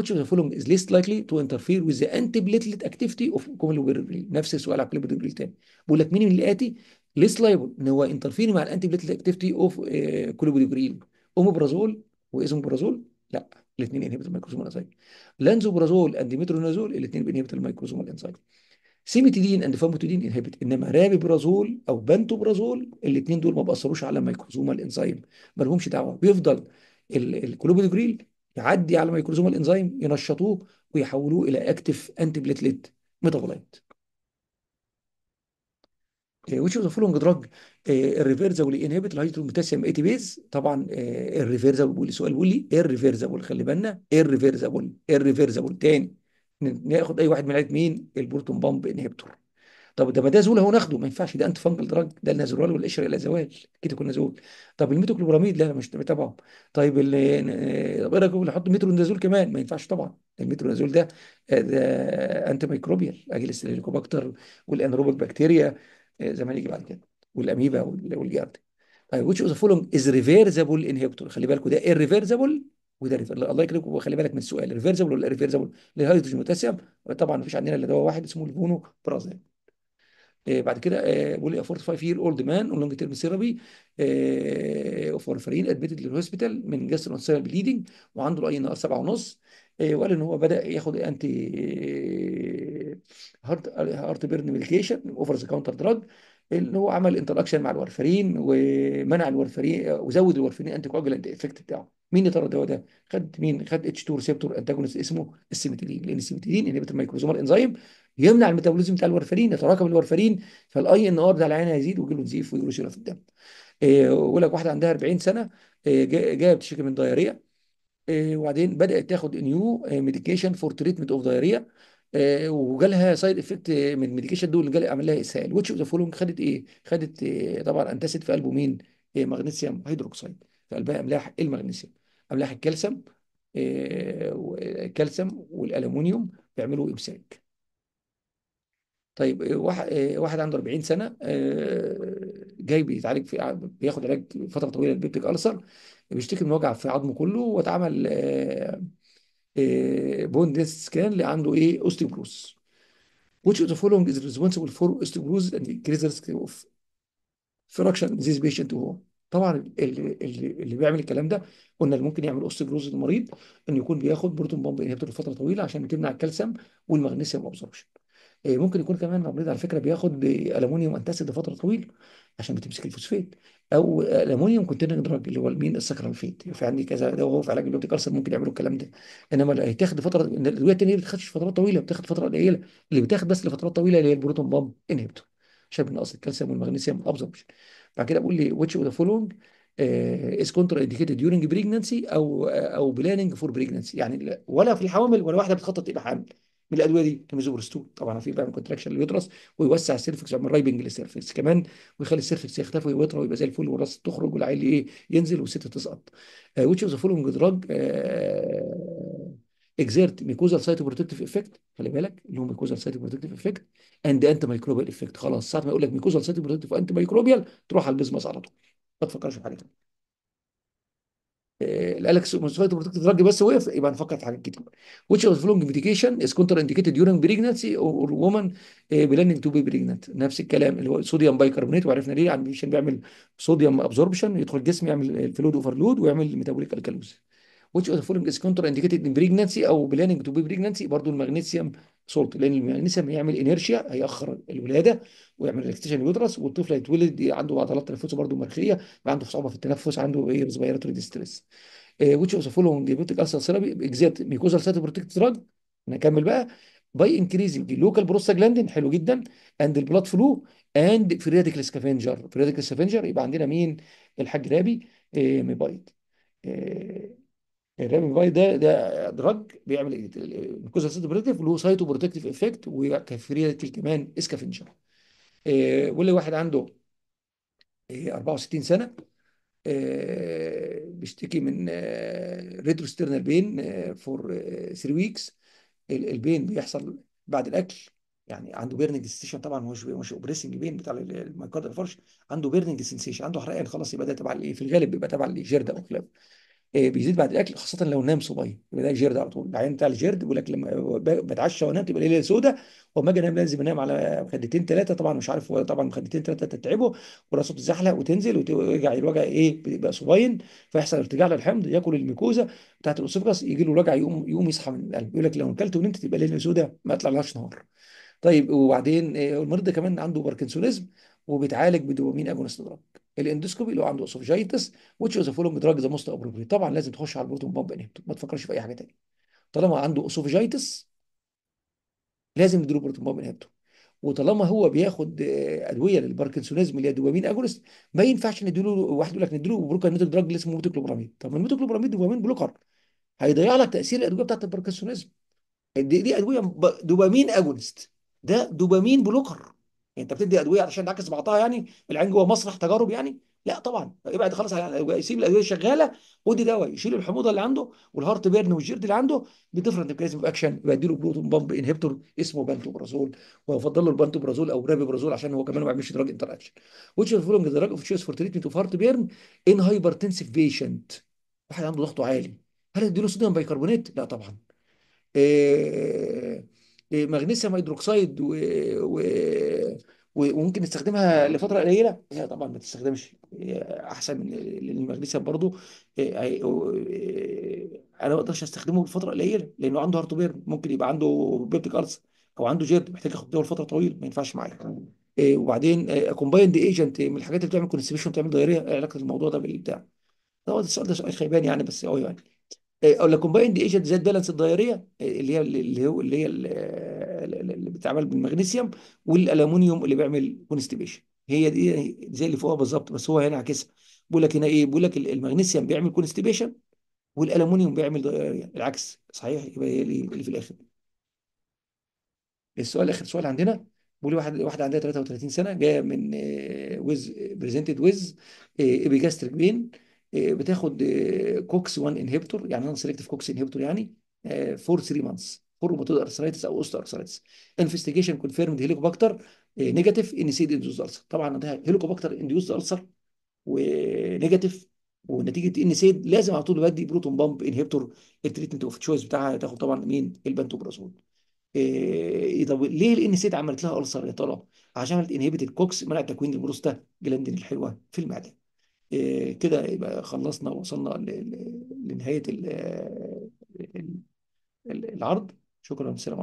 which of the following is least likely to interfere with the antiplatelet activity of glomerulin نفس السؤال على الكلوبيدوجريل تاني بيقول لك مين من اللي اتي least liable ان هو انترفير مع الانتيبليتلت اكتيفيتي اوف كلوبيدوجريل اوموبرازول وايزومبرازول لا الاثنين انهبيتور الميكروزومال انزايم لانزوبرازول اند ميترونازول الاثنين بينهبيتور الميكروزومال انزايم سيميتيدين اند فاموتيدين انهبت انما رابيبرازول او بنتوبرازول الاثنين دول ما بيأثروش على مايكروزوم الانزيم ما لهمش دعوه بيفضل الكلوبيدوجريل يعدي على مايكروزوم الانزيم ينشطوه ويحولوه الى اكتف انتي بليتليت ميتابولايت which is a following الريفيرزابل انهبت الهيدروجين اي تي بيز طبعا الريفيرزابل سؤال ولي الريفيرزابل خلي بالنا الريفيرزابل الريفيرزابل تاني ناخد اي واحد من عيله مين البروتون بامب انهبيتور طب ده ما ده زول هو ناخده ما ينفعش ده انت فانجل دراج ده النازولول والقشر الى زوال كده كنا زول طب الميتوكلوبراميد لا مش تبعه طيب اللي إيه، طب ايه رايك نحط مترونازول كمان ما ينفعش طبعا المترونازول ده آه، ده انتي ميكروبيال اجل السيليكوباكتر والانروبيك بكتيريا آه، زي ما بعد كده والاميبا والجارد طيب ويتش اوف ذا following از ريفيرزابل inhibitor خلي بالكوا ده ريفيرزابل وده الله يكرمك وخلي بالك من السؤال ريفرسبل ولا ريفرسبل للهيدروجين بوتاسيوم طبعا مفيش عندنا الا دواء واحد اسمه البونو آه، برازيل بعد كده بيقول افورت 45 يير اولد مان اون لونج تيرم ثيرابي فورفرين ادميتد للهوسبيتال من جاسترو بليدنج وعنده الاي ان ار 7 ونص آه، وقال ان هو بدا ياخد انتي هارت هارت بيرن ميديكيشن اوفر ذا كاونتر دراج اللي هو عمل انتراكشن مع الورفرين ومنع الورفرين وزود الورفرين انتي كواجلانت افكت بتاعه مين يا ترى الدواء ده؟ خد مين؟ خد اتش 2 ريسبتور انتاجونست اسمه السيمتيدين لان السيمتيدين انهبيتور الميكروزومال انزيم يمنع الميتابوليزم بتاع الورفرين يتراكم الورفرين فالاي ان ار بتاع العين هيزيد ويجي له نزيف ويجي له شيره في الدم. يقول آه، لك واحده عندها 40 سنه آه، جايه بتشتكي من دايريا آه، وبعدين بدات تاخد نيو ميديكيشن فور تريتمنت اوف دايريا وجالها سايد افكت من الميديكيشن دول جالها عمل لها اسهال ويتش اوف ذا فولونج خدت ايه؟ خدت طبعا انتست في قلبه مين؟ مغنيسيوم هيدروكسيد فالباقي املاح المغنيسيوم املاح الكالسيوم آه، الكالسيوم والالومنيوم بيعملوا امساك طيب آه، آه، واحد عنده 40 سنه جاي بيتعالج في بياخد علاج فتره طويله البيبتيك ألسر بيشتكي من وجع في عظمه كله واتعمل بون ديث سكان اللي عنده ايه اوستيوبروس which of the following is responsible for osteoporosis and increased risk of fraction in this patient to home طبعا اللي, اللي بيعمل الكلام ده قلنا اللي ممكن يعمل اوستيوبروز المريض انه يكون بياخد بروتون بامب انهبيتور لفتره طويله عشان تمنع الكالسيوم والمغنيسيوم ابزوربشن آه، ممكن يكون كمان المريض على فكره بياخد الومنيوم انتاسيد لفتره طويله عشان بتمسك الفوسفيت او الومنيوم كونتيننج دراج اللي هو المين السكرالفيت يعني في عندي كذا ده وهو في علاج اللوبتيك ممكن يعملوا الكلام ده انما اللي هيتاخد فتره الادويه الثانيه ما بتاخدش فترات طويله بتاخد فتره قليله اللي بتاخد بس لفترات طويله اللي هي البروتون بامب انهبيتور عشان بنقص الكالسيوم والمغنيسيوم ابزوربشن بعد كده بقول لي which of the following آه، is contraindicated during pregnancy او آه، او planning for pregnancy يعني ولا في الحوامل ولا واحده بتخطط تبقى حامل من الادويه دي الميزوبروستول طبعا في بقى كونتراكشن لليوترس ويوسع السيرفكس يعمل رايبنج للسيرفكس كمان ويخلي السيرفكس يختفي ويوتر ويبقى زي الفل والراس تخرج والعيل ايه ينزل والست تسقط آه، which of the following drug exert mucosal cytoprotective افكت خلي بالك اللي هو mucosal cytoprotective افكت اند انت مايكروبيال افكت خلاص ساعة ما يقول لك mucosal cytoprotective وانت مايكروبيال تروح على البيزمس على طول ما تفكرش في حاجة تانية الالكس بروتكت دراج بس وقف يبقى نفكر في حاجات كتير ويتش اوف لونج ميديكيشن از كونتر انديكيتد during pregnancy اور وومن بلاننج تو بي pregnant نفس الكلام اللي هو صوديوم بايكربونات وعرفنا ليه عشان بيعمل صوديوم ابزوربشن يدخل الجسم يعمل الفلود آه، اوفرلود ويعمل ميتابوليك الكالوز which of the following is counter indicated in pregnancy او planning to be pregnancy برضه المغنيسيوم سولت لان المغنيسيوم هيعمل انيرشيا هيأخر الولاده ويعمل ريكتيشن اليوترس والطفل هيتولد عنده عضلات تنفسه برضه مرخيه عنده صعوبه في التنفس عنده ايه ريسبيراتوري إيه، ديستريس which of the following diabetic ulcer therapy exert mucosal cytoprotective drug نكمل بقى باي انكريزنج اللوكال بروستاجلاندين حلو جدا اند البلاد فلو اند فري راديكال سكافنجر فري راديكال سكافنجر يبقى عندنا مين الحاج رابي ميبايد يعني الرامين باي ده ده دراج بيعمل جلوكوز إيه؟ اسيد بروتكتيف له سايتو بروتكتيف افكت وكفريتل كمان اسكافنجر آه، واللي واحد عنده 64 آه، سنه آه، بيشتكي من ريتروسترنال بين فور 3 ويكس البين بيحصل بعد الاكل يعني عنده بيرنج سنسيشن طبعا مش مش اوبريسنج بين بتاع المايكارد الفرش عنده بيرنج سنسيشن عنده حرقان خلاص يبقى ده تبع الايه في الغالب بيبقى تبع الجرده او خلافه آه، بيزيد بعد الاكل خاصه لو نام صبي يبقى ده جيرد على طول بعدين بتاع الجيرد بيقول لك لما بتعشى وانام تبقى ليله سوداء وما اجي انام لازم انام على مخدتين ثلاثه طبعا مش عارف طبعا مخدتين ثلاثه تتعبه وراسه تزحلق وتنزل ويرجع الوجع ايه بيبقى صبيين فيحصل ارتجاع للحمض ياكل الميكوزا بتاعت الاسوفجس يجي له وجع يقوم يقوم يصحى من القلب يقول لك لو اكلت ونمت تبقى ليله سوداء ما يطلعلهاش نهار طيب وبعدين آه، المريض كمان عنده باركنسونيزم وبيتعالج بدوبامين اجون دراج الاندوسكوبي اللي هو عنده اسوفجايتس which is the following drug the most appropriate طبعا لازم تخش على البروتون بامب انهبيتور يعني ما تفكرش في اي حاجه ثانيه طالما عنده اسوفجايتس لازم نديله بروتون بامب انهبيتور وطالما هو بياخد آه، ادويه للباركنسونيزم اللي هي دوبامين اجونست ما ينفعش نديله واحد يقول لك نديله بروكانيتك دراج اللي اسمه ميتوكلوبراميد طب ما الميتوكلوبراميد دوبامين بلوكر هيضيع لك تاثير الادويه بتاعت الباركنسونيزم دي, دي ادويه دوبامين اجونست ده دوبامين بلوكر يعني انت بتدي ادويه عشان تعكس بعضها يعني العين جوه مسرح تجارب يعني لا طبعا ابعد خالص عن الادويه الادويه شغاله ودي دواء يشيل الحموضه اللي عنده والهارت بيرن والجيرد اللي عنده بديفرنت ميكانيزم اكشن يبقى يديله بروتون بامب انهبيتور اسمه بانتوبرازول ويفضل له البانتوبرازول او رابيبرازول عشان هو كمان ما بيعملش دراج انتر اكشن ويتش اوف following دراج اوف of فور تريتمنت اوف هارت بيرن ان هايبر hypertensive بيشنت واحد عنده ضغطه عالي هل اديله صوديوم بايكربونات؟ لا طبعا إيه مغنيسيوم هيدروكسيد و... و... وممكن نستخدمها لفتره قليله لا طبعا ما تستخدمش احسن من المغنيسيوم برضو آه، انا ما اقدرش استخدمه لفتره قليله لانه عنده هارت بيرن ممكن يبقى عنده بيبتيك ارث او عنده جيرد محتاج اخد دواء لفتره طويله ما ينفعش معايا آه، وبعدين كومبايند آه، ايجنت من الحاجات اللي بتعمل كونسبشن بتعمل دايريه علاقه الموضوع ده بالبتاع ده السؤال ده سؤال خيبان يعني بس اه يعني إيه، او لا كومبايند ايجنت زي البالانس الدايريه إيه، اللي هي اللي هو اللي هي اللي بتتعمل بالمغنيسيوم والالومنيوم اللي بيعمل كونستيبيشن هي دي زي اللي فوقها بالظبط بس هو هنا عكسها بيقول لك هنا ايه بيقول لك المغنيسيوم بيعمل كونستيبيشن والالومنيوم بيعمل دائريه العكس صحيح يبقى هي اللي في الاخر السؤال اخر سؤال عندنا بيقول واحد واحده عندها 33 سنه جايه من آه، ويز بريزنتد ويز ايبيجاستريك بين آه، بتاخد آه، كوكس 1 انهبيتور يعني نون سيلكتيف كوكس انهبيتور يعني فور 3 مانثس فور روماتويد ارثرايتس او ارثرايتس انفستيجيشن كونفيرمد هيليكوباكتر نيجاتيف ان سي دي اندوز ألسر طبعا عندها هيليكوباكتر اندوز ألسر ونيجاتيف ونتيجه ان سيد لازم على طول بدي بروتون بامب انهبيتور التريتمنت اوف تشويس بتاعها تاخد طبعا مين البنتوبرازول إيه طب ليه الان سيد عملت لها ألسر يا ترى عشان عملت انهبت الكوكس منع تكوين البروستا جلاندين الحلوه في المعده إيه، كده يبقى خلصنا وصلنا لنهاية العرض شكرا والسلام عليكم